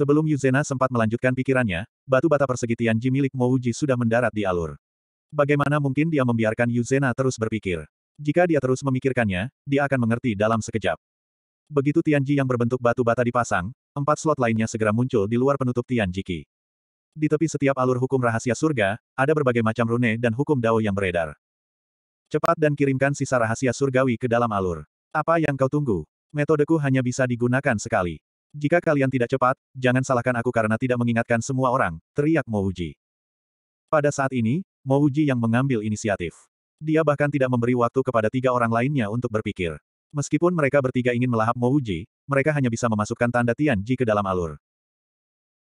Sebelum Yuzena sempat melanjutkan pikirannya, batu bata persegi Tianji milik Mouji sudah mendarat di alur. Bagaimana mungkin dia membiarkan Yuzena terus berpikir? Jika dia terus memikirkannya, dia akan mengerti dalam sekejap. Begitu Tianji yang berbentuk batu bata dipasang, empat slot lainnya segera muncul di luar penutup Tianji Ki. Di tepi setiap alur hukum rahasia surga, ada berbagai macam rune dan hukum dao yang beredar. Cepat dan kirimkan sisa rahasia surgawi ke dalam alur. Apa yang kau tunggu? Metodeku hanya bisa digunakan sekali. Jika kalian tidak cepat, jangan salahkan aku karena tidak mengingatkan semua orang, teriak Mouji. Pada saat ini, Mouji yang mengambil inisiatif. Dia bahkan tidak memberi waktu kepada tiga orang lainnya untuk berpikir. Meskipun mereka bertiga ingin melahap Mouji, mereka hanya bisa memasukkan tanda Tianji ke dalam alur.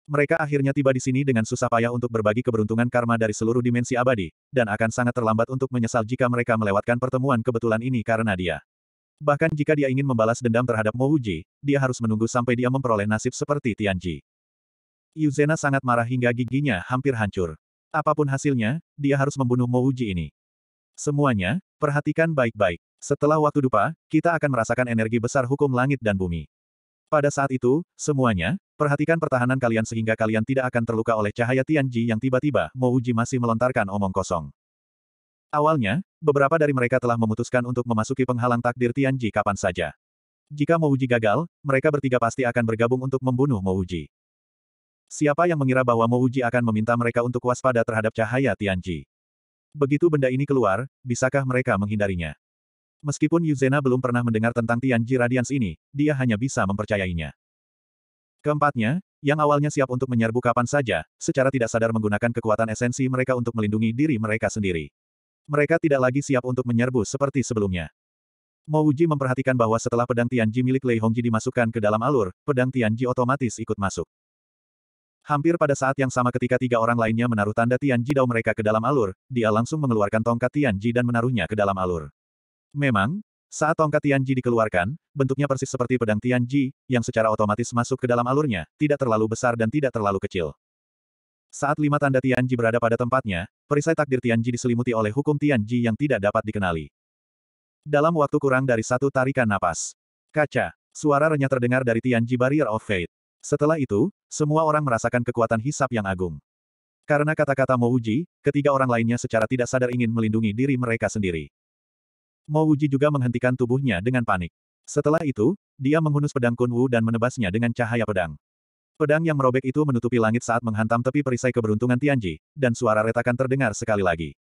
Mereka akhirnya tiba di sini dengan susah payah untuk berbagi keberuntungan karma dari seluruh dimensi abadi, dan akan sangat terlambat untuk menyesal jika mereka melewatkan pertemuan kebetulan ini karena dia. Bahkan jika dia ingin membalas dendam terhadap Mo Wuji, dia harus menunggu sampai dia memperoleh nasib seperti Tianji. Yuzena sangat marah hingga giginya hampir hancur. Apapun hasilnya, dia harus membunuh Mo Wuji ini. Semuanya, perhatikan baik-baik. Setelah waktu dupa, kita akan merasakan energi besar hukum langit dan bumi. Pada saat itu, semuanya, perhatikan pertahanan kalian sehingga kalian tidak akan terluka oleh cahaya Tianji yang tiba-tiba Mo Wuji masih melontarkan omong kosong. Awalnya, beberapa dari mereka telah memutuskan untuk memasuki penghalang takdir Tianji kapan saja. Jika Mouji gagal, mereka bertiga pasti akan bergabung untuk membunuh Mouji. Siapa yang mengira bahwa Mouji akan meminta mereka untuk waspada terhadap cahaya Tianji? Begitu benda ini keluar, bisakah mereka menghindarinya? Meskipun Yuzena belum pernah mendengar tentang Tianji Radiance ini, dia hanya bisa mempercayainya. Keempatnya, yang awalnya siap untuk menyerbu kapan saja, secara tidak sadar menggunakan kekuatan esensi mereka untuk melindungi diri mereka sendiri. Mereka tidak lagi siap untuk menyerbu seperti sebelumnya. Mo Wuji memperhatikan bahwa setelah pedang Tianji milik Lei Hongji dimasukkan ke dalam alur, pedang Tianji otomatis ikut masuk. Hampir pada saat yang sama ketika tiga orang lainnya menaruh tanda Tianji Dao mereka ke dalam alur, dia langsung mengeluarkan tongkat Tianji dan menaruhnya ke dalam alur. Memang, saat tongkat Tianji dikeluarkan, bentuknya persis seperti pedang Tianji, yang secara otomatis masuk ke dalam alurnya, tidak terlalu besar dan tidak terlalu kecil. Saat lima tanda Tianji berada pada tempatnya, perisai takdir Tianji diselimuti oleh hukum Tianji yang tidak dapat dikenali. Dalam waktu kurang dari satu tarikan napas, kaca, suara renyah terdengar dari Tianji Barrier of Fate. Setelah itu, semua orang merasakan kekuatan hisap yang agung. Karena kata-kata Mouji, ketiga orang lainnya secara tidak sadar ingin melindungi diri mereka sendiri. Mouji juga menghentikan tubuhnya dengan panik. Setelah itu, dia menghunus pedang Kunwu dan menebasnya dengan cahaya pedang. Pedang yang merobek itu menutupi langit saat menghantam tepi perisai keberuntungan Tianji, dan suara retakan terdengar sekali lagi.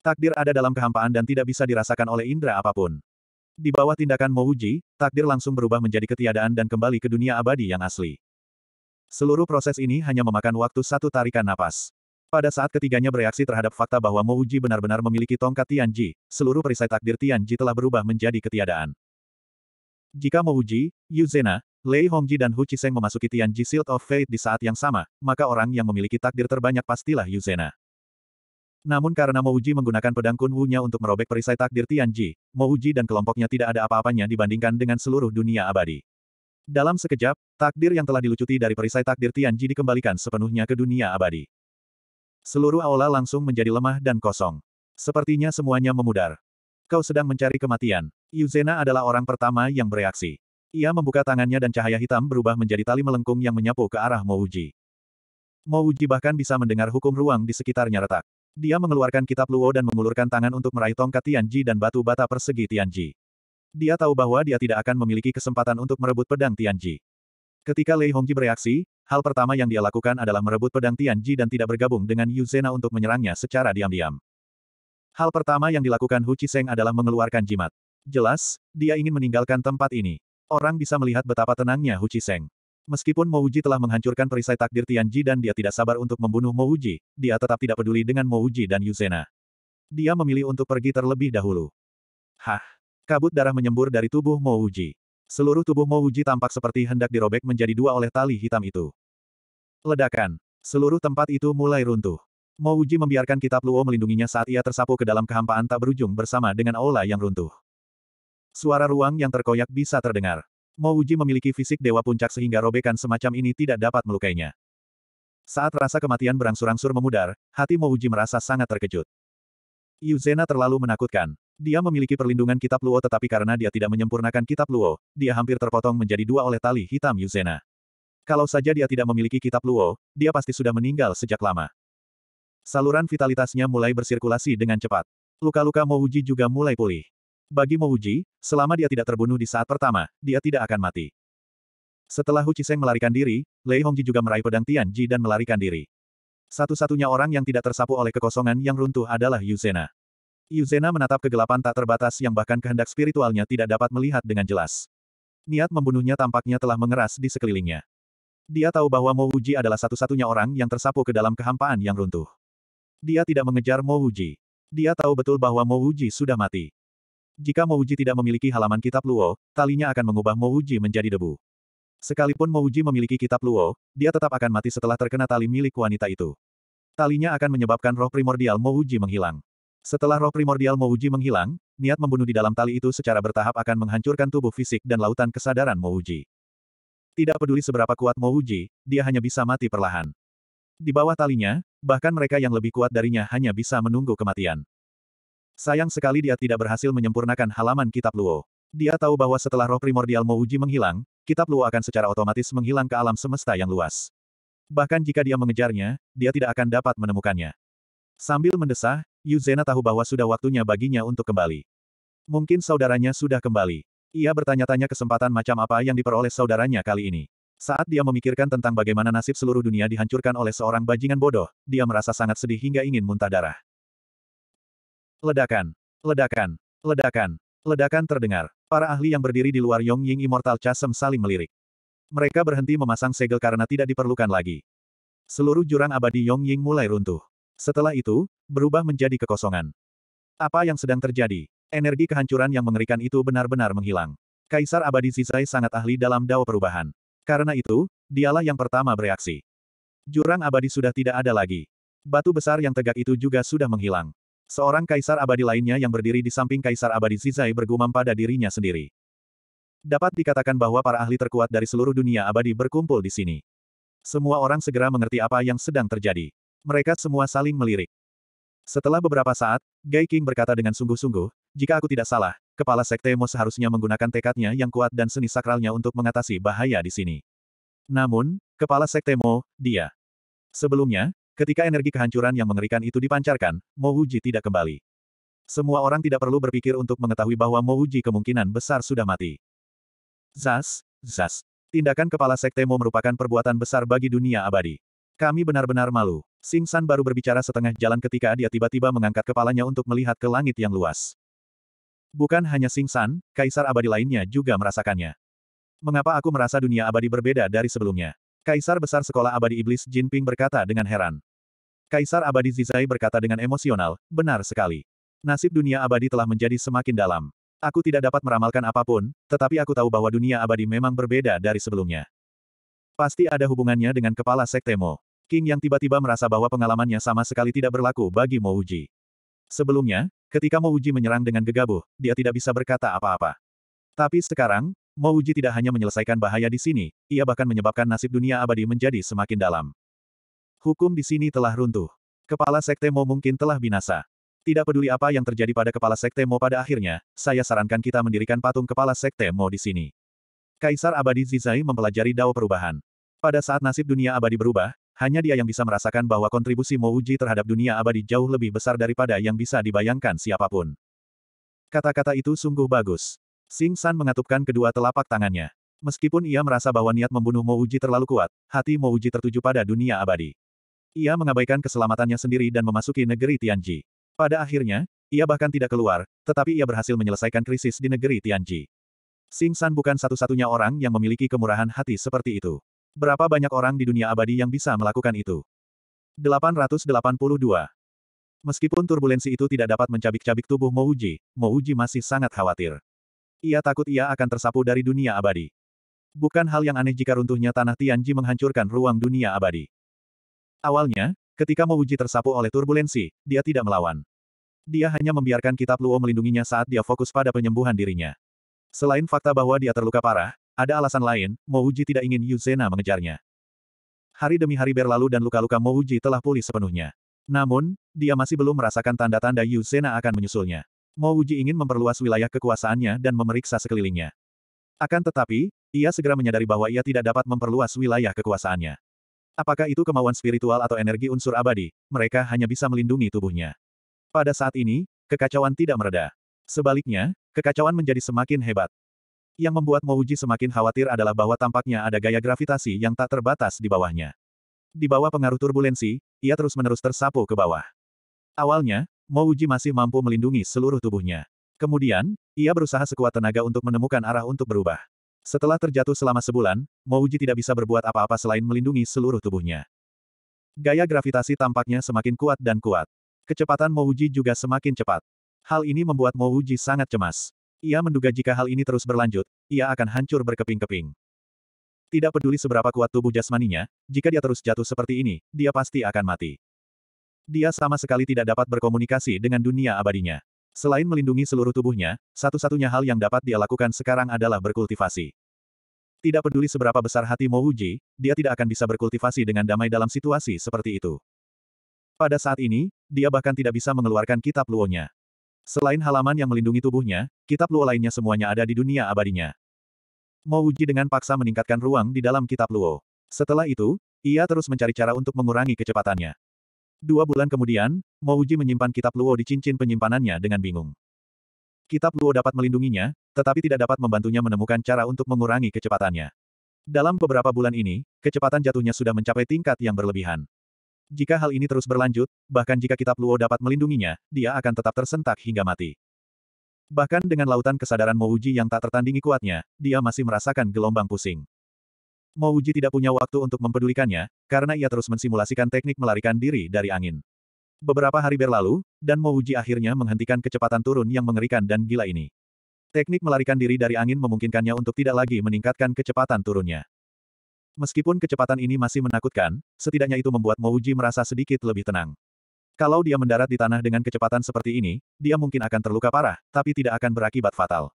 Takdir ada dalam kehampaan dan tidak bisa dirasakan oleh indera apapun. Di bawah tindakan Mouji, takdir langsung berubah menjadi ketiadaan dan kembali ke dunia abadi yang asli. Seluruh proses ini hanya memakan waktu satu tarikan napas. Pada saat ketiganya bereaksi terhadap fakta bahwa Mouji benar-benar memiliki tongkat Tianji, seluruh perisai takdir Tianji telah berubah menjadi ketiadaan. Jika Mo uji, Yu Zena, Lei Hongji dan Hu Chiseng memasuki Tianji Shield of Fate di saat yang sama, maka orang yang memiliki takdir terbanyak pastilah Yu Zena. Namun karena Mouji menggunakan pedang Kun Wu-nya untuk merobek perisai takdir Tianji, Mouji dan kelompoknya tidak ada apa-apanya dibandingkan dengan seluruh dunia abadi. Dalam sekejap, takdir yang telah dilucuti dari perisai takdir Tianji dikembalikan sepenuhnya ke dunia abadi. Seluruh aula langsung menjadi lemah dan kosong. Sepertinya semuanya memudar. Kau sedang mencari kematian. Yuzena adalah orang pertama yang bereaksi. Ia membuka tangannya dan cahaya hitam berubah menjadi tali melengkung yang menyapu ke arah Mouji. Mouji bahkan bisa mendengar hukum ruang di sekitarnya retak. Dia mengeluarkan kitab Luo dan mengulurkan tangan untuk meraih tongkat Tianji dan batu bata persegi Tianji. Dia tahu bahwa dia tidak akan memiliki kesempatan untuk merebut pedang Tianji. Ketika Lei Hongji bereaksi, hal pertama yang dia lakukan adalah merebut pedang Tianji dan tidak bergabung dengan Yuzena untuk menyerangnya secara diam-diam. Hal pertama yang dilakukan Hu Chiseng adalah mengeluarkan jimat. Jelas, dia ingin meninggalkan tempat ini. Orang bisa melihat betapa tenangnya Hu Seng. Meskipun Mouji telah menghancurkan perisai takdir Tianji dan dia tidak sabar untuk membunuh Mouji, dia tetap tidak peduli dengan Mouji dan Yuzena. Dia memilih untuk pergi terlebih dahulu. Hah! Kabut darah menyembur dari tubuh Mouji. Seluruh tubuh Mouji tampak seperti hendak dirobek menjadi dua oleh tali hitam itu. Ledakan. Seluruh tempat itu mulai runtuh. Mouji membiarkan kitab Luo melindunginya saat ia tersapu ke dalam kehampaan tak berujung bersama dengan aula yang runtuh. Suara ruang yang terkoyak bisa terdengar. Mo Uji memiliki fisik dewa puncak sehingga robekan semacam ini tidak dapat melukainya. Saat rasa kematian berangsur-angsur memudar, hati Mo Uji merasa sangat terkejut. Yuzena terlalu menakutkan. Dia memiliki perlindungan kitab Luo tetapi karena dia tidak menyempurnakan kitab Luo, dia hampir terpotong menjadi dua oleh tali hitam Yuzena. Kalau saja dia tidak memiliki kitab Luo, dia pasti sudah meninggal sejak lama. Saluran vitalitasnya mulai bersirkulasi dengan cepat. Luka-luka Mo Uji juga mulai pulih. Bagi Mouji, selama dia tidak terbunuh di saat pertama, dia tidak akan mati. Setelah Hu Chiseng melarikan diri, Lei Hongji juga meraih pedang Tianji dan melarikan diri. Satu-satunya orang yang tidak tersapu oleh kekosongan yang runtuh adalah Yu Zena. Yu Zena menatap kegelapan tak terbatas yang bahkan kehendak spiritualnya tidak dapat melihat dengan jelas. Niat membunuhnya tampaknya telah mengeras di sekelilingnya. Dia tahu bahwa Mouji adalah satu-satunya orang yang tersapu ke dalam kehampaan yang runtuh. Dia tidak mengejar Mouji. Dia tahu betul bahwa Mouji sudah mati. Jika Mouji tidak memiliki halaman kitab Luo, talinya akan mengubah Mouji menjadi debu. Sekalipun Mouji memiliki kitab Luo, dia tetap akan mati setelah terkena tali milik wanita itu. Talinya akan menyebabkan roh primordial Mouji menghilang. Setelah roh primordial Mouji menghilang, niat membunuh di dalam tali itu secara bertahap akan menghancurkan tubuh fisik dan lautan kesadaran Mouji. Tidak peduli seberapa kuat Mouji, dia hanya bisa mati perlahan. Di bawah talinya, bahkan mereka yang lebih kuat darinya hanya bisa menunggu kematian. Sayang sekali dia tidak berhasil menyempurnakan halaman kitab Luo. Dia tahu bahwa setelah roh primordial Mouji menghilang, kitab Luo akan secara otomatis menghilang ke alam semesta yang luas. Bahkan jika dia mengejarnya, dia tidak akan dapat menemukannya. Sambil mendesah, Yu Yuzena tahu bahwa sudah waktunya baginya untuk kembali. Mungkin saudaranya sudah kembali. Ia bertanya-tanya kesempatan macam apa yang diperoleh saudaranya kali ini. Saat dia memikirkan tentang bagaimana nasib seluruh dunia dihancurkan oleh seorang bajingan bodoh, dia merasa sangat sedih hingga ingin muntah darah. Ledakan, ledakan, ledakan, ledakan terdengar. Para ahli yang berdiri di luar Yong Ying Immortal Chasm saling melirik. Mereka berhenti memasang segel karena tidak diperlukan lagi. Seluruh jurang abadi Yong Ying mulai runtuh. Setelah itu, berubah menjadi kekosongan. Apa yang sedang terjadi? Energi kehancuran yang mengerikan itu benar-benar menghilang. Kaisar abadi Zizai sangat ahli dalam dao perubahan. Karena itu, dialah yang pertama bereaksi. Jurang abadi sudah tidak ada lagi. Batu besar yang tegak itu juga sudah menghilang. Seorang kaisar abadi lainnya yang berdiri di samping kaisar abadi Zizai bergumam pada dirinya sendiri. Dapat dikatakan bahwa para ahli terkuat dari seluruh dunia abadi berkumpul di sini. Semua orang segera mengerti apa yang sedang terjadi. Mereka semua saling melirik. Setelah beberapa saat, Gai King berkata dengan sungguh-sungguh, jika aku tidak salah, kepala sekte Mo seharusnya menggunakan tekadnya yang kuat dan seni sakralnya untuk mengatasi bahaya di sini. Namun, kepala sekte Mo, dia. Sebelumnya, Ketika energi kehancuran yang mengerikan itu dipancarkan, Mo Wuji tidak kembali. Semua orang tidak perlu berpikir untuk mengetahui bahwa Mo Wuji kemungkinan besar sudah mati. Zas, zas. Tindakan kepala sekte Mo merupakan perbuatan besar bagi dunia abadi. Kami benar-benar malu. Sing San baru berbicara setengah jalan ketika dia tiba-tiba mengangkat kepalanya untuk melihat ke langit yang luas. Bukan hanya Sing San, kaisar abadi lainnya juga merasakannya. Mengapa aku merasa dunia abadi berbeda dari sebelumnya? Kaisar Besar Sekolah Abadi Iblis Jinping berkata dengan heran. Kaisar Abadi Zizai berkata dengan emosional, benar sekali. Nasib dunia abadi telah menjadi semakin dalam. Aku tidak dapat meramalkan apapun, tetapi aku tahu bahwa dunia abadi memang berbeda dari sebelumnya. Pasti ada hubungannya dengan kepala sekte Mo. King yang tiba-tiba merasa bahwa pengalamannya sama sekali tidak berlaku bagi Mo Uji. Sebelumnya, ketika Mo Uji menyerang dengan gegabah, dia tidak bisa berkata apa-apa. Tapi sekarang, Mo Uji tidak hanya menyelesaikan bahaya di sini, ia bahkan menyebabkan nasib dunia abadi menjadi semakin dalam. Hukum di sini telah runtuh. Kepala Sekte Mo mungkin telah binasa. Tidak peduli apa yang terjadi pada Kepala Sekte Mo pada akhirnya, saya sarankan kita mendirikan patung Kepala Sekte Mo di sini. Kaisar Abadi Zizai mempelajari Dao Perubahan. Pada saat nasib dunia abadi berubah, hanya dia yang bisa merasakan bahwa kontribusi Mo Uji terhadap dunia abadi jauh lebih besar daripada yang bisa dibayangkan siapapun. Kata-kata itu sungguh bagus. Sing San mengatupkan kedua telapak tangannya. Meskipun ia merasa bahwa niat membunuh Mo Uji terlalu kuat, hati Mo Uji tertuju pada dunia abadi. Ia mengabaikan keselamatannya sendiri dan memasuki negeri Tianji. Pada akhirnya, ia bahkan tidak keluar, tetapi ia berhasil menyelesaikan krisis di negeri Tianji. Sing San bukan satu-satunya orang yang memiliki kemurahan hati seperti itu. Berapa banyak orang di dunia abadi yang bisa melakukan itu? 882. Meskipun turbulensi itu tidak dapat mencabik-cabik tubuh Mouji, Mouji masih sangat khawatir. Ia takut ia akan tersapu dari dunia abadi. Bukan hal yang aneh jika runtuhnya tanah Tianji menghancurkan ruang dunia abadi. Awalnya, ketika Mouji tersapu oleh turbulensi, dia tidak melawan. Dia hanya membiarkan kitab Luo melindunginya saat dia fokus pada penyembuhan dirinya. Selain fakta bahwa dia terluka parah, ada alasan lain, Mouji tidak ingin Yuzena mengejarnya. Hari demi hari berlalu dan luka-luka Mouji telah pulih sepenuhnya. Namun, dia masih belum merasakan tanda-tanda Yuzena akan menyusulnya. Mouji ingin memperluas wilayah kekuasaannya dan memeriksa sekelilingnya. Akan tetapi, ia segera menyadari bahwa ia tidak dapat memperluas wilayah kekuasaannya. Apakah itu kemauan spiritual atau energi unsur abadi, mereka hanya bisa melindungi tubuhnya. Pada saat ini, kekacauan tidak mereda. Sebaliknya, kekacauan menjadi semakin hebat. Yang membuat Mouji semakin khawatir adalah bahwa tampaknya ada gaya gravitasi yang tak terbatas di bawahnya. Di bawah pengaruh turbulensi, ia terus-menerus tersapu ke bawah. Awalnya, Mouji masih mampu melindungi seluruh tubuhnya. Kemudian, ia berusaha sekuat tenaga untuk menemukan arah untuk berubah. Setelah terjatuh selama sebulan, Mouji tidak bisa berbuat apa-apa selain melindungi seluruh tubuhnya. Gaya gravitasi tampaknya semakin kuat dan kuat. Kecepatan Mouji juga semakin cepat. Hal ini membuat Mouji sangat cemas. Ia menduga jika hal ini terus berlanjut, ia akan hancur berkeping-keping. Tidak peduli seberapa kuat tubuh jasmaninya, jika dia terus jatuh seperti ini, dia pasti akan mati. Dia sama sekali tidak dapat berkomunikasi dengan dunia abadinya. Selain melindungi seluruh tubuhnya, satu-satunya hal yang dapat dia lakukan sekarang adalah berkultivasi. Tidak peduli seberapa besar hati Mo Wuji, dia tidak akan bisa berkultivasi dengan damai dalam situasi seperti itu. Pada saat ini, dia bahkan tidak bisa mengeluarkan kitab luonya. Selain halaman yang melindungi tubuhnya, kitab luo lainnya semuanya ada di dunia abadinya. Mo Wuji dengan paksa meningkatkan ruang di dalam kitab luo. Setelah itu, ia terus mencari cara untuk mengurangi kecepatannya. Dua bulan kemudian, Mouji menyimpan kitab Luo di cincin penyimpanannya dengan bingung. Kitab Luo dapat melindunginya, tetapi tidak dapat membantunya menemukan cara untuk mengurangi kecepatannya. Dalam beberapa bulan ini, kecepatan jatuhnya sudah mencapai tingkat yang berlebihan. Jika hal ini terus berlanjut, bahkan jika kitab Luo dapat melindunginya, dia akan tetap tersentak hingga mati. Bahkan dengan lautan kesadaran Mouji yang tak tertandingi kuatnya, dia masih merasakan gelombang pusing. Mo Uji tidak punya waktu untuk mempedulikannya, karena ia terus mensimulasikan teknik melarikan diri dari angin. Beberapa hari berlalu, dan Mo Uji akhirnya menghentikan kecepatan turun yang mengerikan dan gila ini. Teknik melarikan diri dari angin memungkinkannya untuk tidak lagi meningkatkan kecepatan turunnya. Meskipun kecepatan ini masih menakutkan, setidaknya itu membuat Mo Uji merasa sedikit lebih tenang. Kalau dia mendarat di tanah dengan kecepatan seperti ini, dia mungkin akan terluka parah, tapi tidak akan berakibat fatal.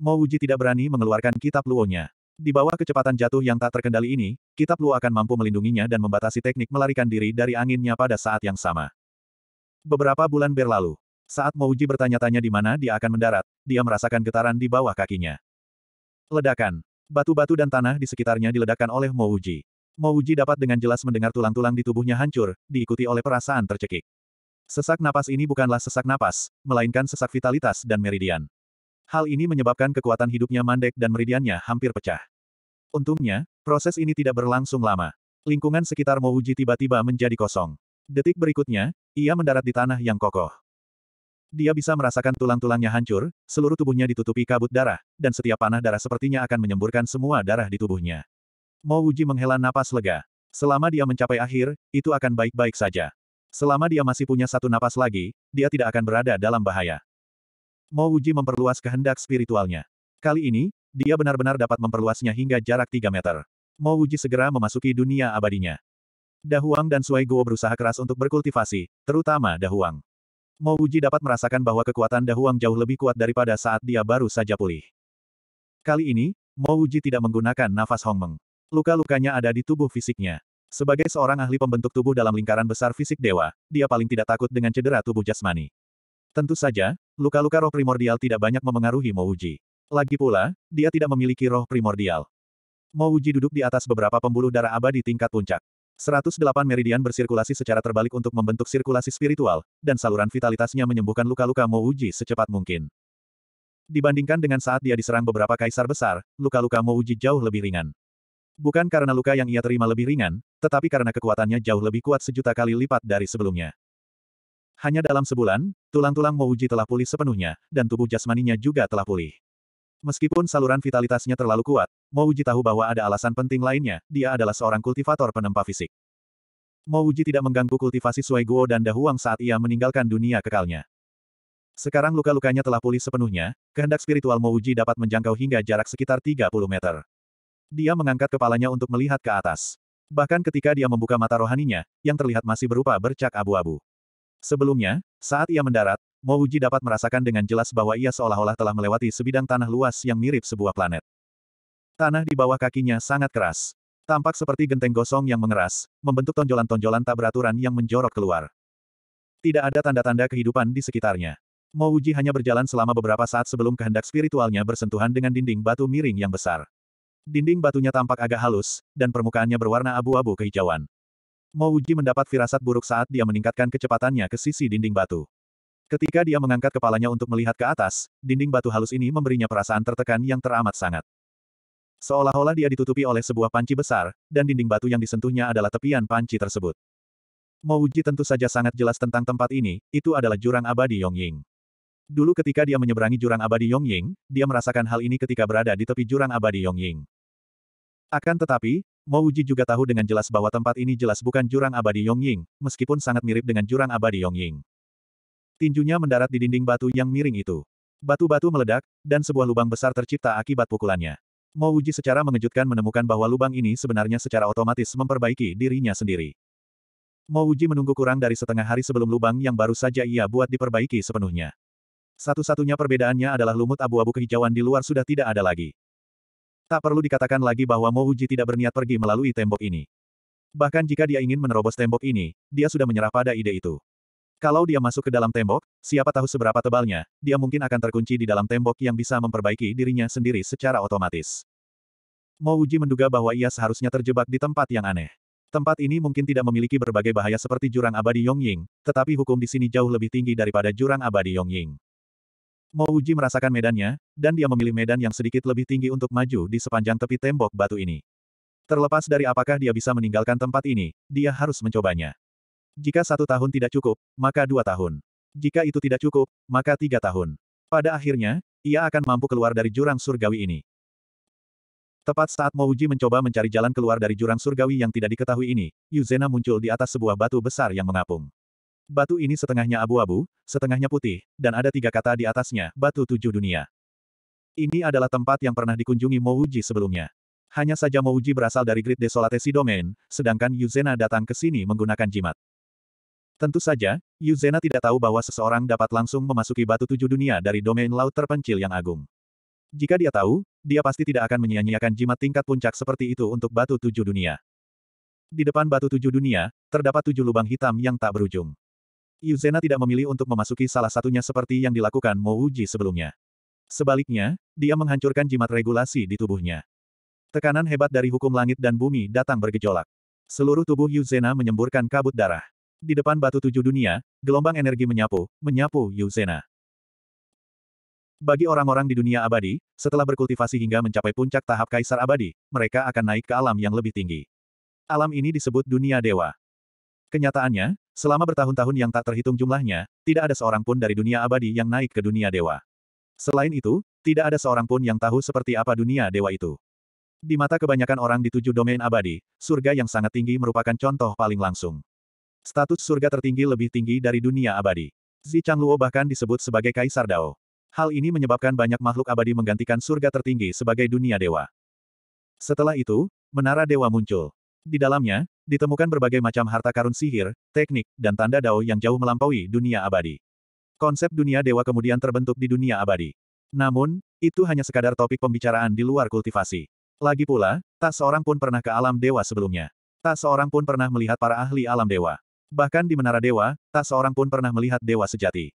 Mo Uji tidak berani mengeluarkan kitab luonya. Di bawah kecepatan jatuh yang tak terkendali ini, kitab Lu akan mampu melindunginya dan membatasi teknik melarikan diri dari anginnya pada saat yang sama. Beberapa bulan berlalu. Saat Mouji bertanya-tanya di mana dia akan mendarat, dia merasakan getaran di bawah kakinya. Ledakan. Batu-batu dan tanah di sekitarnya diledakkan oleh Mouji. Mouji dapat dengan jelas mendengar tulang-tulang di tubuhnya hancur, diikuti oleh perasaan tercekik. Sesak napas ini bukanlah sesak napas, melainkan sesak vitalitas dan meridian. Hal ini menyebabkan kekuatan hidupnya mandek dan meridiannya hampir pecah. Untungnya, proses ini tidak berlangsung lama. Lingkungan sekitar Mouji tiba-tiba menjadi kosong. Detik berikutnya, ia mendarat di tanah yang kokoh. Dia bisa merasakan tulang-tulangnya hancur, seluruh tubuhnya ditutupi kabut darah, dan setiap panah darah sepertinya akan menyemburkan semua darah di tubuhnya. Mouji menghela napas lega. Selama dia mencapai akhir, itu akan baik-baik saja. Selama dia masih punya satu napas lagi, dia tidak akan berada dalam bahaya. Mo memperluas kehendak spiritualnya. Kali ini, dia benar-benar dapat memperluasnya hingga jarak 3 meter. Mo Wuji segera memasuki dunia abadinya. Dahuang dan Sui Guo berusaha keras untuk berkultivasi, terutama Dahuang. Mo Wuji dapat merasakan bahwa kekuatan Dahuang jauh lebih kuat daripada saat dia baru saja pulih. Kali ini, Mo Wuji tidak menggunakan nafas Hongmeng. Luka-lukanya ada di tubuh fisiknya. Sebagai seorang ahli pembentuk tubuh dalam lingkaran besar fisik dewa, dia paling tidak takut dengan cedera tubuh jasmani. Tentu saja, luka-luka roh primordial tidak banyak memengaruhi Mo Wuji. Lagi pula, dia tidak memiliki roh primordial. Mouji duduk di atas beberapa pembuluh darah abadi tingkat puncak. 108 meridian bersirkulasi secara terbalik untuk membentuk sirkulasi spiritual, dan saluran vitalitasnya menyembuhkan luka-luka Mouji secepat mungkin. Dibandingkan dengan saat dia diserang beberapa kaisar besar, luka-luka Mouji jauh lebih ringan. Bukan karena luka yang ia terima lebih ringan, tetapi karena kekuatannya jauh lebih kuat sejuta kali lipat dari sebelumnya. Hanya dalam sebulan, tulang-tulang Mouji telah pulih sepenuhnya, dan tubuh jasmaninya juga telah pulih. Meskipun saluran vitalitasnya terlalu kuat, Mouji tahu bahwa ada alasan penting lainnya, dia adalah seorang kultivator penempa fisik. Mouji tidak mengganggu kultivasi Sui Guo dan Dahuang saat ia meninggalkan dunia kekalnya. Sekarang luka-lukanya telah pulih sepenuhnya, kehendak spiritual Mouji dapat menjangkau hingga jarak sekitar 30 meter. Dia mengangkat kepalanya untuk melihat ke atas. Bahkan ketika dia membuka mata rohaninya, yang terlihat masih berupa bercak abu-abu. Sebelumnya, saat ia mendarat, Mo Uji dapat merasakan dengan jelas bahwa ia seolah-olah telah melewati sebidang tanah luas yang mirip sebuah planet. Tanah di bawah kakinya sangat keras. Tampak seperti genteng gosong yang mengeras, membentuk tonjolan-tonjolan tak beraturan yang menjorok keluar. Tidak ada tanda-tanda kehidupan di sekitarnya. Mo Uji hanya berjalan selama beberapa saat sebelum kehendak spiritualnya bersentuhan dengan dinding batu miring yang besar. Dinding batunya tampak agak halus, dan permukaannya berwarna abu-abu kehijauan. Mo Uji mendapat firasat buruk saat dia meningkatkan kecepatannya ke sisi dinding batu. Ketika dia mengangkat kepalanya untuk melihat ke atas, dinding batu halus ini memberinya perasaan tertekan yang teramat sangat. Seolah-olah dia ditutupi oleh sebuah panci besar, dan dinding batu yang disentuhnya adalah tepian panci tersebut. Mouji tentu saja sangat jelas tentang tempat ini, itu adalah jurang abadi Yongying. Dulu ketika dia menyeberangi jurang abadi Yongying, dia merasakan hal ini ketika berada di tepi jurang abadi Yongying. Akan tetapi, Mouji juga tahu dengan jelas bahwa tempat ini jelas bukan jurang abadi Yongying, meskipun sangat mirip dengan jurang abadi Yongying. Tinjunya mendarat di dinding batu yang miring itu. Batu-batu meledak, dan sebuah lubang besar tercipta akibat pukulannya. Mo Uji secara mengejutkan menemukan bahwa lubang ini sebenarnya secara otomatis memperbaiki dirinya sendiri. Mo Uji menunggu kurang dari setengah hari sebelum lubang yang baru saja ia buat diperbaiki sepenuhnya. Satu-satunya perbedaannya adalah lumut abu-abu kehijauan di luar sudah tidak ada lagi. Tak perlu dikatakan lagi bahwa Mo Uji tidak berniat pergi melalui tembok ini. Bahkan jika dia ingin menerobos tembok ini, dia sudah menyerah pada ide itu. Kalau dia masuk ke dalam tembok, siapa tahu seberapa tebalnya, dia mungkin akan terkunci di dalam tembok yang bisa memperbaiki dirinya sendiri secara otomatis. Mo Uji menduga bahwa ia seharusnya terjebak di tempat yang aneh. Tempat ini mungkin tidak memiliki berbagai bahaya seperti jurang abadi Yongying, tetapi hukum di sini jauh lebih tinggi daripada jurang abadi Yongying. Mo Uji merasakan medannya, dan dia memilih medan yang sedikit lebih tinggi untuk maju di sepanjang tepi tembok batu ini. Terlepas dari apakah dia bisa meninggalkan tempat ini, dia harus mencobanya. Jika satu tahun tidak cukup, maka dua tahun. Jika itu tidak cukup, maka tiga tahun. Pada akhirnya, ia akan mampu keluar dari jurang surgawi ini. Tepat saat Mouji mencoba mencari jalan keluar dari jurang surgawi yang tidak diketahui ini, Yuzena muncul di atas sebuah batu besar yang mengapung. Batu ini setengahnya abu-abu, setengahnya putih, dan ada tiga kata di atasnya, batu tujuh dunia. Ini adalah tempat yang pernah dikunjungi Mouji sebelumnya. Hanya saja Mouji berasal dari Great Desolate Domain, sedangkan Yuzena datang ke sini menggunakan jimat. Tentu saja, Yuzena tidak tahu bahwa seseorang dapat langsung memasuki batu tujuh dunia dari domain laut terpencil yang agung. Jika dia tahu, dia pasti tidak akan menyia-nyiakan jimat tingkat puncak seperti itu untuk batu tujuh dunia. Di depan batu tujuh dunia, terdapat tujuh lubang hitam yang tak berujung. Yuzena tidak memilih untuk memasuki salah satunya seperti yang dilakukan Mo Uji sebelumnya. Sebaliknya, dia menghancurkan jimat regulasi di tubuhnya. Tekanan hebat dari hukum langit dan bumi datang bergejolak. Seluruh tubuh Yuzena menyemburkan kabut darah. Di depan batu tujuh dunia, gelombang energi menyapu, menyapu Yuzena. Bagi orang-orang di dunia abadi, setelah berkultivasi hingga mencapai puncak tahap kaisar abadi, mereka akan naik ke alam yang lebih tinggi. Alam ini disebut dunia dewa. Kenyataannya, selama bertahun-tahun yang tak terhitung jumlahnya, tidak ada seorang pun dari dunia abadi yang naik ke dunia dewa. Selain itu, tidak ada seorang pun yang tahu seperti apa dunia dewa itu. Di mata kebanyakan orang di tujuh domain abadi, surga yang sangat tinggi merupakan contoh paling langsung. Status surga tertinggi lebih tinggi dari dunia abadi. Zi Changluo bahkan disebut sebagai Kaisar Dao. Hal ini menyebabkan banyak makhluk abadi menggantikan surga tertinggi sebagai dunia dewa. Setelah itu, menara dewa muncul. Di dalamnya, ditemukan berbagai macam harta karun sihir, teknik, dan tanda Dao yang jauh melampaui dunia abadi. Konsep dunia dewa kemudian terbentuk di dunia abadi. Namun, itu hanya sekadar topik pembicaraan di luar kultivasi. Lagi pula, tak seorang pun pernah ke alam dewa sebelumnya. Tak seorang pun pernah melihat para ahli alam dewa. Bahkan di Menara Dewa, tak seorang pun pernah melihat dewa sejati.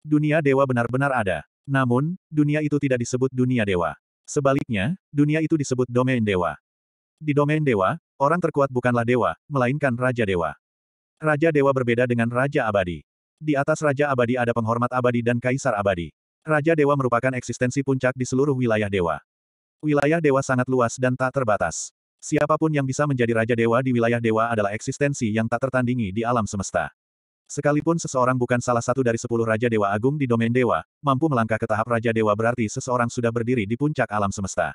Dunia dewa benar-benar ada. Namun, dunia itu tidak disebut dunia dewa. Sebaliknya, dunia itu disebut domain dewa. Di domain dewa, orang terkuat bukanlah dewa, melainkan raja dewa. Raja dewa berbeda dengan raja abadi. Di atas raja abadi ada penghormat abadi dan kaisar abadi. Raja dewa merupakan eksistensi puncak di seluruh wilayah dewa. Wilayah dewa sangat luas dan tak terbatas. Siapapun yang bisa menjadi Raja Dewa di wilayah Dewa adalah eksistensi yang tak tertandingi di alam semesta. Sekalipun seseorang bukan salah satu dari sepuluh Raja Dewa Agung di domain Dewa, mampu melangkah ke tahap Raja Dewa berarti seseorang sudah berdiri di puncak alam semesta.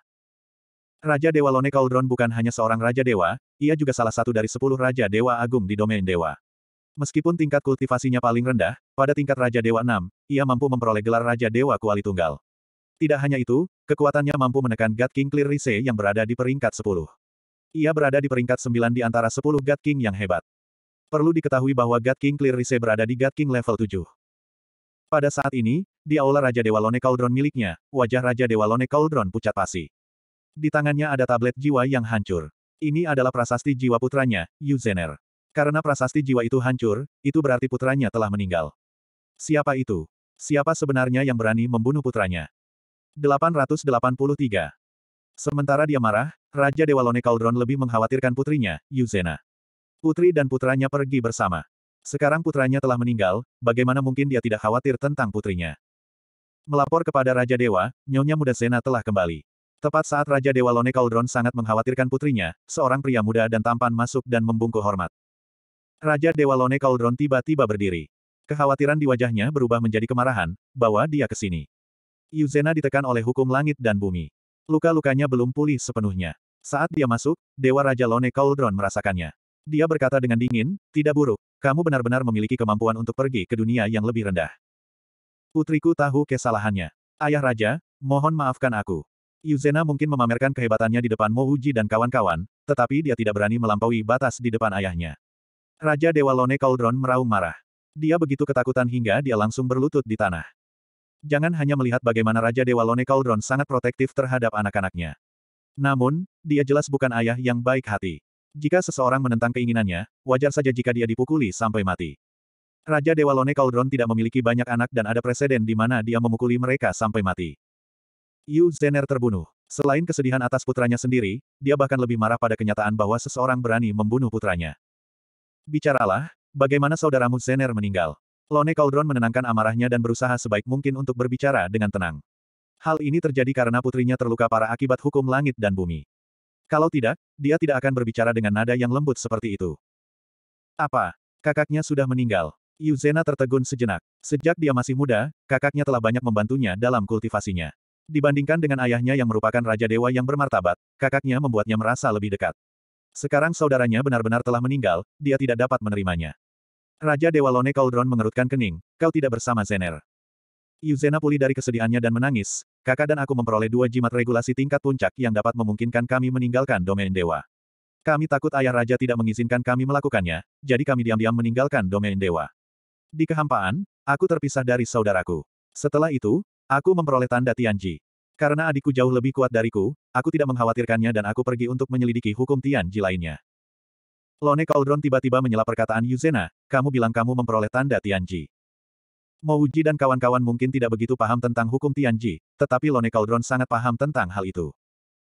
Raja Dewa Lone Cauldron bukan hanya seorang Raja Dewa, ia juga salah satu dari sepuluh Raja Dewa Agung di domain Dewa. Meskipun tingkat kultivasinya paling rendah, pada tingkat Raja Dewa 6, ia mampu memperoleh gelar Raja Dewa Kuali Tunggal. Tidak hanya itu, kekuatannya mampu menekan God King Clear Rise yang berada di peringkat 10. Ia berada di peringkat 9 di antara 10 God King yang hebat. Perlu diketahui bahwa God King Clear Rise berada di God King level 7. Pada saat ini, di aula Raja Dewa Lone Cauldron miliknya, wajah Raja Dewa Lone Cauldron pucat pasi. Di tangannya ada tablet jiwa yang hancur. Ini adalah prasasti jiwa putranya, Yu Yuzener. Karena prasasti jiwa itu hancur, itu berarti putranya telah meninggal. Siapa itu? Siapa sebenarnya yang berani membunuh putranya? 883. Sementara dia marah, Raja Dewa Lone Cauldron lebih mengkhawatirkan putrinya, Yuzena. Putri dan putranya pergi bersama. Sekarang putranya telah meninggal, bagaimana mungkin dia tidak khawatir tentang putrinya? Melapor kepada Raja Dewa, Nyonya Muda Sena telah kembali. Tepat saat Raja Dewa Lone Cauldron sangat mengkhawatirkan putrinya, seorang pria muda dan tampan masuk dan membungkuk hormat. Raja Dewa Lone Cauldron tiba-tiba berdiri. Kekhawatiran di wajahnya berubah menjadi kemarahan, bawa dia ke sini. Yuzena ditekan oleh hukum langit dan bumi. Luka-lukanya belum pulih sepenuhnya. Saat dia masuk, Dewa Raja Lone Cauldron merasakannya. Dia berkata dengan dingin, tidak buruk, kamu benar-benar memiliki kemampuan untuk pergi ke dunia yang lebih rendah. Putriku tahu kesalahannya. Ayah Raja, mohon maafkan aku. Yuzena mungkin memamerkan kehebatannya di depan Mouji dan kawan-kawan, tetapi dia tidak berani melampaui batas di depan ayahnya. Raja Dewa Lone Cauldron meraung marah. Dia begitu ketakutan hingga dia langsung berlutut di tanah jangan hanya melihat bagaimana Raja Dewa Lone Cauldron sangat protektif terhadap anak-anaknya. Namun, dia jelas bukan ayah yang baik hati. Jika seseorang menentang keinginannya, wajar saja jika dia dipukuli sampai mati. Raja Dewa Lone Cauldron tidak memiliki banyak anak dan ada presiden di mana dia memukuli mereka sampai mati. Yu Zener terbunuh. Selain kesedihan atas putranya sendiri, dia bahkan lebih marah pada kenyataan bahwa seseorang berani membunuh putranya. Bicaralah, bagaimana saudaramu Zener meninggal. Lone Cauldron menenangkan amarahnya dan berusaha sebaik mungkin untuk berbicara dengan tenang. Hal ini terjadi karena putrinya terluka parah akibat hukum langit dan bumi. Kalau tidak, dia tidak akan berbicara dengan nada yang lembut seperti itu. Apa? Kakaknya sudah meninggal. Yuzena tertegun sejenak. Sejak dia masih muda, kakaknya telah banyak membantunya dalam kultivasinya. Dibandingkan dengan ayahnya yang merupakan Raja Dewa yang bermartabat, kakaknya membuatnya merasa lebih dekat. Sekarang saudaranya benar-benar telah meninggal, dia tidak dapat menerimanya. Raja Dewa Lone Cauldron mengerutkan kening, kau tidak bersama Zener. Yuzena pulih dari kesedihannya dan menangis, kakak dan aku memperoleh dua jimat regulasi tingkat puncak yang dapat memungkinkan kami meninggalkan domain dewa. Kami takut ayah raja tidak mengizinkan kami melakukannya, jadi kami diam-diam meninggalkan domain dewa. Di kehampaan, aku terpisah dari saudaraku. Setelah itu, aku memperoleh tanda Tianji. Karena adikku jauh lebih kuat dariku, aku tidak mengkhawatirkannya dan aku pergi untuk menyelidiki hukum Tianji lainnya. Lone Cauldron tiba-tiba menyela perkataan Yuzena, kamu bilang kamu memperoleh tanda Tianji. Mouji dan kawan-kawan mungkin tidak begitu paham tentang hukum Tianji, tetapi Lone Cauldron sangat paham tentang hal itu.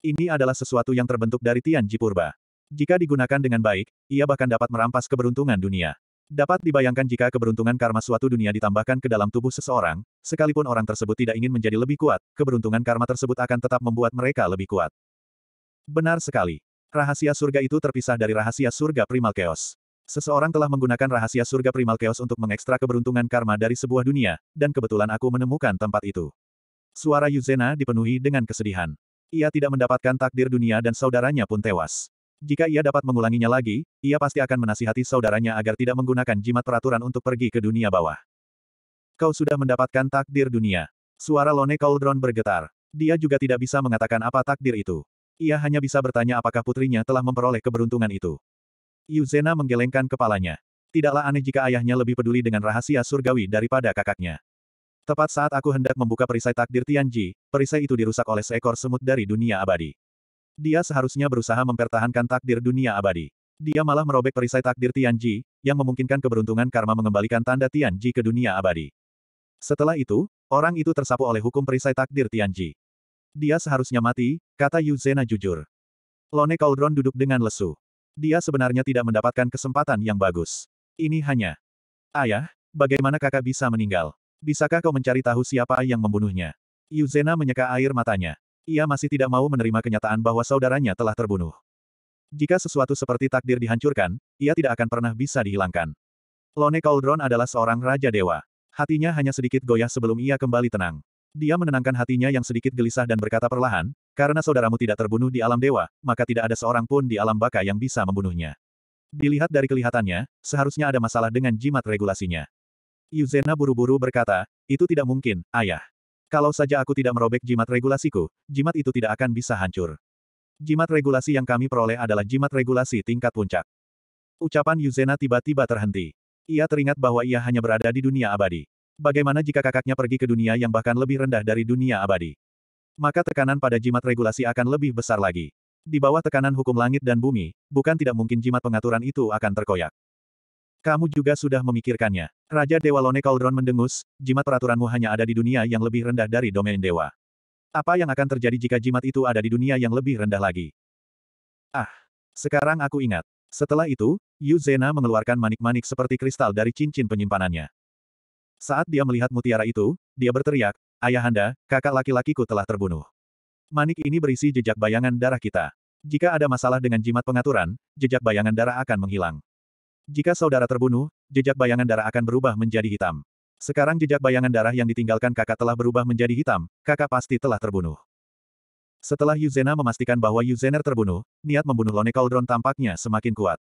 Ini adalah sesuatu yang terbentuk dari Tianji Purba. Jika digunakan dengan baik, ia bahkan dapat merampas keberuntungan dunia. Dapat dibayangkan jika keberuntungan karma suatu dunia ditambahkan ke dalam tubuh seseorang, sekalipun orang tersebut tidak ingin menjadi lebih kuat, keberuntungan karma tersebut akan tetap membuat mereka lebih kuat. Benar sekali. Rahasia surga itu terpisah dari rahasia surga primal chaos. Seseorang telah menggunakan rahasia surga primal chaos untuk mengekstrak keberuntungan karma dari sebuah dunia, dan kebetulan aku menemukan tempat itu. Suara Yuzena dipenuhi dengan kesedihan. Ia tidak mendapatkan takdir dunia dan saudaranya pun tewas. Jika ia dapat mengulanginya lagi, ia pasti akan menasihati saudaranya agar tidak menggunakan jimat peraturan untuk pergi ke dunia bawah. Kau sudah mendapatkan takdir dunia. Suara Lone Cauldron bergetar. Dia juga tidak bisa mengatakan apa takdir itu. Ia hanya bisa bertanya apakah putrinya telah memperoleh keberuntungan itu. Yuzena menggelengkan kepalanya. Tidaklah aneh jika ayahnya lebih peduli dengan rahasia surgawi daripada kakaknya. Tepat saat aku hendak membuka perisai takdir Tianji, perisai itu dirusak oleh seekor semut dari dunia abadi. Dia seharusnya berusaha mempertahankan takdir dunia abadi. Dia malah merobek perisai takdir Tianji, yang memungkinkan keberuntungan karma mengembalikan tanda Tianji ke dunia abadi. Setelah itu, orang itu tersapu oleh hukum perisai takdir Tianji. Dia seharusnya mati, kata Yuzena jujur. Lone Cauldron duduk dengan lesu. Dia sebenarnya tidak mendapatkan kesempatan yang bagus. Ini hanya. Ayah, bagaimana kakak bisa meninggal? Bisakah kau mencari tahu siapa yang membunuhnya? Yuzena menyeka air matanya. Ia masih tidak mau menerima kenyataan bahwa saudaranya telah terbunuh. Jika sesuatu seperti takdir dihancurkan, ia tidak akan pernah bisa dihilangkan. Lone Cauldron adalah seorang raja dewa. Hatinya hanya sedikit goyah sebelum ia kembali tenang. Dia menenangkan hatinya yang sedikit gelisah dan berkata perlahan, karena saudaramu tidak terbunuh di alam dewa, maka tidak ada seorang pun di alam baka yang bisa membunuhnya. Dilihat dari kelihatannya, seharusnya ada masalah dengan jimat regulasinya. Yuzena buru-buru berkata, itu tidak mungkin, ayah. Kalau saja aku tidak merobek jimat regulasiku, jimat itu tidak akan bisa hancur. Jimat regulasi yang kami peroleh adalah jimat regulasi tingkat puncak. Ucapan Yuzena tiba-tiba terhenti. Ia teringat bahwa ia hanya berada di dunia abadi. Bagaimana jika kakaknya pergi ke dunia yang bahkan lebih rendah dari dunia abadi? Maka tekanan pada jimat regulasi akan lebih besar lagi. Di bawah tekanan hukum langit dan bumi, bukan tidak mungkin jimat pengaturan itu akan terkoyak. Kamu juga sudah memikirkannya. Raja Dewa Lone Cauldron mendengus, jimat peraturanmu hanya ada di dunia yang lebih rendah dari domain dewa. Apa yang akan terjadi jika jimat itu ada di dunia yang lebih rendah lagi? Ah, sekarang aku ingat. Setelah itu, Yu Zena mengeluarkan manik-manik seperti kristal dari cincin penyimpanannya. Saat dia melihat mutiara itu, dia berteriak, Ayahanda, kakak laki-lakiku telah terbunuh. Manik ini berisi jejak bayangan darah kita. Jika ada masalah dengan jimat pengaturan, jejak bayangan darah akan menghilang. Jika saudara terbunuh, jejak bayangan darah akan berubah menjadi hitam. Sekarang jejak bayangan darah yang ditinggalkan kakak telah berubah menjadi hitam, kakak pasti telah terbunuh. Setelah Yuzena memastikan bahwa Yuzener terbunuh, niat membunuh Lone Cauldron tampaknya semakin kuat.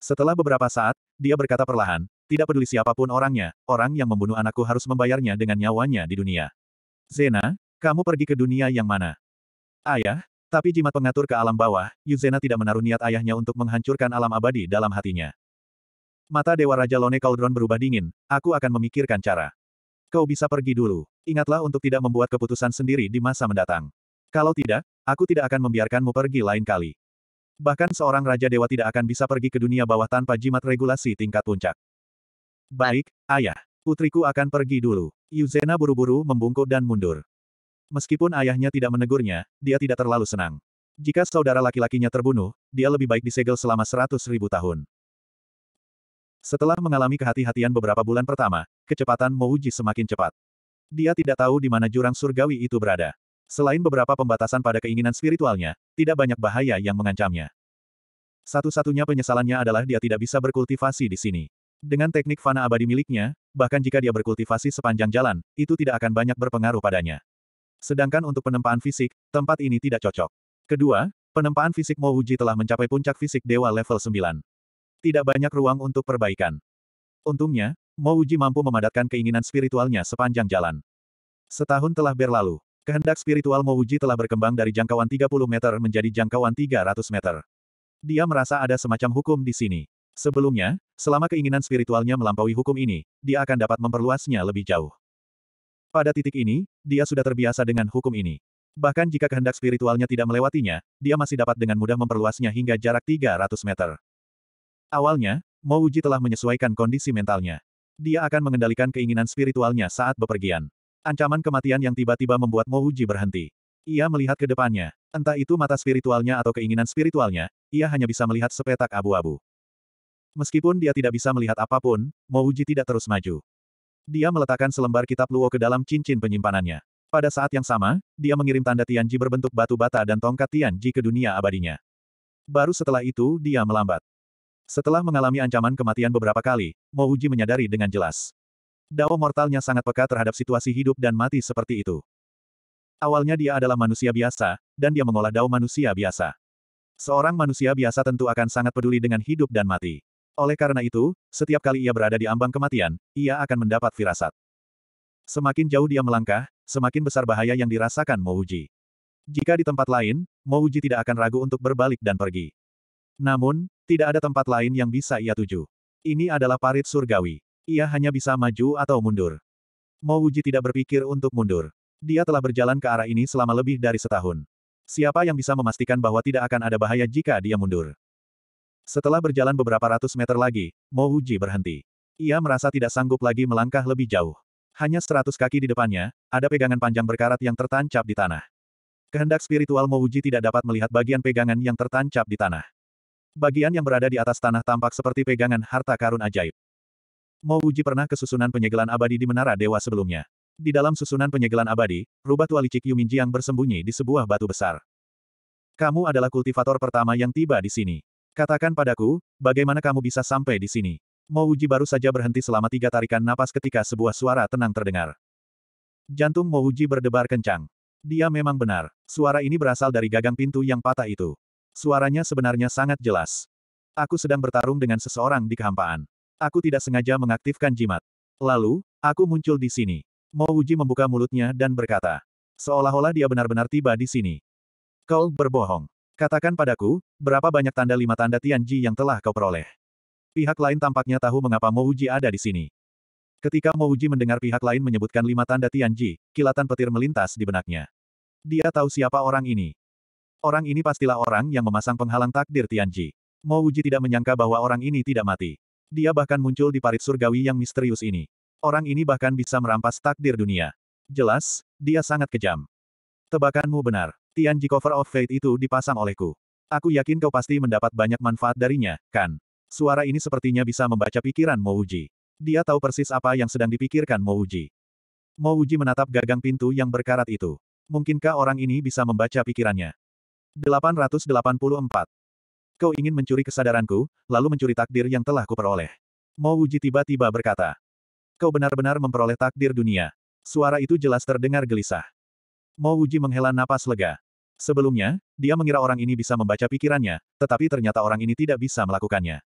Setelah beberapa saat, dia berkata perlahan, tidak peduli siapapun orangnya, orang yang membunuh anakku harus membayarnya dengan nyawanya di dunia. Zena, kamu pergi ke dunia yang mana? Ayah, tapi jimat pengatur ke alam bawah, Yuzena tidak menaruh niat ayahnya untuk menghancurkan alam abadi dalam hatinya. Mata Dewa Raja Lone Cauldron berubah dingin, aku akan memikirkan cara. Kau bisa pergi dulu. Ingatlah untuk tidak membuat keputusan sendiri di masa mendatang. Kalau tidak, aku tidak akan membiarkanmu pergi lain kali. Bahkan seorang Raja Dewa tidak akan bisa pergi ke dunia bawah tanpa jimat regulasi tingkat puncak. Baik, ayah. Putriku akan pergi dulu. Yuzena buru-buru membungkuk dan mundur. Meskipun ayahnya tidak menegurnya, dia tidak terlalu senang. Jika saudara laki-lakinya terbunuh, dia lebih baik disegel selama seratus ribu tahun. Setelah mengalami kehati-hatian beberapa bulan pertama, kecepatan Mouji semakin cepat. Dia tidak tahu di mana jurang surgawi itu berada. Selain beberapa pembatasan pada keinginan spiritualnya, tidak banyak bahaya yang mengancamnya. Satu-satunya penyesalannya adalah dia tidak bisa berkultivasi di sini. Dengan teknik fana abadi miliknya, bahkan jika dia berkultivasi sepanjang jalan, itu tidak akan banyak berpengaruh padanya. Sedangkan untuk penempaan fisik, tempat ini tidak cocok. Kedua, penempaan fisik Mo Wuji telah mencapai puncak fisik dewa level 9. Tidak banyak ruang untuk perbaikan. Untungnya, Mo Wuji mampu memadatkan keinginan spiritualnya sepanjang jalan. Setahun telah berlalu. Kehendak spiritual Mo Wuji telah berkembang dari jangkauan 30 meter menjadi jangkauan 300 meter. Dia merasa ada semacam hukum di sini. Sebelumnya, selama keinginan spiritualnya melampaui hukum ini, dia akan dapat memperluasnya lebih jauh. Pada titik ini, dia sudah terbiasa dengan hukum ini. Bahkan jika kehendak spiritualnya tidak melewatinya, dia masih dapat dengan mudah memperluasnya hingga jarak 300 meter. Awalnya, Mouji telah menyesuaikan kondisi mentalnya. Dia akan mengendalikan keinginan spiritualnya saat bepergian. Ancaman kematian yang tiba-tiba membuat Mouji berhenti. Ia melihat ke depannya. Entah itu mata spiritualnya atau keinginan spiritualnya, ia hanya bisa melihat sepetak abu-abu. Meskipun dia tidak bisa melihat apapun, Mouji tidak terus maju. Dia meletakkan selembar kitab Luo ke dalam cincin penyimpanannya. Pada saat yang sama, dia mengirim tanda Tianji berbentuk batu bata dan tongkat Tianji ke dunia abadinya. Baru setelah itu dia melambat. Setelah mengalami ancaman kematian beberapa kali, Mouji menyadari dengan jelas. Dao mortalnya sangat peka terhadap situasi hidup dan mati seperti itu. Awalnya dia adalah manusia biasa, dan dia mengolah dao manusia biasa. Seorang manusia biasa tentu akan sangat peduli dengan hidup dan mati. Oleh karena itu, setiap kali ia berada di ambang kematian, ia akan mendapat firasat. Semakin jauh dia melangkah, semakin besar bahaya yang dirasakan Mouji. Jika di tempat lain, Mouji tidak akan ragu untuk berbalik dan pergi. Namun, tidak ada tempat lain yang bisa ia tuju. Ini adalah parit surgawi. Ia hanya bisa maju atau mundur. Mouji tidak berpikir untuk mundur. Dia telah berjalan ke arah ini selama lebih dari setahun. Siapa yang bisa memastikan bahwa tidak akan ada bahaya jika dia mundur? Setelah berjalan beberapa ratus meter lagi, Mo Uji berhenti. Ia merasa tidak sanggup lagi melangkah lebih jauh. Hanya seratus kaki di depannya, ada pegangan panjang berkarat yang tertancap di tanah. Kehendak spiritual Mo Uji tidak dapat melihat bagian pegangan yang tertancap di tanah. Bagian yang berada di atas tanah tampak seperti pegangan harta karun ajaib. Mo Uji pernah ke susunan penyegelan abadi di Menara Dewa sebelumnya. Di dalam susunan penyegelan abadi, rubah tua licik Yuminji yang bersembunyi di sebuah batu besar. Kamu adalah kultivator pertama yang tiba di sini. Katakan padaku, bagaimana kamu bisa sampai di sini? uji baru saja berhenti selama tiga tarikan napas ketika sebuah suara tenang terdengar. Jantung uji berdebar kencang. Dia memang benar, suara ini berasal dari gagang pintu yang patah itu. Suaranya sebenarnya sangat jelas. Aku sedang bertarung dengan seseorang di kehampaan. Aku tidak sengaja mengaktifkan jimat. Lalu, aku muncul di sini. uji membuka mulutnya dan berkata. Seolah-olah dia benar-benar tiba di sini. Kau berbohong. Katakan padaku, berapa banyak tanda lima tanda Tianji yang telah kau peroleh? Pihak lain tampaknya tahu mengapa Mouji ada di sini. Ketika Mouji mendengar pihak lain menyebutkan lima tanda Tianji, kilatan petir melintas di benaknya. Dia tahu siapa orang ini. Orang ini pastilah orang yang memasang penghalang takdir Tianji. Mouji tidak menyangka bahwa orang ini tidak mati. Dia bahkan muncul di parit surgawi yang misterius ini. Orang ini bahkan bisa merampas takdir dunia. Jelas, dia sangat kejam. Tebakanmu benar. Tianji Cover of Fate itu dipasang olehku. Aku yakin kau pasti mendapat banyak manfaat darinya, kan? Suara ini sepertinya bisa membaca pikiran Uji. Dia tahu persis apa yang sedang dipikirkan Uji. Mouji. Uji menatap gagang pintu yang berkarat itu. Mungkinkah orang ini bisa membaca pikirannya? 884. Kau ingin mencuri kesadaranku, lalu mencuri takdir yang telah kuperoleh. Uji tiba-tiba berkata. Kau benar-benar memperoleh takdir dunia. Suara itu jelas terdengar gelisah. Uji menghela napas lega. Sebelumnya, dia mengira orang ini bisa membaca pikirannya, tetapi ternyata orang ini tidak bisa melakukannya.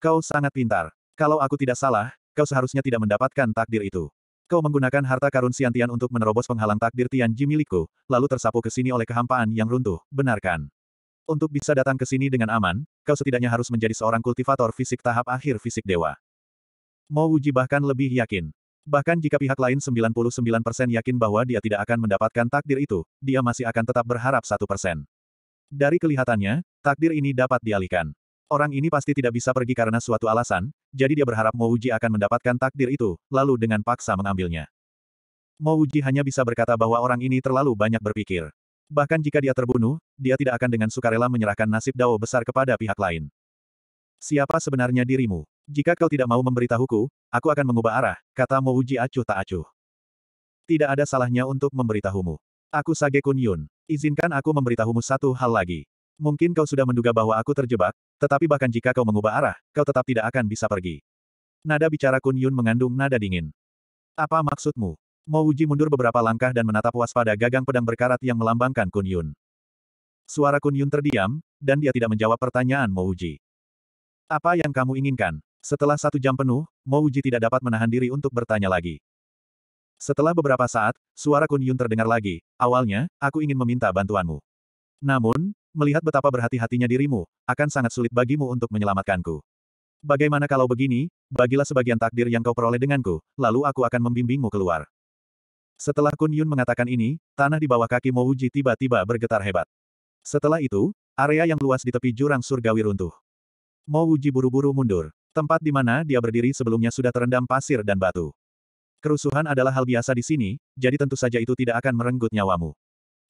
Kau sangat pintar. Kalau aku tidak salah, kau seharusnya tidak mendapatkan takdir itu. Kau menggunakan harta karun Siantian untuk menerobos penghalang takdir Tianji milikku, lalu tersapu ke sini oleh kehampaan yang runtuh, benarkan? Untuk bisa datang ke sini dengan aman, kau setidaknya harus menjadi seorang kultivator fisik tahap akhir fisik dewa. Mo Wuji bahkan lebih yakin. Bahkan jika pihak lain 99% yakin bahwa dia tidak akan mendapatkan takdir itu, dia masih akan tetap berharap satu persen. Dari kelihatannya, takdir ini dapat dialihkan. Orang ini pasti tidak bisa pergi karena suatu alasan, jadi dia berharap Mouji akan mendapatkan takdir itu, lalu dengan paksa mengambilnya. Mouji hanya bisa berkata bahwa orang ini terlalu banyak berpikir. Bahkan jika dia terbunuh, dia tidak akan dengan sukarela menyerahkan nasib Dao besar kepada pihak lain. Siapa sebenarnya dirimu? Jika kau tidak mau memberitahuku, aku akan mengubah arah, kata Mo Uji acuh tak acuh. Tidak ada salahnya untuk memberitahumu. Aku Sage Kun Yun. Izinkan aku memberitahumu satu hal lagi. Mungkin kau sudah menduga bahwa aku terjebak, tetapi bahkan jika kau mengubah arah, kau tetap tidak akan bisa pergi. Nada bicara Kun Yun mengandung nada dingin. Apa maksudmu? Mo Uji mundur beberapa langkah dan menatap waspada gagang pedang berkarat yang melambangkan Kun Yun. Suara Kun Yun terdiam, dan dia tidak menjawab pertanyaan Mo Uji. Apa yang kamu inginkan? Setelah satu jam penuh, Mo Uji tidak dapat menahan diri untuk bertanya lagi. Setelah beberapa saat, suara Kun Yun terdengar lagi. Awalnya, aku ingin meminta bantuanmu. Namun, melihat betapa berhati-hatinya dirimu, akan sangat sulit bagimu untuk menyelamatkanku. Bagaimana kalau begini, bagilah sebagian takdir yang kau peroleh denganku, lalu aku akan membimbingmu keluar. Setelah Kun Yun mengatakan ini, tanah di bawah kaki Mo Uji tiba-tiba bergetar hebat. Setelah itu, area yang luas di tepi jurang surgawi runtuh. Mo Uji buru-buru mundur. Tempat di mana dia berdiri sebelumnya sudah terendam pasir dan batu. Kerusuhan adalah hal biasa di sini, jadi tentu saja itu tidak akan merenggut nyawamu.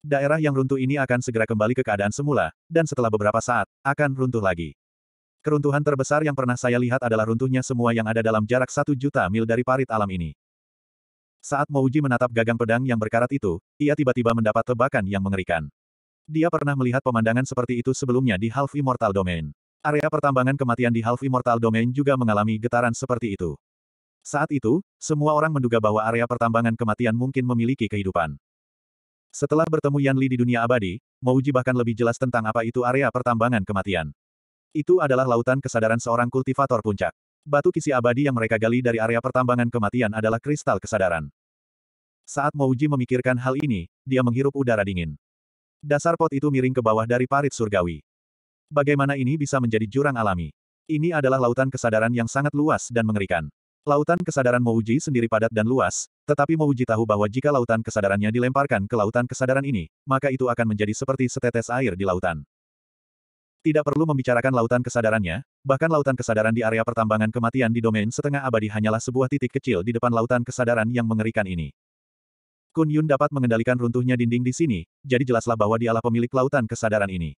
Daerah yang runtuh ini akan segera kembali ke keadaan semula, dan setelah beberapa saat, akan runtuh lagi. Keruntuhan terbesar yang pernah saya lihat adalah runtuhnya semua yang ada dalam jarak satu juta mil dari parit alam ini. Saat Mouji menatap gagang pedang yang berkarat itu, ia tiba-tiba mendapat tebakan yang mengerikan. Dia pernah melihat pemandangan seperti itu sebelumnya di Half Immortal Domain. Area pertambangan kematian di Half Immortal Domain juga mengalami getaran seperti itu. Saat itu, semua orang menduga bahwa area pertambangan kematian mungkin memiliki kehidupan. Setelah bertemu Yan Li di dunia abadi, Mouji bahkan lebih jelas tentang apa itu area pertambangan kematian. Itu adalah lautan kesadaran seorang kultivator puncak. Batu kisi abadi yang mereka gali dari area pertambangan kematian adalah kristal kesadaran. Saat Mouji memikirkan hal ini, dia menghirup udara dingin. Dasar pot itu miring ke bawah dari parit surgawi. Bagaimana ini bisa menjadi jurang alami? Ini adalah lautan kesadaran yang sangat luas dan mengerikan. Lautan kesadaran Mouji sendiri padat dan luas, tetapi Mouji tahu bahwa jika lautan kesadarannya dilemparkan ke lautan kesadaran ini, maka itu akan menjadi seperti setetes air di lautan. Tidak perlu membicarakan lautan kesadarannya, bahkan lautan kesadaran di area pertambangan kematian di domain setengah abadi hanyalah sebuah titik kecil di depan lautan kesadaran yang mengerikan ini. Kun Yun dapat mengendalikan runtuhnya dinding di sini, jadi jelaslah bahwa dialah pemilik lautan kesadaran ini.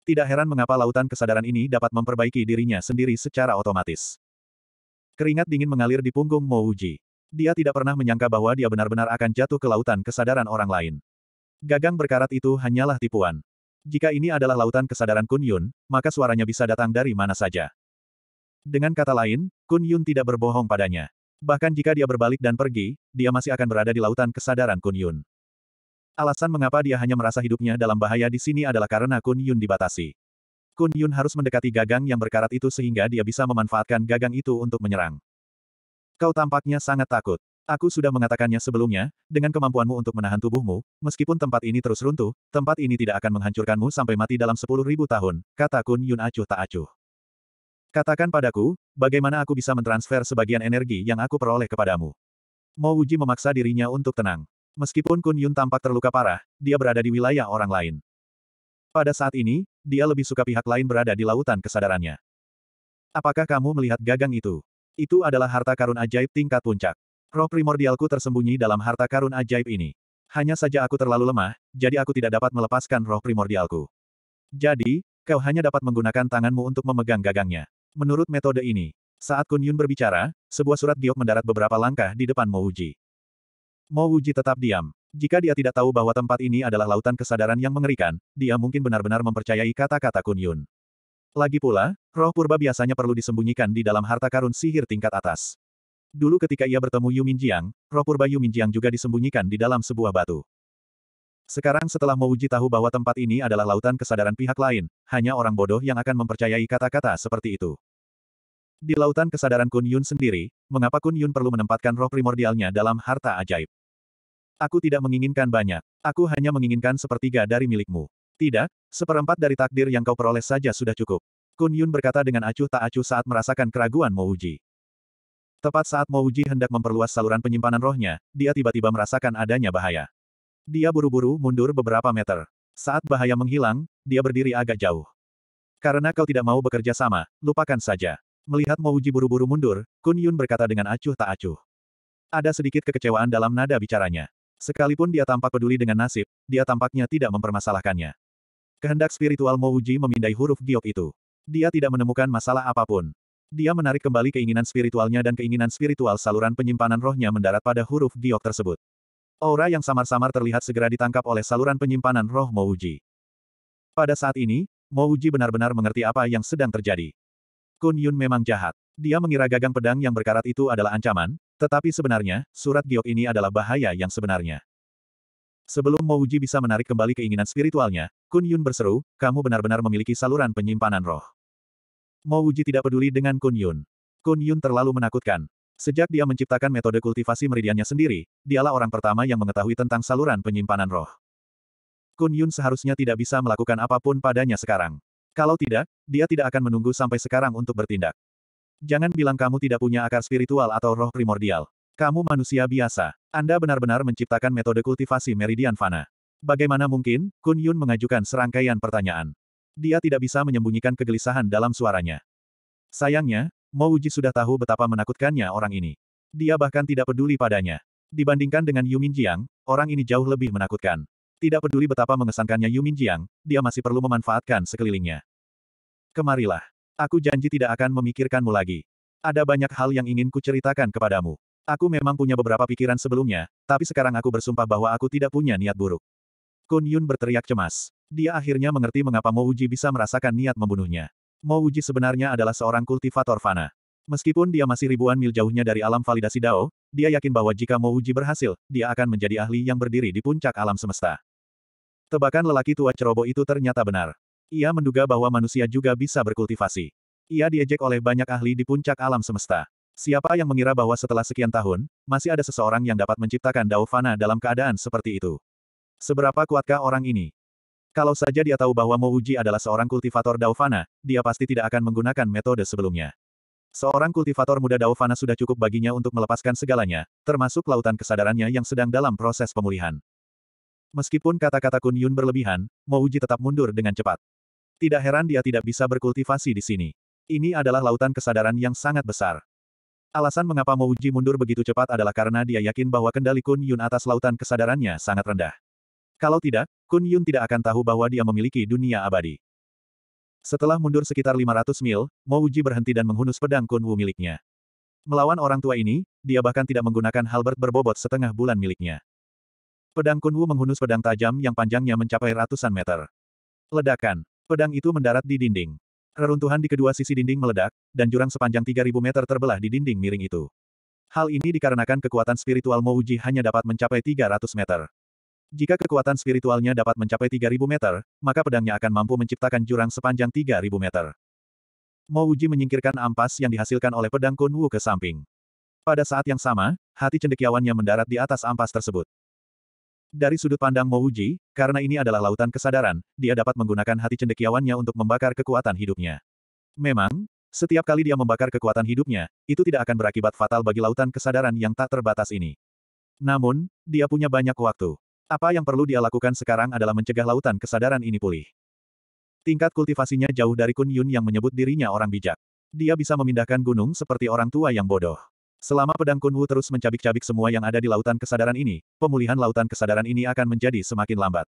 Tidak heran mengapa lautan kesadaran ini dapat memperbaiki dirinya sendiri secara otomatis. Keringat dingin mengalir di punggung Mo Uji. Dia tidak pernah menyangka bahwa dia benar-benar akan jatuh ke lautan kesadaran orang lain. Gagang berkarat itu hanyalah tipuan. Jika ini adalah lautan kesadaran Kun Yun, maka suaranya bisa datang dari mana saja. Dengan kata lain, Kun Yun tidak berbohong padanya. Bahkan jika dia berbalik dan pergi, dia masih akan berada di lautan kesadaran Kun Yun. Alasan mengapa dia hanya merasa hidupnya dalam bahaya di sini adalah karena Kun Yun dibatasi. Kun Yun harus mendekati gagang yang berkarat itu sehingga dia bisa memanfaatkan gagang itu untuk menyerang. Kau tampaknya sangat takut. Aku sudah mengatakannya sebelumnya, dengan kemampuanmu untuk menahan tubuhmu, meskipun tempat ini terus runtuh, tempat ini tidak akan menghancurkanmu sampai mati dalam sepuluh ribu tahun, kata Kun Yun acuh tak acuh. Katakan padaku, bagaimana aku bisa mentransfer sebagian energi yang aku peroleh kepadamu. Mo Wuji memaksa dirinya untuk tenang. Meskipun Kun Yun tampak terluka parah, dia berada di wilayah orang lain. Pada saat ini, dia lebih suka pihak lain berada di lautan kesadarannya. Apakah kamu melihat gagang itu? Itu adalah harta karun ajaib tingkat puncak. Roh primordialku tersembunyi dalam harta karun ajaib ini. Hanya saja aku terlalu lemah, jadi aku tidak dapat melepaskan roh primordialku. Jadi, kau hanya dapat menggunakan tanganmu untuk memegang gagangnya. Menurut metode ini, saat Kun Yun berbicara, sebuah surat giok mendarat beberapa langkah di depan Mo Uji. Mo Wuji tetap diam. Jika dia tidak tahu bahwa tempat ini adalah lautan kesadaran yang mengerikan, dia mungkin benar-benar mempercayai kata-kata Kun Yun. Lagi pula, roh purba biasanya perlu disembunyikan di dalam harta karun sihir tingkat atas. Dulu ketika ia bertemu Yu Minjiang, roh purba Yu Minjiang juga disembunyikan di dalam sebuah batu. Sekarang setelah Mo Wuji tahu bahwa tempat ini adalah lautan kesadaran pihak lain, hanya orang bodoh yang akan mempercayai kata-kata seperti itu. Di lautan kesadaran Kun Yun sendiri, mengapa Kun Yun perlu menempatkan roh primordialnya dalam harta ajaib? Aku tidak menginginkan banyak. Aku hanya menginginkan sepertiga dari milikmu. Tidak, seperempat dari takdir yang kau peroleh saja sudah cukup. Kun Yun berkata dengan acuh tak acuh saat merasakan keraguan Mo Uji. Tepat saat Mo Uji hendak memperluas saluran penyimpanan rohnya, dia tiba-tiba merasakan adanya bahaya. Dia buru-buru mundur beberapa meter. Saat bahaya menghilang, dia berdiri agak jauh. Karena kau tidak mau bekerja sama, lupakan saja. Melihat Mo Uji buru-buru mundur, Kun Yun berkata dengan acuh tak acuh. Ada sedikit kekecewaan dalam nada bicaranya. Sekalipun dia tampak peduli dengan nasib, dia tampaknya tidak mempermasalahkannya. Kehendak spiritual Mouji memindai huruf giok itu. Dia tidak menemukan masalah apapun. Dia menarik kembali keinginan spiritualnya dan keinginan spiritual saluran penyimpanan rohnya mendarat pada huruf giok tersebut. Aura yang samar-samar terlihat segera ditangkap oleh saluran penyimpanan roh Mouji. Pada saat ini, Mouji benar-benar mengerti apa yang sedang terjadi. Kun Yun memang jahat. Dia mengira gagang pedang yang berkarat itu adalah ancaman, tetapi sebenarnya, surat giok ini adalah bahaya yang sebenarnya. Sebelum Mouji bisa menarik kembali keinginan spiritualnya, Kun Yun berseru, kamu benar-benar memiliki saluran penyimpanan roh. Mouji tidak peduli dengan Kun Yun. Kun Yun terlalu menakutkan. Sejak dia menciptakan metode kultivasi meridiannya sendiri, dialah orang pertama yang mengetahui tentang saluran penyimpanan roh. Kun Yun seharusnya tidak bisa melakukan apapun padanya sekarang. Kalau tidak, dia tidak akan menunggu sampai sekarang untuk bertindak. Jangan bilang kamu tidak punya akar spiritual atau roh primordial. Kamu manusia biasa. Anda benar-benar menciptakan metode kultivasi meridian fana. Bagaimana mungkin, Kun Yun mengajukan serangkaian pertanyaan. Dia tidak bisa menyembunyikan kegelisahan dalam suaranya. Sayangnya, Mo Uji sudah tahu betapa menakutkannya orang ini. Dia bahkan tidak peduli padanya. Dibandingkan dengan Yu Min Jiang, orang ini jauh lebih menakutkan. Tidak peduli betapa mengesankannya Yu Min Jiang, dia masih perlu memanfaatkan sekelilingnya. Kemarilah. Aku janji tidak akan memikirkanmu lagi. Ada banyak hal yang ingin kuceritakan kepadamu. Aku memang punya beberapa pikiran sebelumnya, tapi sekarang aku bersumpah bahwa aku tidak punya niat buruk. Kun Yun berteriak cemas. Dia akhirnya mengerti mengapa Mo Uji bisa merasakan niat membunuhnya. Mo Uji sebenarnya adalah seorang kultivator fana. Meskipun dia masih ribuan mil jauhnya dari alam validasi Dao, dia yakin bahwa jika Mo Uji berhasil, dia akan menjadi ahli yang berdiri di puncak alam semesta. Tebakan lelaki tua ceroboh itu ternyata benar. Ia menduga bahwa manusia juga bisa berkultivasi. Ia diejek oleh banyak ahli di puncak alam semesta. Siapa yang mengira bahwa setelah sekian tahun, masih ada seseorang yang dapat menciptakan Dao dalam keadaan seperti itu? Seberapa kuatkah orang ini? Kalau saja dia tahu bahwa Mouji adalah seorang kultivator Daofana, dia pasti tidak akan menggunakan metode sebelumnya. Seorang kultivator muda Daofana sudah cukup baginya untuk melepaskan segalanya, termasuk lautan kesadarannya yang sedang dalam proses pemulihan. Meskipun kata-kata Kun Yun berlebihan, Mouji tetap mundur dengan cepat. Tidak heran dia tidak bisa berkultivasi di sini. Ini adalah lautan kesadaran yang sangat besar. Alasan mengapa Mouji mundur begitu cepat adalah karena dia yakin bahwa kendali Kun Yun atas lautan kesadarannya sangat rendah. Kalau tidak, Kun Yun tidak akan tahu bahwa dia memiliki dunia abadi. Setelah mundur sekitar 500 mil, Mouji berhenti dan menghunus pedang Kun Wu miliknya. Melawan orang tua ini, dia bahkan tidak menggunakan halbert berbobot setengah bulan miliknya. Pedang Kun Wu menghunus pedang tajam yang panjangnya mencapai ratusan meter. Ledakan. Pedang itu mendarat di dinding. Reruntuhan di kedua sisi dinding meledak, dan jurang sepanjang 3.000 meter terbelah di dinding miring itu. Hal ini dikarenakan kekuatan spiritual Mouji hanya dapat mencapai 300 meter. Jika kekuatan spiritualnya dapat mencapai 3.000 meter, maka pedangnya akan mampu menciptakan jurang sepanjang 3.000 meter. Mouji menyingkirkan ampas yang dihasilkan oleh pedang Kun Wu ke samping. Pada saat yang sama, hati cendekiawannya mendarat di atas ampas tersebut. Dari sudut pandang Mouji, karena ini adalah lautan kesadaran, dia dapat menggunakan hati cendekiawannya untuk membakar kekuatan hidupnya. Memang, setiap kali dia membakar kekuatan hidupnya, itu tidak akan berakibat fatal bagi lautan kesadaran yang tak terbatas ini. Namun, dia punya banyak waktu. Apa yang perlu dia lakukan sekarang adalah mencegah lautan kesadaran ini pulih. Tingkat kultivasinya jauh dari Kun Yun yang menyebut dirinya orang bijak. Dia bisa memindahkan gunung seperti orang tua yang bodoh. Selama pedang Kunwu terus mencabik-cabik semua yang ada di lautan kesadaran ini, pemulihan lautan kesadaran ini akan menjadi semakin lambat.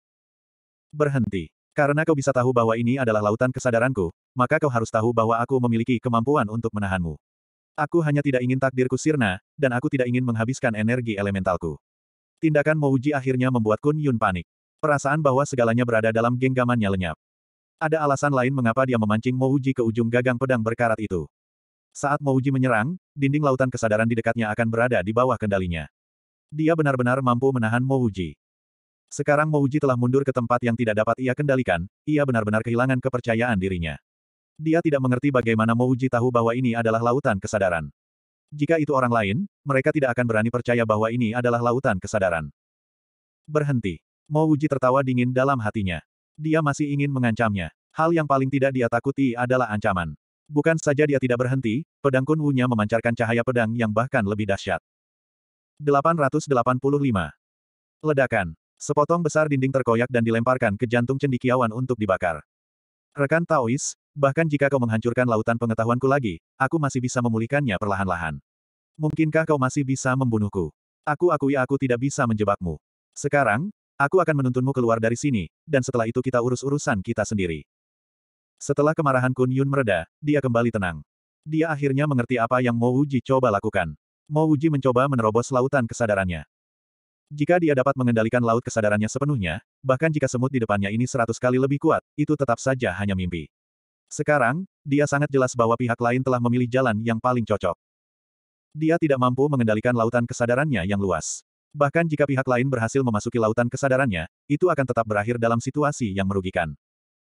Berhenti. Karena kau bisa tahu bahwa ini adalah lautan kesadaranku, maka kau harus tahu bahwa aku memiliki kemampuan untuk menahanmu. Aku hanya tidak ingin takdirku sirna, dan aku tidak ingin menghabiskan energi elementalku. Tindakan Mouji akhirnya membuat Kun Yun panik. Perasaan bahwa segalanya berada dalam genggamannya lenyap. Ada alasan lain mengapa dia memancing Mouji ke ujung gagang pedang berkarat itu. Saat Mouji menyerang, dinding lautan kesadaran di dekatnya akan berada di bawah kendalinya. Dia benar-benar mampu menahan Mouji. Sekarang Mouji telah mundur ke tempat yang tidak dapat ia kendalikan, ia benar-benar kehilangan kepercayaan dirinya. Dia tidak mengerti bagaimana Mouji tahu bahwa ini adalah lautan kesadaran. Jika itu orang lain, mereka tidak akan berani percaya bahwa ini adalah lautan kesadaran. Berhenti. Mouji tertawa dingin dalam hatinya. Dia masih ingin mengancamnya. Hal yang paling tidak dia takuti adalah ancaman. Bukan saja dia tidak berhenti, pedang Kun memancarkan cahaya pedang yang bahkan lebih dahsyat. 885. Ledakan. Sepotong besar dinding terkoyak dan dilemparkan ke jantung cendikiawan untuk dibakar. Rekan Taois, bahkan jika kau menghancurkan lautan pengetahuanku lagi, aku masih bisa memulihkannya perlahan-lahan. Mungkinkah kau masih bisa membunuhku? Aku akui aku tidak bisa menjebakmu. Sekarang, aku akan menuntunmu keluar dari sini, dan setelah itu kita urus urusan kita sendiri. Setelah kemarahan Kun Yun mereda, dia kembali tenang. Dia akhirnya mengerti apa yang Mo Uji coba lakukan. Mo Uji mencoba menerobos lautan kesadarannya. Jika dia dapat mengendalikan laut kesadarannya sepenuhnya, bahkan jika semut di depannya ini seratus kali lebih kuat, itu tetap saja hanya mimpi. Sekarang, dia sangat jelas bahwa pihak lain telah memilih jalan yang paling cocok. Dia tidak mampu mengendalikan lautan kesadarannya yang luas. Bahkan jika pihak lain berhasil memasuki lautan kesadarannya, itu akan tetap berakhir dalam situasi yang merugikan.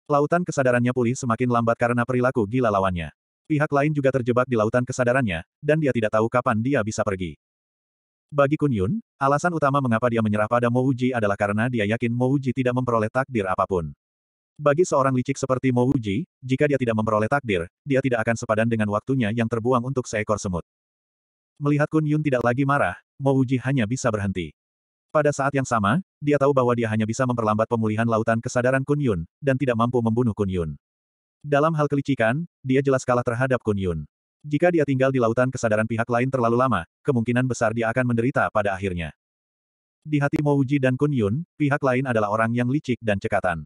Lautan kesadarannya pulih semakin lambat karena perilaku gila lawannya. Pihak lain juga terjebak di lautan kesadarannya, dan dia tidak tahu kapan dia bisa pergi. Bagi Kun Yun, alasan utama mengapa dia menyerah pada Mo Uji adalah karena dia yakin Mo Uji tidak memperoleh takdir apapun. Bagi seorang licik seperti Mo Uji, jika dia tidak memperoleh takdir, dia tidak akan sepadan dengan waktunya yang terbuang untuk seekor semut. Melihat Kun Yun tidak lagi marah, Mo Uji hanya bisa berhenti. Pada saat yang sama, dia tahu bahwa dia hanya bisa memperlambat pemulihan lautan kesadaran Kun Yun, dan tidak mampu membunuh Kun Yun. Dalam hal kelicikan, dia jelas kalah terhadap Kun Yun. Jika dia tinggal di lautan kesadaran pihak lain terlalu lama, kemungkinan besar dia akan menderita pada akhirnya. Di hati Mo Uji dan Kun Yun, pihak lain adalah orang yang licik dan cekatan.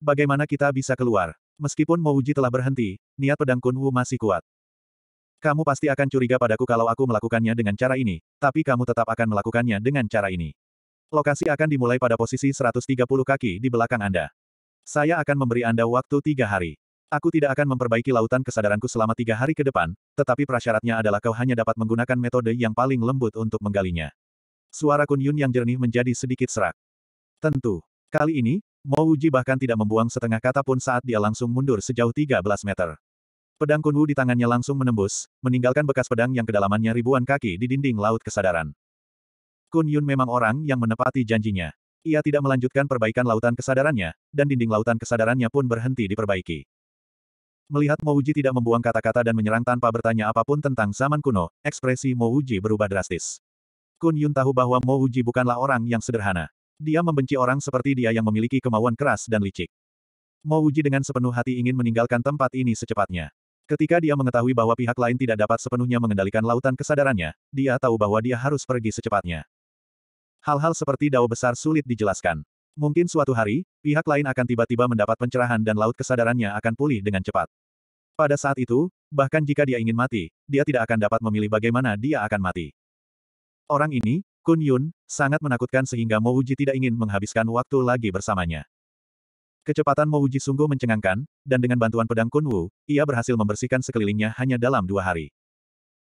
Bagaimana kita bisa keluar? Meskipun Mo Uji telah berhenti, niat pedang Kun Wu masih kuat. Kamu pasti akan curiga padaku kalau aku melakukannya dengan cara ini, tapi kamu tetap akan melakukannya dengan cara ini. Lokasi akan dimulai pada posisi 130 kaki di belakang Anda. Saya akan memberi Anda waktu tiga hari. Aku tidak akan memperbaiki lautan kesadaranku selama tiga hari ke depan, tetapi prasyaratnya adalah kau hanya dapat menggunakan metode yang paling lembut untuk menggalinya. Suara Kun Yun yang jernih menjadi sedikit serak. Tentu. Kali ini, Mo Uji bahkan tidak membuang setengah kata pun saat dia langsung mundur sejauh 13 meter. Pedang Kunwu di tangannya langsung menembus, meninggalkan bekas pedang yang kedalamannya ribuan kaki di dinding laut kesadaran. Kun Yun memang orang yang menepati janjinya. Ia tidak melanjutkan perbaikan lautan kesadarannya, dan dinding lautan kesadarannya pun berhenti diperbaiki. Melihat Mo Mouji tidak membuang kata-kata dan menyerang tanpa bertanya apapun tentang zaman kuno, ekspresi Mo Mouji berubah drastis. Kun Yun tahu bahwa Mo Mouji bukanlah orang yang sederhana. Dia membenci orang seperti dia yang memiliki kemauan keras dan licik. Mo Mouji dengan sepenuh hati ingin meninggalkan tempat ini secepatnya. Ketika dia mengetahui bahwa pihak lain tidak dapat sepenuhnya mengendalikan lautan kesadarannya, dia tahu bahwa dia harus pergi secepatnya. Hal-hal seperti dao besar sulit dijelaskan. Mungkin suatu hari, pihak lain akan tiba-tiba mendapat pencerahan dan laut kesadarannya akan pulih dengan cepat. Pada saat itu, bahkan jika dia ingin mati, dia tidak akan dapat memilih bagaimana dia akan mati. Orang ini, Kun Yun, sangat menakutkan sehingga Mo tidak ingin menghabiskan waktu lagi bersamanya. Kecepatan Mo Wuji sungguh mencengangkan, dan dengan bantuan pedang Kun Wu, ia berhasil membersihkan sekelilingnya hanya dalam dua hari.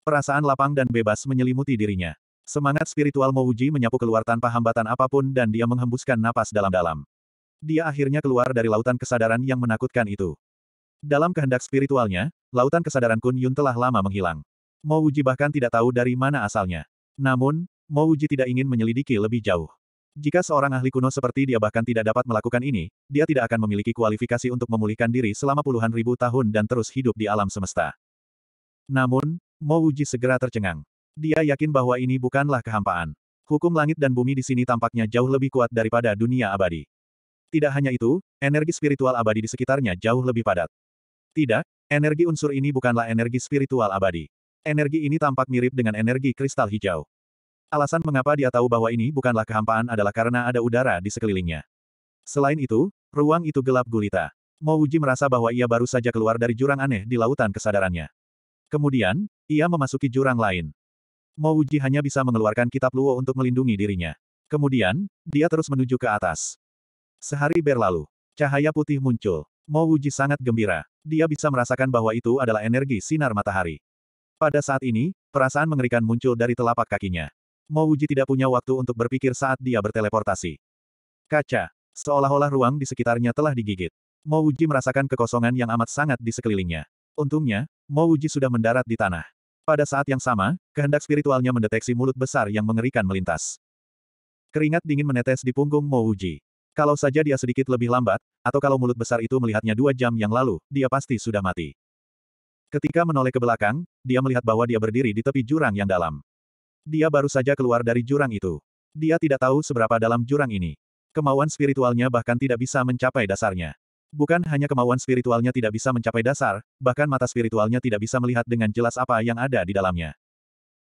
Perasaan lapang dan bebas menyelimuti dirinya. Semangat spiritual Mo Wuji menyapu keluar tanpa hambatan apapun dan dia menghembuskan napas dalam-dalam. Dia akhirnya keluar dari lautan kesadaran yang menakutkan itu. Dalam kehendak spiritualnya, lautan kesadaran Kun Yun telah lama menghilang. Mo Wuji bahkan tidak tahu dari mana asalnya. Namun, Mo Wuji tidak ingin menyelidiki lebih jauh. Jika seorang ahli kuno seperti dia bahkan tidak dapat melakukan ini, dia tidak akan memiliki kualifikasi untuk memulihkan diri selama puluhan ribu tahun dan terus hidup di alam semesta. Namun, Mo Wuji segera tercengang. Dia yakin bahwa ini bukanlah kehampaan. Hukum langit dan bumi di sini tampaknya jauh lebih kuat daripada dunia abadi. Tidak hanya itu, energi spiritual abadi di sekitarnya jauh lebih padat. Tidak, energi unsur ini bukanlah energi spiritual abadi. Energi ini tampak mirip dengan energi kristal hijau. Alasan mengapa dia tahu bahwa ini bukanlah kehampaan adalah karena ada udara di sekelilingnya. Selain itu, ruang itu gelap gulita. Mouji merasa bahwa ia baru saja keluar dari jurang aneh di lautan kesadarannya. Kemudian, ia memasuki jurang lain. Mouji hanya bisa mengeluarkan kitab Luo untuk melindungi dirinya. Kemudian, dia terus menuju ke atas. Sehari berlalu, cahaya putih muncul. Mouji sangat gembira. Dia bisa merasakan bahwa itu adalah energi sinar matahari. Pada saat ini, perasaan mengerikan muncul dari telapak kakinya. Mo Wuji tidak punya waktu untuk berpikir saat dia berteleportasi. Kaca. Seolah-olah ruang di sekitarnya telah digigit. Mo Wuji merasakan kekosongan yang amat sangat di sekelilingnya. Untungnya, Mo Wuji sudah mendarat di tanah. Pada saat yang sama, kehendak spiritualnya mendeteksi mulut besar yang mengerikan melintas. Keringat dingin menetes di punggung Mo Wuji. Kalau saja dia sedikit lebih lambat, atau kalau mulut besar itu melihatnya dua jam yang lalu, dia pasti sudah mati. Ketika menoleh ke belakang, dia melihat bahwa dia berdiri di tepi jurang yang dalam. Dia baru saja keluar dari jurang itu. Dia tidak tahu seberapa dalam jurang ini. Kemauan spiritualnya bahkan tidak bisa mencapai dasarnya. Bukan hanya kemauan spiritualnya tidak bisa mencapai dasar, bahkan mata spiritualnya tidak bisa melihat dengan jelas apa yang ada di dalamnya.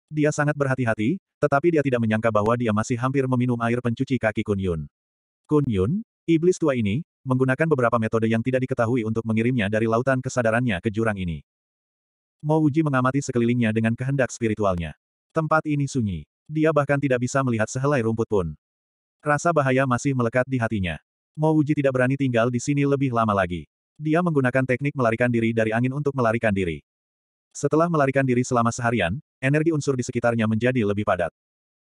Dia sangat berhati-hati, tetapi dia tidak menyangka bahwa dia masih hampir meminum air pencuci kaki Kun Yun. Kun Yun, iblis tua ini, menggunakan beberapa metode yang tidak diketahui untuk mengirimnya dari lautan kesadarannya ke jurang ini. Mo mengamati sekelilingnya dengan kehendak spiritualnya. Tempat ini sunyi. Dia bahkan tidak bisa melihat sehelai rumput pun. Rasa bahaya masih melekat di hatinya. Mo tidak berani tinggal di sini lebih lama lagi. Dia menggunakan teknik melarikan diri dari angin untuk melarikan diri. Setelah melarikan diri selama seharian, energi unsur di sekitarnya menjadi lebih padat.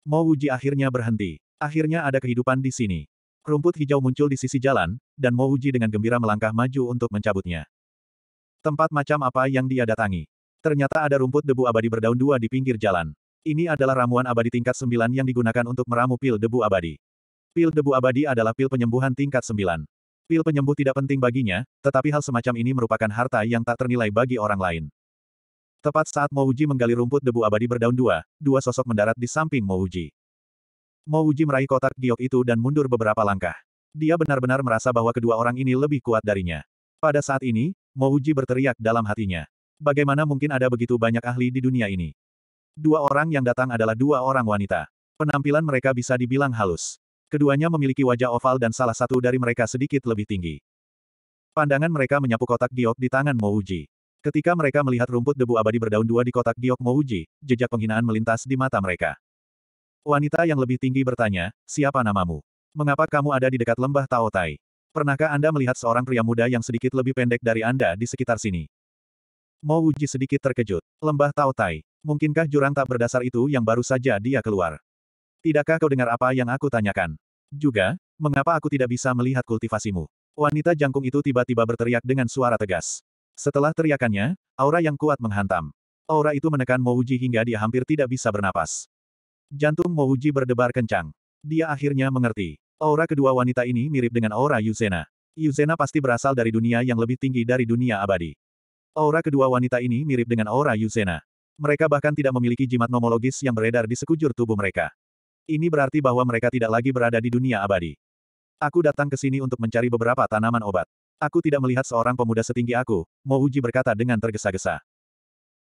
Mo akhirnya berhenti. Akhirnya ada kehidupan di sini. Rumput hijau muncul di sisi jalan, dan Mo dengan gembira melangkah maju untuk mencabutnya. Tempat macam apa yang dia datangi? Ternyata ada rumput debu abadi berdaun dua di pinggir jalan. Ini adalah ramuan abadi tingkat 9 yang digunakan untuk meramu pil debu abadi. Pil debu abadi adalah pil penyembuhan tingkat 9. Pil penyembuh tidak penting baginya, tetapi hal semacam ini merupakan harta yang tak ternilai bagi orang lain. Tepat saat Mouji menggali rumput debu abadi berdaun dua, dua sosok mendarat di samping Mouji. Mouji meraih kotak giok itu dan mundur beberapa langkah. Dia benar-benar merasa bahwa kedua orang ini lebih kuat darinya. Pada saat ini, Mouji berteriak dalam hatinya. Bagaimana mungkin ada begitu banyak ahli di dunia ini? Dua orang yang datang adalah dua orang wanita. Penampilan mereka bisa dibilang halus. Keduanya memiliki wajah oval dan salah satu dari mereka sedikit lebih tinggi. Pandangan mereka menyapu kotak giok di tangan Mouji. Ketika mereka melihat rumput debu abadi berdaun dua di kotak giok Mouji, jejak penghinaan melintas di mata mereka. Wanita yang lebih tinggi bertanya, siapa namamu? Mengapa kamu ada di dekat lembah Tao Tai? Pernahkah Anda melihat seorang pria muda yang sedikit lebih pendek dari Anda di sekitar sini? Mo Wuji sedikit terkejut. Lembah Tao Tai. Mungkinkah jurang tak berdasar itu yang baru saja dia keluar? Tidakkah kau dengar apa yang aku tanyakan? Juga, mengapa aku tidak bisa melihat kultivasimu? Wanita jangkung itu tiba-tiba berteriak dengan suara tegas. Setelah teriakannya, aura yang kuat menghantam. Aura itu menekan Mo Wuji hingga dia hampir tidak bisa bernapas. Jantung Mo Wuji berdebar kencang. Dia akhirnya mengerti. Aura kedua wanita ini mirip dengan aura Yuzena. Yuzena pasti berasal dari dunia yang lebih tinggi dari dunia abadi. Aura kedua wanita ini mirip dengan aura Yuzena. Mereka bahkan tidak memiliki jimat nomologis yang beredar di sekujur tubuh mereka. Ini berarti bahwa mereka tidak lagi berada di dunia abadi. Aku datang ke sini untuk mencari beberapa tanaman obat. Aku tidak melihat seorang pemuda setinggi aku, Mouji berkata dengan tergesa-gesa.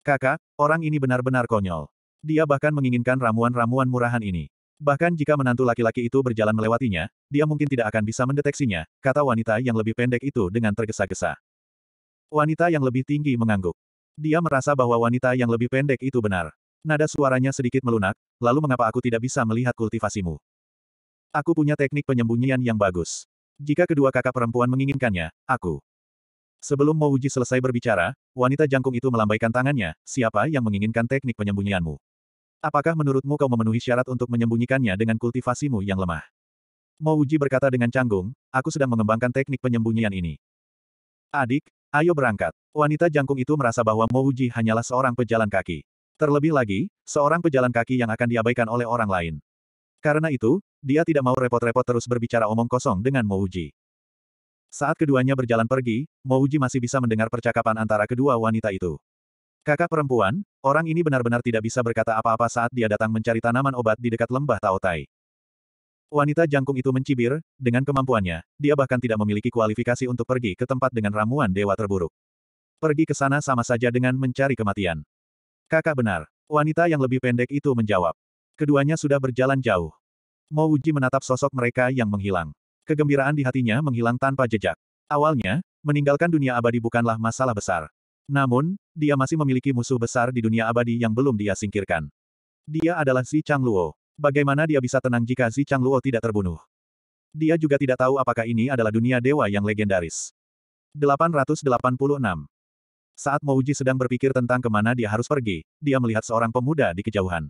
Kakak, orang ini benar-benar konyol. Dia bahkan menginginkan ramuan-ramuan murahan ini. Bahkan jika menantu laki-laki itu berjalan melewatinya, dia mungkin tidak akan bisa mendeteksinya, kata wanita yang lebih pendek itu dengan tergesa-gesa. Wanita yang lebih tinggi mengangguk. Dia merasa bahwa wanita yang lebih pendek itu benar. Nada suaranya sedikit melunak, lalu mengapa aku tidak bisa melihat kultivasimu? Aku punya teknik penyembunyian yang bagus. Jika kedua kakak perempuan menginginkannya, aku. Sebelum Mouji selesai berbicara, wanita jangkung itu melambaikan tangannya, siapa yang menginginkan teknik penyembunyianmu? Apakah menurutmu kau memenuhi syarat untuk menyembunyikannya dengan kultivasimu yang lemah? Mouji berkata dengan canggung, aku sedang mengembangkan teknik penyembunyian ini. Adik, Ayo berangkat. Wanita jangkung itu merasa bahwa Mouji hanyalah seorang pejalan kaki. Terlebih lagi, seorang pejalan kaki yang akan diabaikan oleh orang lain. Karena itu, dia tidak mau repot-repot terus berbicara omong kosong dengan Mouji. Saat keduanya berjalan pergi, Mouji masih bisa mendengar percakapan antara kedua wanita itu. Kakak perempuan, orang ini benar-benar tidak bisa berkata apa-apa saat dia datang mencari tanaman obat di dekat lembah Taotai. Wanita jangkung itu mencibir, dengan kemampuannya, dia bahkan tidak memiliki kualifikasi untuk pergi ke tempat dengan ramuan dewa terburuk. Pergi ke sana sama saja dengan mencari kematian. Kakak benar. Wanita yang lebih pendek itu menjawab. Keduanya sudah berjalan jauh. Mo Uji menatap sosok mereka yang menghilang. Kegembiraan di hatinya menghilang tanpa jejak. Awalnya, meninggalkan dunia abadi bukanlah masalah besar. Namun, dia masih memiliki musuh besar di dunia abadi yang belum dia singkirkan. Dia adalah Si Chang Luo. Bagaimana dia bisa tenang jika Zi Changluo tidak terbunuh? Dia juga tidak tahu apakah ini adalah dunia dewa yang legendaris. 886. Saat Mouji sedang berpikir tentang kemana dia harus pergi, dia melihat seorang pemuda di kejauhan.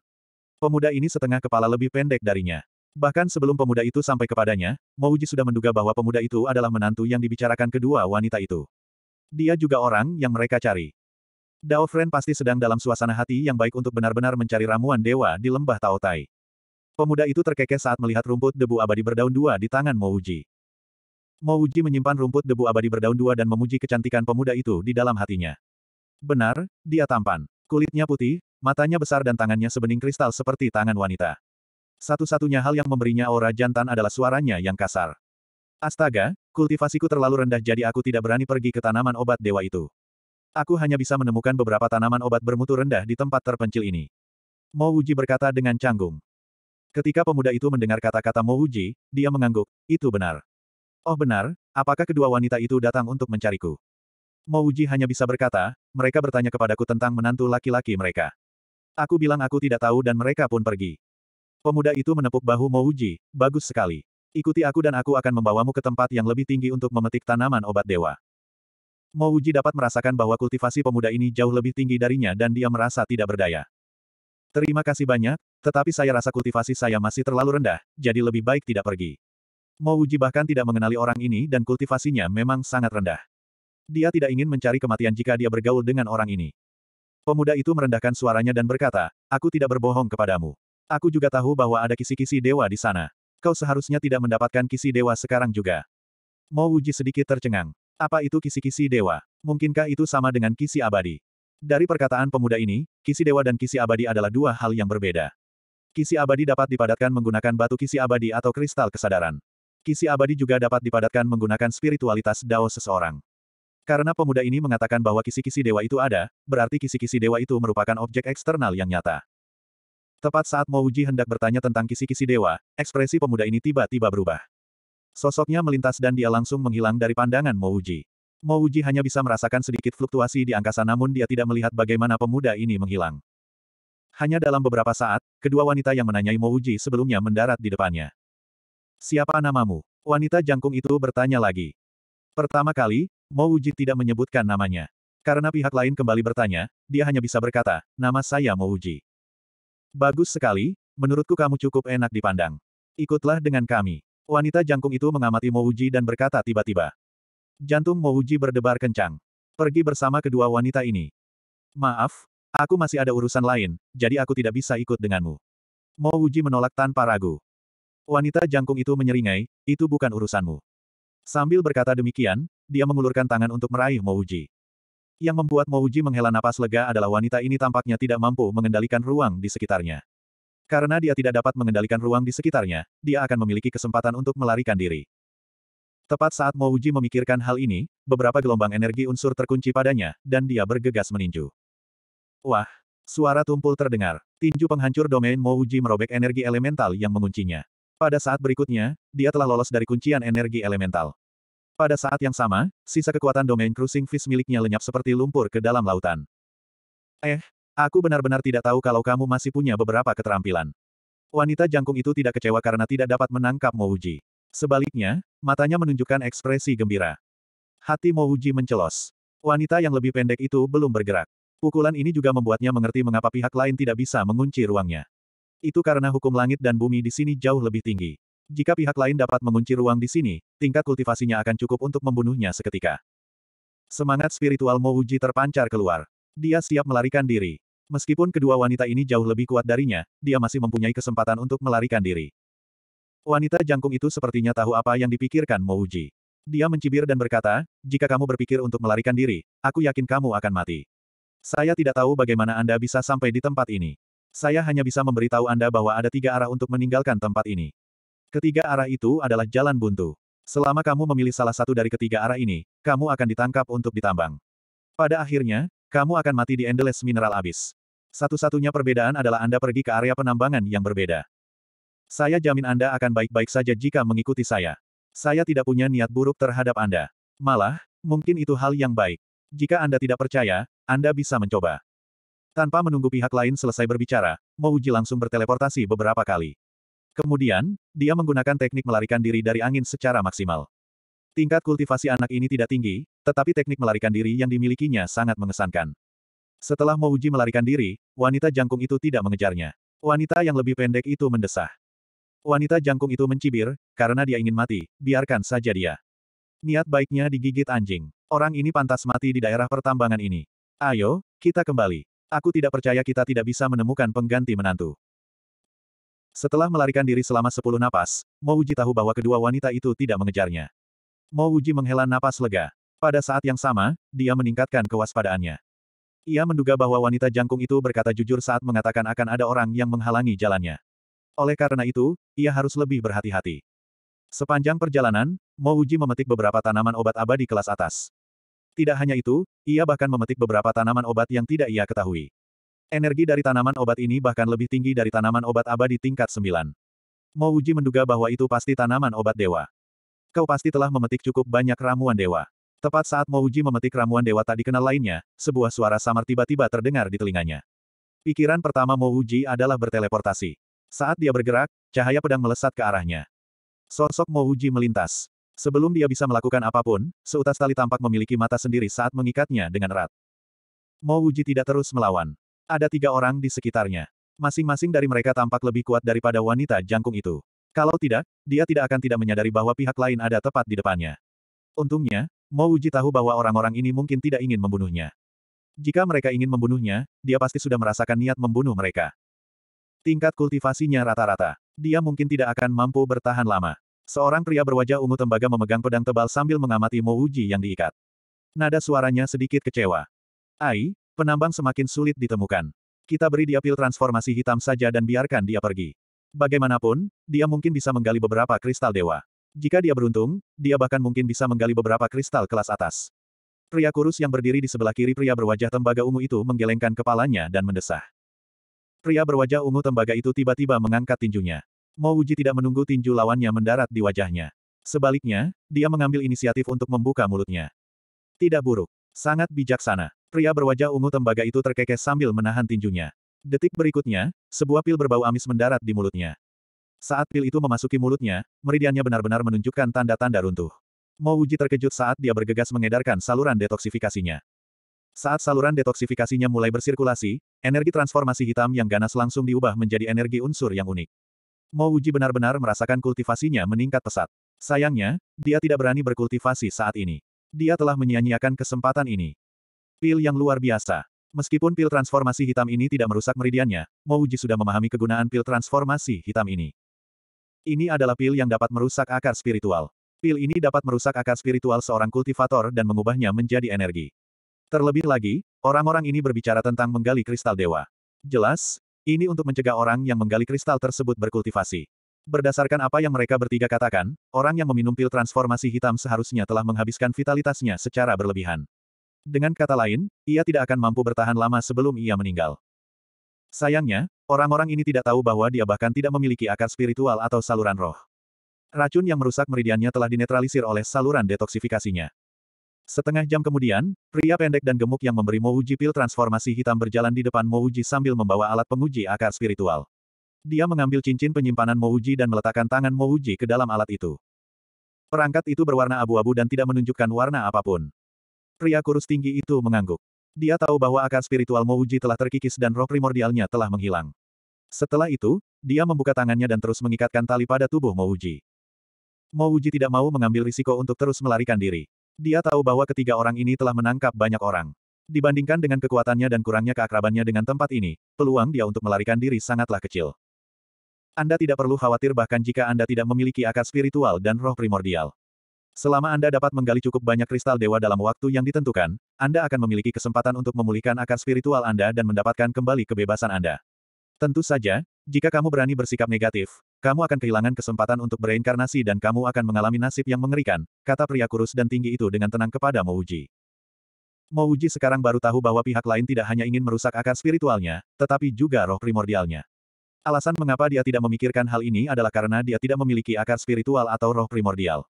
Pemuda ini setengah kepala lebih pendek darinya. Bahkan sebelum pemuda itu sampai kepadanya, Mouji sudah menduga bahwa pemuda itu adalah menantu yang dibicarakan kedua wanita itu. Dia juga orang yang mereka cari. Dao Fren pasti sedang dalam suasana hati yang baik untuk benar-benar mencari ramuan dewa di lembah Tao Tai. Pemuda itu terkekeh saat melihat rumput debu abadi berdaun dua di tangan Mouji. Mouji menyimpan rumput debu abadi berdaun dua dan memuji kecantikan pemuda itu di dalam hatinya. Benar, dia tampan. Kulitnya putih, matanya besar dan tangannya sebening kristal seperti tangan wanita. Satu-satunya hal yang memberinya aura jantan adalah suaranya yang kasar. Astaga, kultivasiku terlalu rendah jadi aku tidak berani pergi ke tanaman obat dewa itu. Aku hanya bisa menemukan beberapa tanaman obat bermutu rendah di tempat terpencil ini. Mo berkata dengan canggung. Ketika pemuda itu mendengar kata-kata Mouji, dia mengangguk, itu benar. Oh benar, apakah kedua wanita itu datang untuk mencariku? Mouji hanya bisa berkata, mereka bertanya kepadaku tentang menantu laki-laki mereka. Aku bilang aku tidak tahu dan mereka pun pergi. Pemuda itu menepuk bahu Mouji, bagus sekali. Ikuti aku dan aku akan membawamu ke tempat yang lebih tinggi untuk memetik tanaman obat dewa. Mouji dapat merasakan bahwa kultivasi pemuda ini jauh lebih tinggi darinya dan dia merasa tidak berdaya. Terima kasih banyak, tetapi saya rasa kultivasi saya masih terlalu rendah, jadi lebih baik tidak pergi. Uji bahkan tidak mengenali orang ini dan kultivasinya memang sangat rendah. Dia tidak ingin mencari kematian jika dia bergaul dengan orang ini. Pemuda itu merendahkan suaranya dan berkata, aku tidak berbohong kepadamu. Aku juga tahu bahwa ada kisi-kisi dewa di sana. Kau seharusnya tidak mendapatkan kisi dewa sekarang juga. Uji sedikit tercengang. Apa itu kisi-kisi dewa? Mungkinkah itu sama dengan kisi abadi? Dari perkataan pemuda ini, kisi dewa dan kisi abadi adalah dua hal yang berbeda. Kisi abadi dapat dipadatkan menggunakan batu kisi abadi atau kristal kesadaran. Kisi abadi juga dapat dipadatkan menggunakan spiritualitas dao seseorang. Karena pemuda ini mengatakan bahwa kisi-kisi dewa itu ada, berarti kisi-kisi dewa itu merupakan objek eksternal yang nyata. Tepat saat Mo Uji hendak bertanya tentang kisi-kisi dewa, ekspresi pemuda ini tiba-tiba berubah. Sosoknya melintas dan dia langsung menghilang dari pandangan Mo Uji. Mo Uji hanya bisa merasakan sedikit fluktuasi di angkasa namun dia tidak melihat bagaimana pemuda ini menghilang. Hanya dalam beberapa saat, kedua wanita yang menanyai Mo Uji sebelumnya mendarat di depannya. Siapa namamu? Wanita jangkung itu bertanya lagi. Pertama kali, Mo Uji tidak menyebutkan namanya. Karena pihak lain kembali bertanya, dia hanya bisa berkata, nama saya Mo Uji. Bagus sekali, menurutku kamu cukup enak dipandang. Ikutlah dengan kami. Wanita jangkung itu mengamati Mo Uji dan berkata tiba-tiba. Jantung Mouji berdebar kencang. Pergi bersama kedua wanita ini. Maaf, aku masih ada urusan lain, jadi aku tidak bisa ikut denganmu. Mouji menolak tanpa ragu. Wanita jangkung itu menyeringai, itu bukan urusanmu. Sambil berkata demikian, dia mengulurkan tangan untuk meraih Mouji. Yang membuat Mouji menghela napas lega adalah wanita ini tampaknya tidak mampu mengendalikan ruang di sekitarnya. Karena dia tidak dapat mengendalikan ruang di sekitarnya, dia akan memiliki kesempatan untuk melarikan diri. Tepat saat Mouji memikirkan hal ini, beberapa gelombang energi unsur terkunci padanya, dan dia bergegas meninju. Wah! Suara tumpul terdengar. Tinju penghancur domain Mouji merobek energi elemental yang menguncinya. Pada saat berikutnya, dia telah lolos dari kuncian energi elemental. Pada saat yang sama, sisa kekuatan domain cruising fish miliknya lenyap seperti lumpur ke dalam lautan. Eh, aku benar-benar tidak tahu kalau kamu masih punya beberapa keterampilan. Wanita jangkung itu tidak kecewa karena tidak dapat menangkap Mouji. Sebaliknya, matanya menunjukkan ekspresi gembira. Hati Mouji mencelos. Wanita yang lebih pendek itu belum bergerak. Pukulan ini juga membuatnya mengerti mengapa pihak lain tidak bisa mengunci ruangnya. Itu karena hukum langit dan bumi di sini jauh lebih tinggi. Jika pihak lain dapat mengunci ruang di sini, tingkat kultivasinya akan cukup untuk membunuhnya seketika. Semangat spiritual Mouji terpancar keluar. Dia siap melarikan diri. Meskipun kedua wanita ini jauh lebih kuat darinya, dia masih mempunyai kesempatan untuk melarikan diri. Wanita jangkung itu sepertinya tahu apa yang dipikirkan Mouji. Dia mencibir dan berkata, jika kamu berpikir untuk melarikan diri, aku yakin kamu akan mati. Saya tidak tahu bagaimana Anda bisa sampai di tempat ini. Saya hanya bisa memberitahu Anda bahwa ada tiga arah untuk meninggalkan tempat ini. Ketiga arah itu adalah jalan buntu. Selama kamu memilih salah satu dari ketiga arah ini, kamu akan ditangkap untuk ditambang. Pada akhirnya, kamu akan mati di Endless Mineral Abyss. Satu-satunya perbedaan adalah Anda pergi ke area penambangan yang berbeda. Saya jamin Anda akan baik-baik saja jika mengikuti saya. Saya tidak punya niat buruk terhadap Anda. Malah, mungkin itu hal yang baik. Jika Anda tidak percaya, Anda bisa mencoba. Tanpa menunggu pihak lain selesai berbicara, Mouji langsung berteleportasi beberapa kali. Kemudian, dia menggunakan teknik melarikan diri dari angin secara maksimal. Tingkat kultivasi anak ini tidak tinggi, tetapi teknik melarikan diri yang dimilikinya sangat mengesankan. Setelah Mouji melarikan diri, wanita jangkung itu tidak mengejarnya. Wanita yang lebih pendek itu mendesah. Wanita jangkung itu mencibir, karena dia ingin mati, biarkan saja dia. Niat baiknya digigit anjing. Orang ini pantas mati di daerah pertambangan ini. Ayo, kita kembali. Aku tidak percaya kita tidak bisa menemukan pengganti menantu. Setelah melarikan diri selama sepuluh napas, Mouji tahu bahwa kedua wanita itu tidak mengejarnya. Mouji menghela napas lega. Pada saat yang sama, dia meningkatkan kewaspadaannya. Ia menduga bahwa wanita jangkung itu berkata jujur saat mengatakan akan ada orang yang menghalangi jalannya. Oleh karena itu, ia harus lebih berhati-hati. Sepanjang perjalanan, Mo Uji memetik beberapa tanaman obat abadi kelas atas. Tidak hanya itu, ia bahkan memetik beberapa tanaman obat yang tidak ia ketahui. Energi dari tanaman obat ini bahkan lebih tinggi dari tanaman obat abadi tingkat 9. Uji menduga bahwa itu pasti tanaman obat dewa. Kau pasti telah memetik cukup banyak ramuan dewa. Tepat saat Mo Uji memetik ramuan dewa tak dikenal lainnya, sebuah suara samar tiba-tiba terdengar di telinganya. Pikiran pertama Mo Uji adalah berteleportasi. Saat dia bergerak, cahaya pedang melesat ke arahnya. Sosok Mouji melintas. Sebelum dia bisa melakukan apapun, seutas tali tampak memiliki mata sendiri saat mengikatnya dengan erat. Mouji tidak terus melawan. Ada tiga orang di sekitarnya. Masing-masing dari mereka tampak lebih kuat daripada wanita jangkung itu. Kalau tidak, dia tidak akan tidak menyadari bahwa pihak lain ada tepat di depannya. Untungnya, Mouji tahu bahwa orang-orang ini mungkin tidak ingin membunuhnya. Jika mereka ingin membunuhnya, dia pasti sudah merasakan niat membunuh mereka. Tingkat kultivasinya rata-rata. Dia mungkin tidak akan mampu bertahan lama. Seorang pria berwajah ungu tembaga memegang pedang tebal sambil mengamati Mo Uji yang diikat. Nada suaranya sedikit kecewa. Ai, penambang semakin sulit ditemukan. Kita beri dia pil transformasi hitam saja dan biarkan dia pergi. Bagaimanapun, dia mungkin bisa menggali beberapa kristal dewa. Jika dia beruntung, dia bahkan mungkin bisa menggali beberapa kristal kelas atas. Pria kurus yang berdiri di sebelah kiri pria berwajah tembaga ungu itu menggelengkan kepalanya dan mendesah. Pria berwajah ungu tembaga itu tiba-tiba mengangkat tinjunya. Mo Wuji tidak menunggu tinju lawannya mendarat di wajahnya. Sebaliknya, dia mengambil inisiatif untuk membuka mulutnya. Tidak buruk. Sangat bijaksana. Pria berwajah ungu tembaga itu terkekeh sambil menahan tinjunya. Detik berikutnya, sebuah pil berbau amis mendarat di mulutnya. Saat pil itu memasuki mulutnya, meridiannya benar-benar menunjukkan tanda-tanda runtuh. Mo Wuji terkejut saat dia bergegas mengedarkan saluran detoksifikasinya. Saat saluran detoksifikasinya mulai bersirkulasi, energi transformasi hitam yang ganas langsung diubah menjadi energi unsur yang unik. Mo Wuji benar-benar merasakan kultivasinya meningkat pesat. Sayangnya, dia tidak berani berkultivasi saat ini. Dia telah menyia-nyiakan kesempatan ini. Pil yang luar biasa. Meskipun pil transformasi hitam ini tidak merusak meridiannya, Mo Wuji sudah memahami kegunaan pil transformasi hitam ini. Ini adalah pil yang dapat merusak akar spiritual. Pil ini dapat merusak akar spiritual seorang kultivator dan mengubahnya menjadi energi. Terlebih lagi, orang-orang ini berbicara tentang menggali kristal dewa. Jelas, ini untuk mencegah orang yang menggali kristal tersebut berkultivasi. Berdasarkan apa yang mereka bertiga katakan, orang yang meminum pil transformasi hitam seharusnya telah menghabiskan vitalitasnya secara berlebihan. Dengan kata lain, ia tidak akan mampu bertahan lama sebelum ia meninggal. Sayangnya, orang-orang ini tidak tahu bahwa dia bahkan tidak memiliki akar spiritual atau saluran roh. Racun yang merusak meridiannya telah dinetralisir oleh saluran detoksifikasinya. Setengah jam kemudian, pria pendek dan gemuk yang memberi Mouji pil transformasi hitam berjalan di depan Mouji sambil membawa alat penguji akar spiritual. Dia mengambil cincin penyimpanan Mouji dan meletakkan tangan Mouji ke dalam alat itu. Perangkat itu berwarna abu-abu dan tidak menunjukkan warna apapun. Pria kurus tinggi itu mengangguk. Dia tahu bahwa akar spiritual Mouji telah terkikis dan roh primordialnya telah menghilang. Setelah itu, dia membuka tangannya dan terus mengikatkan tali pada tubuh Mouji. Mouji tidak mau mengambil risiko untuk terus melarikan diri. Dia tahu bahwa ketiga orang ini telah menangkap banyak orang. Dibandingkan dengan kekuatannya dan kurangnya keakrabannya dengan tempat ini, peluang dia untuk melarikan diri sangatlah kecil. Anda tidak perlu khawatir bahkan jika Anda tidak memiliki akar spiritual dan roh primordial. Selama Anda dapat menggali cukup banyak kristal dewa dalam waktu yang ditentukan, Anda akan memiliki kesempatan untuk memulihkan akar spiritual Anda dan mendapatkan kembali kebebasan Anda. Tentu saja, jika kamu berani bersikap negatif, kamu akan kehilangan kesempatan untuk bereinkarnasi dan kamu akan mengalami nasib yang mengerikan, kata pria kurus dan tinggi itu dengan tenang kepada Mouji. Mouji sekarang baru tahu bahwa pihak lain tidak hanya ingin merusak akar spiritualnya, tetapi juga roh primordialnya. Alasan mengapa dia tidak memikirkan hal ini adalah karena dia tidak memiliki akar spiritual atau roh primordial.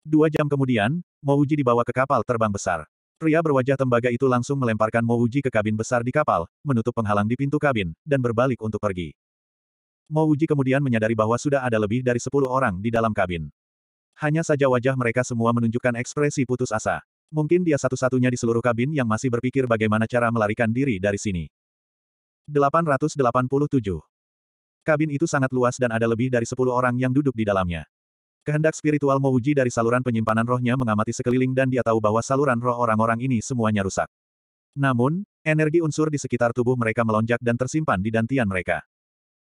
Dua jam kemudian, Mouji dibawa ke kapal terbang besar. Pria berwajah tembaga itu langsung melemparkan Mouji ke kabin besar di kapal, menutup penghalang di pintu kabin, dan berbalik untuk pergi. Mo Uji kemudian menyadari bahwa sudah ada lebih dari sepuluh orang di dalam kabin. Hanya saja wajah mereka semua menunjukkan ekspresi putus asa. Mungkin dia satu-satunya di seluruh kabin yang masih berpikir bagaimana cara melarikan diri dari sini. 887. Kabin itu sangat luas dan ada lebih dari sepuluh orang yang duduk di dalamnya. Kehendak spiritual Mo Uji dari saluran penyimpanan rohnya mengamati sekeliling dan dia tahu bahwa saluran roh orang-orang ini semuanya rusak. Namun, energi unsur di sekitar tubuh mereka melonjak dan tersimpan di dantian mereka.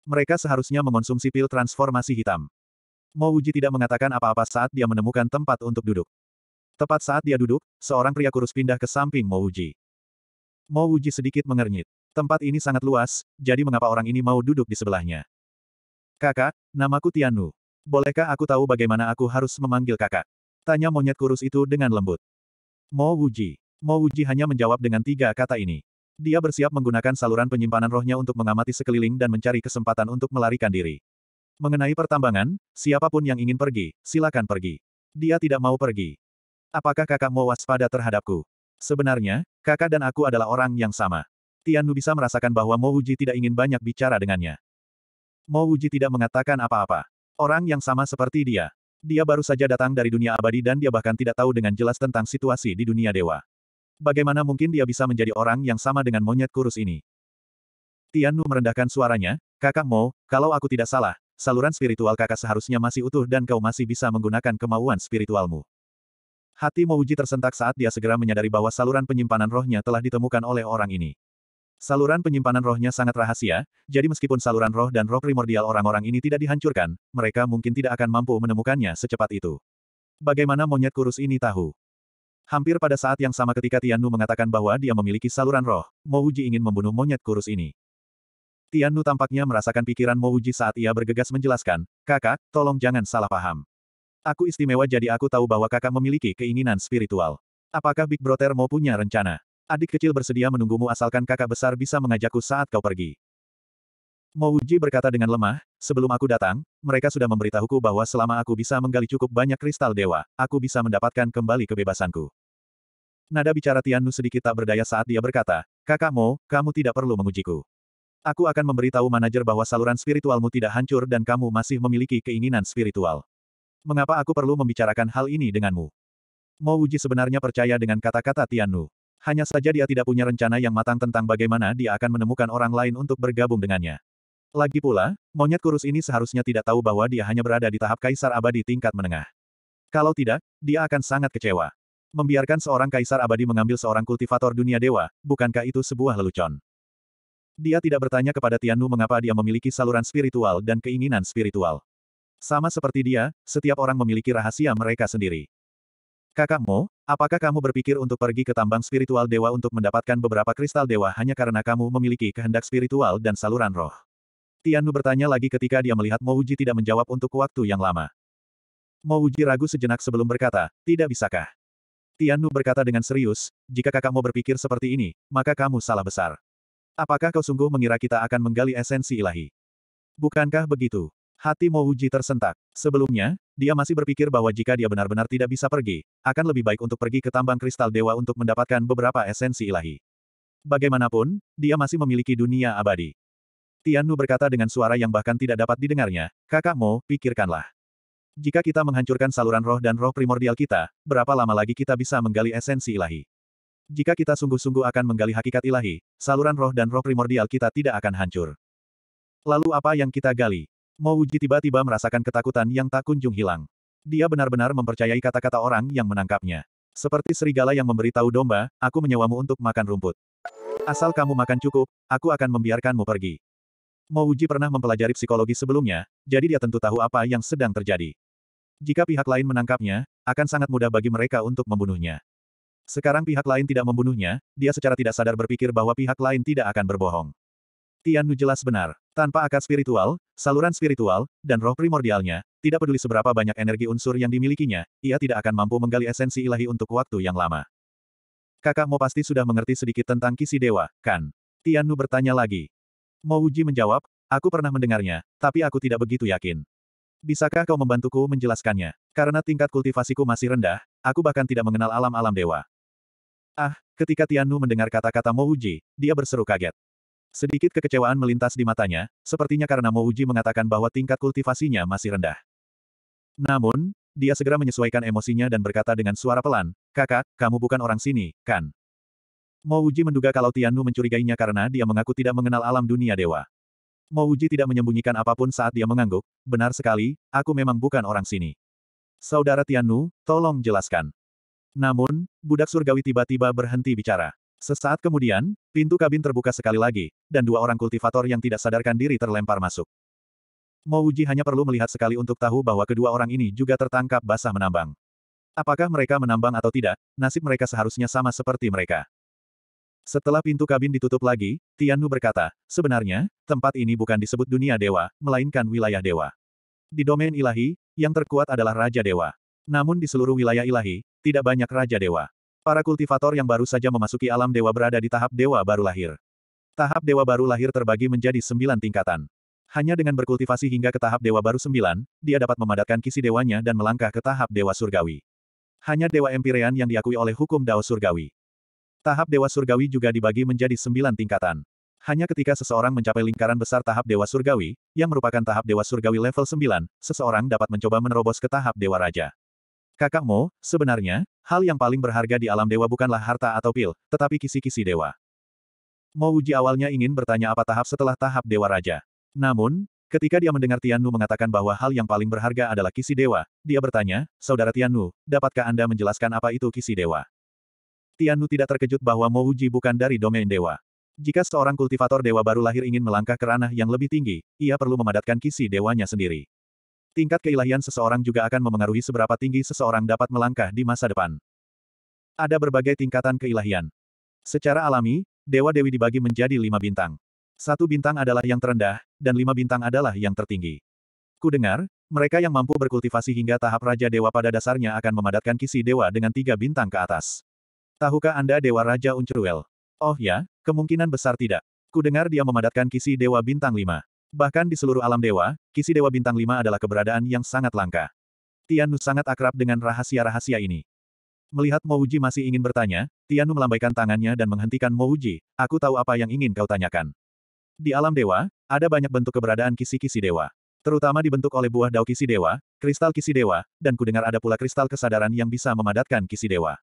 Mereka seharusnya mengonsumsi pil transformasi hitam. Mo Wuji tidak mengatakan apa-apa saat dia menemukan tempat untuk duduk. Tepat saat dia duduk, seorang pria kurus pindah ke samping Mo Wuji. Mo Wuji sedikit mengernyit. Tempat ini sangat luas, jadi mengapa orang ini mau duduk di sebelahnya? Kakak, namaku Tianu. Bolehkah aku tahu bagaimana aku harus memanggil kakak? Tanya monyet kurus itu dengan lembut. Mo Wuji. Mo Wuji hanya menjawab dengan tiga kata ini. Dia bersiap menggunakan saluran penyimpanan rohnya untuk mengamati sekeliling dan mencari kesempatan untuk melarikan diri. Mengenai pertambangan, siapapun yang ingin pergi, silakan pergi. Dia tidak mau pergi. Apakah kakak mau waspada terhadapku? Sebenarnya, kakak dan aku adalah orang yang sama. Tian Nu bisa merasakan bahwa Mo Wuji tidak ingin banyak bicara dengannya. Mo Wuji tidak mengatakan apa-apa. Orang yang sama seperti dia. Dia baru saja datang dari dunia abadi dan dia bahkan tidak tahu dengan jelas tentang situasi di dunia dewa. Bagaimana mungkin dia bisa menjadi orang yang sama dengan monyet kurus ini? Tian Nu merendahkan suaranya, Kakak Mo, kalau aku tidak salah, saluran spiritual kakak seharusnya masih utuh dan kau masih bisa menggunakan kemauan spiritualmu. Hati Mo Uji tersentak saat dia segera menyadari bahwa saluran penyimpanan rohnya telah ditemukan oleh orang ini. Saluran penyimpanan rohnya sangat rahasia, jadi meskipun saluran roh dan roh primordial orang-orang ini tidak dihancurkan, mereka mungkin tidak akan mampu menemukannya secepat itu. Bagaimana monyet kurus ini tahu? Hampir pada saat yang sama ketika Tian Nu mengatakan bahwa dia memiliki saluran roh, Mouji ingin membunuh monyet kurus ini. Tian Nu tampaknya merasakan pikiran Mouji saat ia bergegas menjelaskan, kakak, tolong jangan salah paham. Aku istimewa jadi aku tahu bahwa kakak memiliki keinginan spiritual. Apakah Big Brother mau punya rencana? Adik kecil bersedia menunggumu asalkan kakak besar bisa mengajakku saat kau pergi. Mouji berkata dengan lemah, sebelum aku datang, mereka sudah memberitahuku bahwa selama aku bisa menggali cukup banyak kristal dewa, aku bisa mendapatkan kembali kebebasanku. Nada bicara Tianu sedikit tak berdaya saat dia berkata, Kakak Mo, kamu tidak perlu mengujiku. Aku akan memberitahu manajer bahwa saluran spiritualmu tidak hancur dan kamu masih memiliki keinginan spiritual. Mengapa aku perlu membicarakan hal ini denganmu? Mo Wuji sebenarnya percaya dengan kata-kata Tianu. Hanya saja dia tidak punya rencana yang matang tentang bagaimana dia akan menemukan orang lain untuk bergabung dengannya. Lagi pula, monyet kurus ini seharusnya tidak tahu bahwa dia hanya berada di tahap kaisar abadi tingkat menengah. Kalau tidak, dia akan sangat kecewa. Membiarkan seorang kaisar abadi mengambil seorang kultivator dunia dewa, bukankah itu sebuah lelucon? Dia tidak bertanya kepada Tianu mengapa dia memiliki saluran spiritual dan keinginan spiritual. Sama seperti dia, setiap orang memiliki rahasia mereka sendiri. Kakakmu, apakah kamu berpikir untuk pergi ke tambang spiritual dewa untuk mendapatkan beberapa kristal dewa hanya karena kamu memiliki kehendak spiritual dan saluran roh? Tianu bertanya lagi ketika dia melihat Mouji tidak menjawab untuk waktu yang lama. Mouji ragu sejenak sebelum berkata, tidak bisakah? Tianu berkata dengan serius, jika kakakmu berpikir seperti ini, maka kamu salah besar. Apakah kau sungguh mengira kita akan menggali esensi ilahi? Bukankah begitu? Hati Mouji tersentak. Sebelumnya, dia masih berpikir bahwa jika dia benar-benar tidak bisa pergi, akan lebih baik untuk pergi ke tambang kristal dewa untuk mendapatkan beberapa esensi ilahi. Bagaimanapun, dia masih memiliki dunia abadi. Tianu berkata dengan suara yang bahkan tidak dapat didengarnya, kakakmu, pikirkanlah. Jika kita menghancurkan saluran roh dan roh primordial kita, berapa lama lagi kita bisa menggali esensi ilahi? Jika kita sungguh-sungguh akan menggali hakikat ilahi, saluran roh dan roh primordial kita tidak akan hancur. Lalu apa yang kita gali? Mouji tiba-tiba merasakan ketakutan yang tak kunjung hilang. Dia benar-benar mempercayai kata-kata orang yang menangkapnya. Seperti serigala yang memberitahu domba, aku menyewamu untuk makan rumput. Asal kamu makan cukup, aku akan membiarkanmu pergi. Mo Uji pernah mempelajari psikologi sebelumnya, jadi dia tentu tahu apa yang sedang terjadi. Jika pihak lain menangkapnya, akan sangat mudah bagi mereka untuk membunuhnya. Sekarang pihak lain tidak membunuhnya, dia secara tidak sadar berpikir bahwa pihak lain tidak akan berbohong. Tian Nu jelas benar. Tanpa akar spiritual, saluran spiritual, dan roh primordialnya, tidak peduli seberapa banyak energi unsur yang dimilikinya, ia tidak akan mampu menggali esensi ilahi untuk waktu yang lama. Kakak Mo pasti sudah mengerti sedikit tentang kisi dewa, kan? Tian Nu bertanya lagi. Mo Uji menjawab, aku pernah mendengarnya, tapi aku tidak begitu yakin. Bisakah kau membantuku menjelaskannya? Karena tingkat kultivasiku masih rendah, aku bahkan tidak mengenal alam-alam dewa. Ah, ketika Tianu mendengar kata-kata Mo Uji, dia berseru kaget. Sedikit kekecewaan melintas di matanya, sepertinya karena Mo Mouji mengatakan bahwa tingkat kultivasinya masih rendah. Namun, dia segera menyesuaikan emosinya dan berkata dengan suara pelan, Kakak, kamu bukan orang sini, kan? Mo Uji menduga kalau Nu mencurigainya karena dia mengaku tidak mengenal alam dunia dewa. Mo Uji tidak menyembunyikan apapun saat dia mengangguk, benar sekali, aku memang bukan orang sini. Saudara Nu, tolong jelaskan. Namun, budak surgawi tiba-tiba berhenti bicara. Sesaat kemudian, pintu kabin terbuka sekali lagi, dan dua orang kultivator yang tidak sadarkan diri terlempar masuk. Mo Uji hanya perlu melihat sekali untuk tahu bahwa kedua orang ini juga tertangkap basah menambang. Apakah mereka menambang atau tidak, nasib mereka seharusnya sama seperti mereka. Setelah pintu kabin ditutup lagi, Tian Nu berkata, sebenarnya, tempat ini bukan disebut dunia dewa, melainkan wilayah dewa. Di domain ilahi, yang terkuat adalah Raja Dewa. Namun di seluruh wilayah ilahi, tidak banyak Raja Dewa. Para kultivator yang baru saja memasuki alam dewa berada di tahap dewa baru lahir. Tahap dewa baru lahir terbagi menjadi sembilan tingkatan. Hanya dengan berkultivasi hingga ke tahap dewa baru sembilan, dia dapat memadatkan kisi dewanya dan melangkah ke tahap dewa surgawi. Hanya dewa empirean yang diakui oleh hukum Dao surgawi. Tahap Dewa Surgawi juga dibagi menjadi sembilan tingkatan. Hanya ketika seseorang mencapai lingkaran besar tahap Dewa Surgawi, yang merupakan tahap Dewa Surgawi level 9, seseorang dapat mencoba menerobos ke tahap Dewa Raja. Kakak Mo, sebenarnya, hal yang paling berharga di alam dewa bukanlah harta atau pil, tetapi kisi-kisi dewa. Mo Uji awalnya ingin bertanya apa tahap setelah tahap Dewa Raja. Namun, ketika dia mendengar Nu mengatakan bahwa hal yang paling berharga adalah kisi dewa, dia bertanya, Saudara Nu, dapatkah Anda menjelaskan apa itu kisi dewa? Tianu tidak terkejut bahwa Mo Mouji bukan dari domain dewa. Jika seorang kultivator dewa baru lahir ingin melangkah ke ranah yang lebih tinggi, ia perlu memadatkan kisi dewanya sendiri. Tingkat keilahian seseorang juga akan memengaruhi seberapa tinggi seseorang dapat melangkah di masa depan. Ada berbagai tingkatan keilahian. Secara alami, dewa-dewi dibagi menjadi lima bintang. Satu bintang adalah yang terendah, dan lima bintang adalah yang tertinggi. Kudengar, mereka yang mampu berkultivasi hingga tahap Raja Dewa pada dasarnya akan memadatkan kisi dewa dengan tiga bintang ke atas. Tahukah Anda Dewa Raja Unceruel? Oh ya, kemungkinan besar tidak. Kudengar dia memadatkan kisi Dewa Bintang 5. Bahkan di seluruh alam dewa, kisi Dewa Bintang 5 adalah keberadaan yang sangat langka. Tianu sangat akrab dengan rahasia-rahasia ini. Melihat Mouji masih ingin bertanya, Tianu melambaikan tangannya dan menghentikan Mouji, aku tahu apa yang ingin kau tanyakan. Di alam dewa, ada banyak bentuk keberadaan kisi-kisi dewa. Terutama dibentuk oleh buah dao kisi dewa, kristal kisi dewa, dan kudengar ada pula kristal kesadaran yang bisa memadatkan kisi dewa.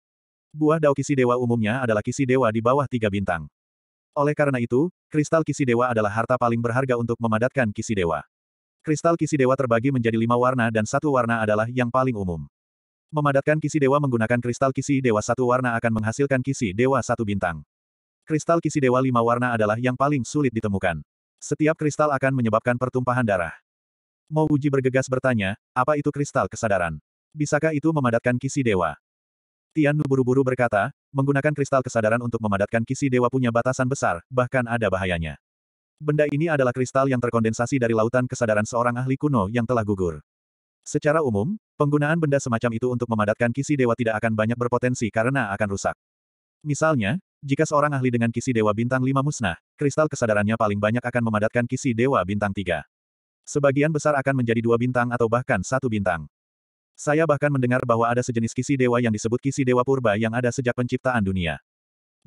Buah dao kisi dewa umumnya adalah kisi dewa di bawah tiga bintang. Oleh karena itu, kristal kisi dewa adalah harta paling berharga untuk memadatkan kisi dewa. Kristal kisi dewa terbagi menjadi lima warna dan satu warna adalah yang paling umum. Memadatkan kisi dewa menggunakan kristal kisi dewa satu warna akan menghasilkan kisi dewa satu bintang. Kristal kisi dewa lima warna adalah yang paling sulit ditemukan. Setiap kristal akan menyebabkan pertumpahan darah. Uji bergegas bertanya, apa itu kristal kesadaran? Bisakah itu memadatkan kisi dewa? Tianu buru-buru berkata, menggunakan kristal kesadaran untuk memadatkan kisi dewa punya batasan besar, bahkan ada bahayanya. Benda ini adalah kristal yang terkondensasi dari lautan kesadaran seorang ahli kuno yang telah gugur. Secara umum, penggunaan benda semacam itu untuk memadatkan kisi dewa tidak akan banyak berpotensi karena akan rusak. Misalnya, jika seorang ahli dengan kisi dewa bintang 5 musnah, kristal kesadarannya paling banyak akan memadatkan kisi dewa bintang 3. Sebagian besar akan menjadi dua bintang atau bahkan satu bintang. Saya bahkan mendengar bahwa ada sejenis kisi dewa yang disebut kisi dewa purba yang ada sejak penciptaan dunia.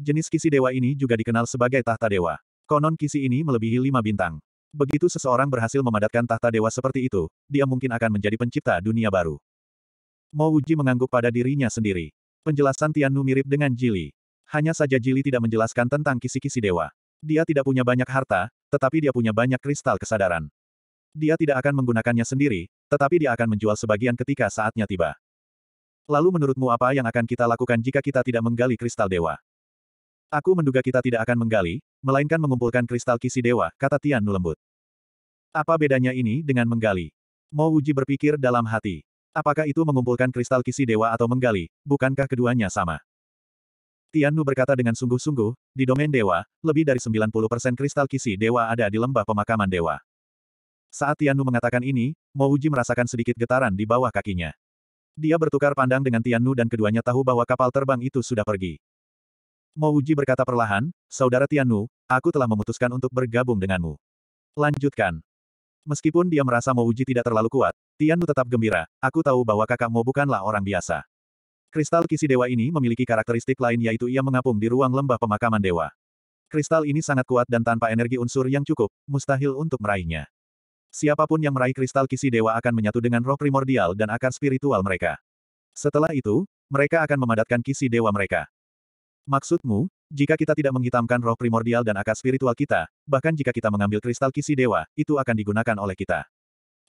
Jenis kisi dewa ini juga dikenal sebagai tahta dewa. Konon kisi ini melebihi lima bintang. Begitu seseorang berhasil memadatkan tahta dewa seperti itu, dia mungkin akan menjadi pencipta dunia baru. Mo Wuji mengangguk pada dirinya sendiri. Penjelasan Tiannu mirip dengan Jili. Hanya saja Jili tidak menjelaskan tentang kisi-kisi dewa. Dia tidak punya banyak harta, tetapi dia punya banyak kristal kesadaran. Dia tidak akan menggunakannya sendiri, tetapi dia akan menjual sebagian ketika saatnya tiba. Lalu menurutmu apa yang akan kita lakukan jika kita tidak menggali kristal dewa? Aku menduga kita tidak akan menggali, melainkan mengumpulkan kristal kisi dewa, kata Tian Nu lembut. Apa bedanya ini dengan menggali? Mo Wuji berpikir dalam hati. Apakah itu mengumpulkan kristal kisi dewa atau menggali, bukankah keduanya sama? Tian Nu berkata dengan sungguh-sungguh, di domain dewa, lebih dari 90% kristal kisi dewa ada di lembah pemakaman dewa. Saat Tianu mengatakan ini, Mo Uji merasakan sedikit getaran di bawah kakinya. Dia bertukar pandang dengan Tianu dan keduanya tahu bahwa kapal terbang itu sudah pergi. Mo Uji berkata perlahan, Saudara Tianu, aku telah memutuskan untuk bergabung denganmu. Lanjutkan. Meskipun dia merasa Mo Uji tidak terlalu kuat, Tianu tetap gembira, aku tahu bahwa kakakmu bukanlah orang biasa. Kristal kisi dewa ini memiliki karakteristik lain yaitu ia mengapung di ruang lembah pemakaman dewa. Kristal ini sangat kuat dan tanpa energi unsur yang cukup, mustahil untuk meraihnya. Siapapun yang meraih kristal kisi dewa akan menyatu dengan roh primordial dan akar spiritual mereka. Setelah itu, mereka akan memadatkan kisi dewa mereka. Maksudmu, jika kita tidak menghitamkan roh primordial dan akar spiritual kita, bahkan jika kita mengambil kristal kisi dewa, itu akan digunakan oleh kita.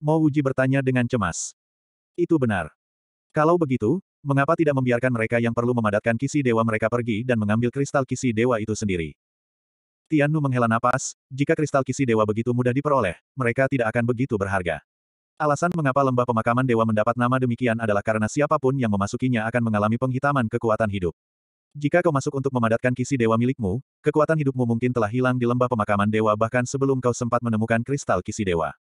Mo Wuji bertanya dengan cemas. Itu benar. Kalau begitu, mengapa tidak membiarkan mereka yang perlu memadatkan kisi dewa mereka pergi dan mengambil kristal kisi dewa itu sendiri? Tianu menghela napas, jika kristal kisi dewa begitu mudah diperoleh, mereka tidak akan begitu berharga. Alasan mengapa lembah pemakaman dewa mendapat nama demikian adalah karena siapapun yang memasukinya akan mengalami penghitaman kekuatan hidup. Jika kau masuk untuk memadatkan kisi dewa milikmu, kekuatan hidupmu mungkin telah hilang di lembah pemakaman dewa bahkan sebelum kau sempat menemukan kristal kisi dewa.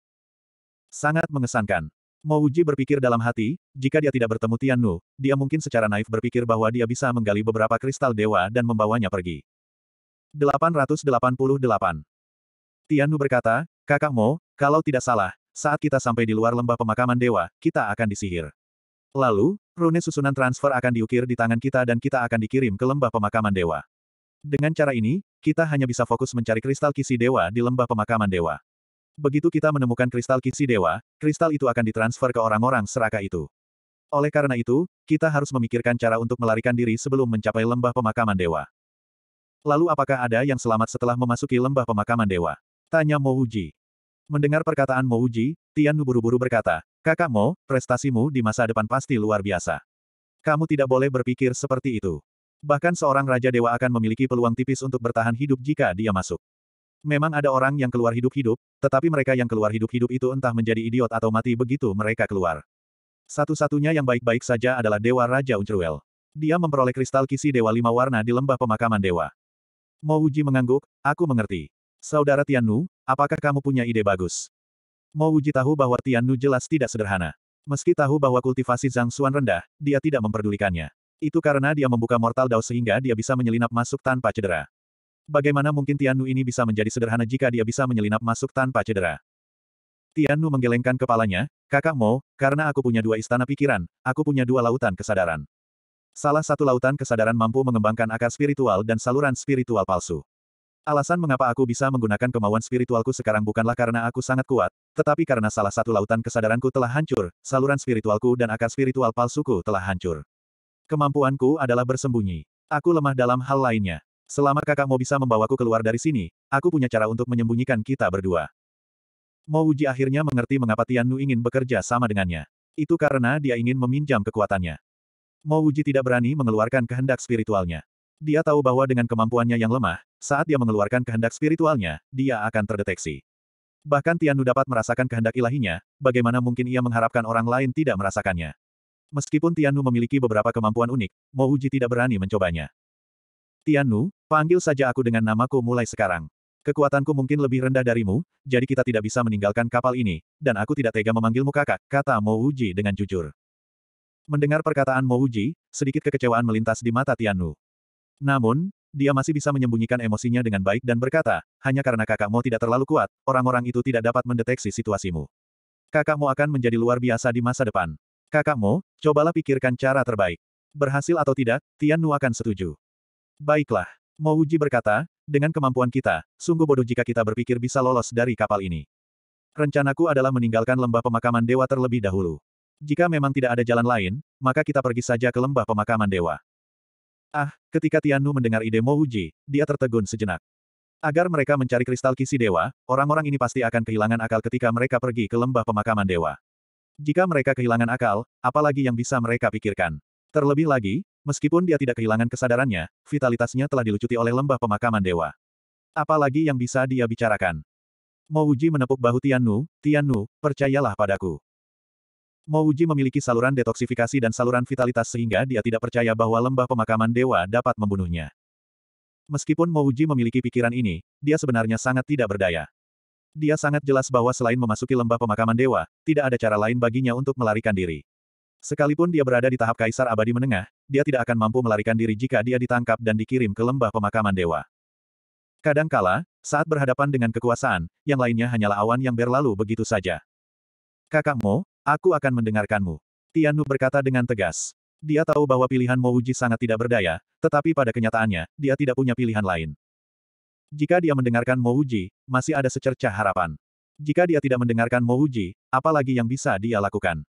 Sangat mengesankan. Mouji berpikir dalam hati, jika dia tidak bertemu Tian Nu, dia mungkin secara naif berpikir bahwa dia bisa menggali beberapa kristal dewa dan membawanya pergi. 888. Nu berkata, Kakak Mo, kalau tidak salah, saat kita sampai di luar lembah pemakaman dewa, kita akan disihir. Lalu, rune susunan transfer akan diukir di tangan kita dan kita akan dikirim ke lembah pemakaman dewa. Dengan cara ini, kita hanya bisa fokus mencari kristal kisi dewa di lembah pemakaman dewa. Begitu kita menemukan kristal kisi dewa, kristal itu akan ditransfer ke orang-orang seraka itu. Oleh karena itu, kita harus memikirkan cara untuk melarikan diri sebelum mencapai lembah pemakaman dewa. Lalu apakah ada yang selamat setelah memasuki lembah pemakaman dewa? Tanya Mo Uji. Mendengar perkataan Mo Uji, Tian buru-buru berkata, Kakak Mo, prestasimu di masa depan pasti luar biasa. Kamu tidak boleh berpikir seperti itu. Bahkan seorang Raja Dewa akan memiliki peluang tipis untuk bertahan hidup jika dia masuk. Memang ada orang yang keluar hidup-hidup, tetapi mereka yang keluar hidup-hidup itu entah menjadi idiot atau mati begitu mereka keluar. Satu-satunya yang baik-baik saja adalah Dewa Raja Uncruel. Dia memperoleh kristal kisi Dewa Lima Warna di lembah pemakaman Dewa. Mo Wuji mengangguk, aku mengerti. Saudara Tian Nu, apakah kamu punya ide bagus? Mo Wuji tahu bahwa Tian Nu jelas tidak sederhana. Meski tahu bahwa kultivasi Zhang Xuan rendah, dia tidak memperdulikannya. Itu karena dia membuka Mortal Dao sehingga dia bisa menyelinap masuk tanpa cedera. Bagaimana mungkin Tian Nu ini bisa menjadi sederhana jika dia bisa menyelinap masuk tanpa cedera? Tian Nu menggelengkan kepalanya, kakak Mo, karena aku punya dua istana pikiran, aku punya dua lautan kesadaran. Salah satu lautan kesadaran mampu mengembangkan akar spiritual dan saluran spiritual palsu. Alasan mengapa aku bisa menggunakan kemauan spiritualku sekarang bukanlah karena aku sangat kuat, tetapi karena salah satu lautan kesadaranku telah hancur, saluran spiritualku dan akar spiritual palsuku telah hancur. Kemampuanku adalah bersembunyi. Aku lemah dalam hal lainnya. Selama kakak mau bisa membawaku keluar dari sini, aku punya cara untuk menyembunyikan kita berdua. Mo akhirnya mengerti mengapa Tian Nu ingin bekerja sama dengannya. Itu karena dia ingin meminjam kekuatannya. Mo Wuji tidak berani mengeluarkan kehendak spiritualnya. Dia tahu bahwa dengan kemampuannya yang lemah, saat dia mengeluarkan kehendak spiritualnya, dia akan terdeteksi. Bahkan Tianu dapat merasakan kehendak ilahinya, bagaimana mungkin ia mengharapkan orang lain tidak merasakannya. Meskipun Tianu memiliki beberapa kemampuan unik, Mo Wuji tidak berani mencobanya. Tianu, panggil saja aku dengan namaku mulai sekarang. Kekuatanku mungkin lebih rendah darimu, jadi kita tidak bisa meninggalkan kapal ini, dan aku tidak tega memanggilmu kakak, kata Mo Wuji dengan jujur. Mendengar perkataan Mouji, sedikit kekecewaan melintas di mata Tiannu. Namun, dia masih bisa menyembunyikan emosinya dengan baik dan berkata, hanya karena kakakmu tidak terlalu kuat, orang-orang itu tidak dapat mendeteksi situasimu. Kakakmu akan menjadi luar biasa di masa depan. Kakakmu, cobalah pikirkan cara terbaik. Berhasil atau tidak, Tian Nu akan setuju. Baiklah, Mouji berkata, dengan kemampuan kita, sungguh bodoh jika kita berpikir bisa lolos dari kapal ini. Rencanaku adalah meninggalkan lembah pemakaman dewa terlebih dahulu. Jika memang tidak ada jalan lain, maka kita pergi saja ke lembah pemakaman dewa. Ah, ketika Tianu mendengar ide Mo Uji, dia tertegun sejenak. Agar mereka mencari kristal kisi dewa, orang-orang ini pasti akan kehilangan akal ketika mereka pergi ke lembah pemakaman dewa. Jika mereka kehilangan akal, apalagi yang bisa mereka pikirkan. Terlebih lagi, meskipun dia tidak kehilangan kesadarannya, vitalitasnya telah dilucuti oleh lembah pemakaman dewa. Apalagi yang bisa dia bicarakan. Mo Uji menepuk bahu Tianu, Tianu, percayalah padaku. Mo Uji memiliki saluran detoksifikasi dan saluran vitalitas sehingga dia tidak percaya bahwa lembah pemakaman dewa dapat membunuhnya. Meskipun Mo Uji memiliki pikiran ini, dia sebenarnya sangat tidak berdaya. Dia sangat jelas bahwa selain memasuki lembah pemakaman dewa, tidak ada cara lain baginya untuk melarikan diri. Sekalipun dia berada di tahap kaisar abadi menengah, dia tidak akan mampu melarikan diri jika dia ditangkap dan dikirim ke lembah pemakaman dewa. Kadangkala, saat berhadapan dengan kekuasaan, yang lainnya hanyalah awan yang berlalu begitu saja. Kakakmu, Aku akan mendengarkanmu. Tianu berkata dengan tegas. Dia tahu bahwa pilihan Mouji sangat tidak berdaya, tetapi pada kenyataannya, dia tidak punya pilihan lain. Jika dia mendengarkan Mouji, masih ada secerca harapan. Jika dia tidak mendengarkan Mouji, apalagi yang bisa dia lakukan?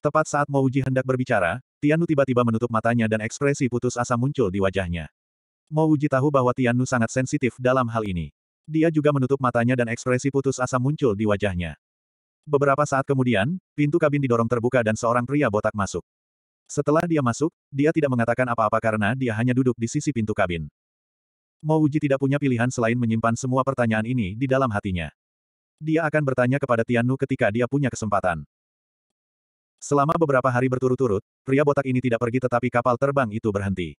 Tepat saat Mouji hendak berbicara, Tianu tiba-tiba menutup matanya dan ekspresi putus asa muncul di wajahnya. Mouji tahu bahwa Tianu sangat sensitif dalam hal ini. Dia juga menutup matanya dan ekspresi putus asa muncul di wajahnya. Beberapa saat kemudian, pintu kabin didorong terbuka dan seorang pria botak masuk. Setelah dia masuk, dia tidak mengatakan apa-apa karena dia hanya duduk di sisi pintu kabin. Mouji tidak punya pilihan selain menyimpan semua pertanyaan ini di dalam hatinya. Dia akan bertanya kepada Tian Nu ketika dia punya kesempatan. Selama beberapa hari berturut-turut, pria botak ini tidak pergi tetapi kapal terbang itu berhenti.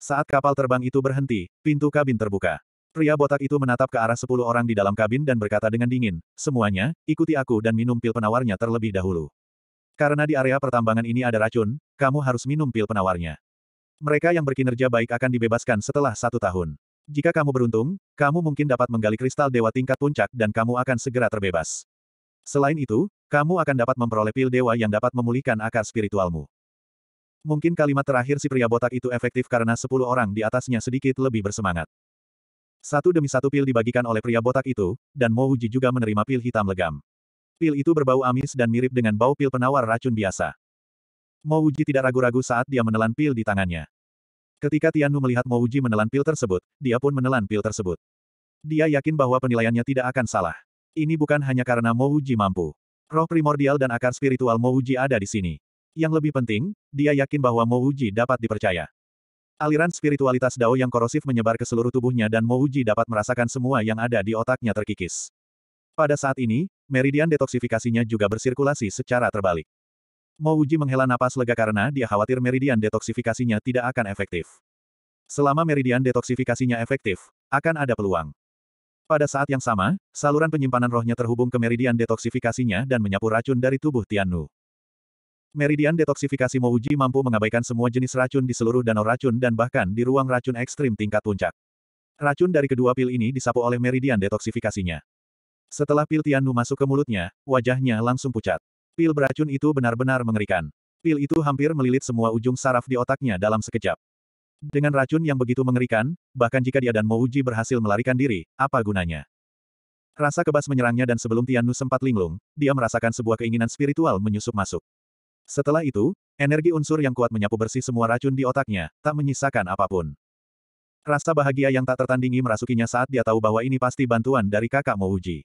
Saat kapal terbang itu berhenti, pintu kabin terbuka. Pria botak itu menatap ke arah sepuluh orang di dalam kabin dan berkata dengan dingin, semuanya, ikuti aku dan minum pil penawarnya terlebih dahulu. Karena di area pertambangan ini ada racun, kamu harus minum pil penawarnya. Mereka yang berkinerja baik akan dibebaskan setelah satu tahun. Jika kamu beruntung, kamu mungkin dapat menggali kristal dewa tingkat puncak dan kamu akan segera terbebas. Selain itu, kamu akan dapat memperoleh pil dewa yang dapat memulihkan akar spiritualmu. Mungkin kalimat terakhir si pria botak itu efektif karena sepuluh orang di atasnya sedikit lebih bersemangat. Satu demi satu pil dibagikan oleh pria botak itu, dan Mo Uji juga menerima pil hitam legam. Pil itu berbau amis dan mirip dengan bau pil penawar racun biasa. Mo Uji tidak ragu-ragu saat dia menelan pil di tangannya. Ketika Tianu melihat Mo Uji menelan pil tersebut, dia pun menelan pil tersebut. Dia yakin bahwa penilaiannya tidak akan salah. Ini bukan hanya karena Mo Uji mampu. Roh primordial dan akar spiritual Mo Uji ada di sini. Yang lebih penting, dia yakin bahwa Mo Uji dapat dipercaya. Aliran spiritualitas Dao yang korosif menyebar ke seluruh tubuhnya dan Mouji dapat merasakan semua yang ada di otaknya terkikis. Pada saat ini, meridian detoksifikasinya juga bersirkulasi secara terbalik. Mouji menghela napas lega karena dia khawatir meridian detoksifikasinya tidak akan efektif. Selama meridian detoksifikasinya efektif, akan ada peluang. Pada saat yang sama, saluran penyimpanan rohnya terhubung ke meridian detoksifikasinya dan menyapu racun dari tubuh Nu. Meridian detoksifikasi Mouji mampu mengabaikan semua jenis racun di seluruh danau racun dan bahkan di ruang racun ekstrim tingkat puncak. Racun dari kedua pil ini disapu oleh meridian detoksifikasinya. Setelah pil Tiannu masuk ke mulutnya, wajahnya langsung pucat. Pil beracun itu benar-benar mengerikan. Pil itu hampir melilit semua ujung saraf di otaknya dalam sekejap. Dengan racun yang begitu mengerikan, bahkan jika dia dan Mouji berhasil melarikan diri, apa gunanya? Rasa kebas menyerangnya dan sebelum Tiannu sempat linglung, dia merasakan sebuah keinginan spiritual menyusup masuk. Setelah itu, energi unsur yang kuat menyapu bersih semua racun di otaknya, tak menyisakan apapun. Rasa bahagia yang tak tertandingi merasukinya saat dia tahu bahwa ini pasti bantuan dari kakak Mouji.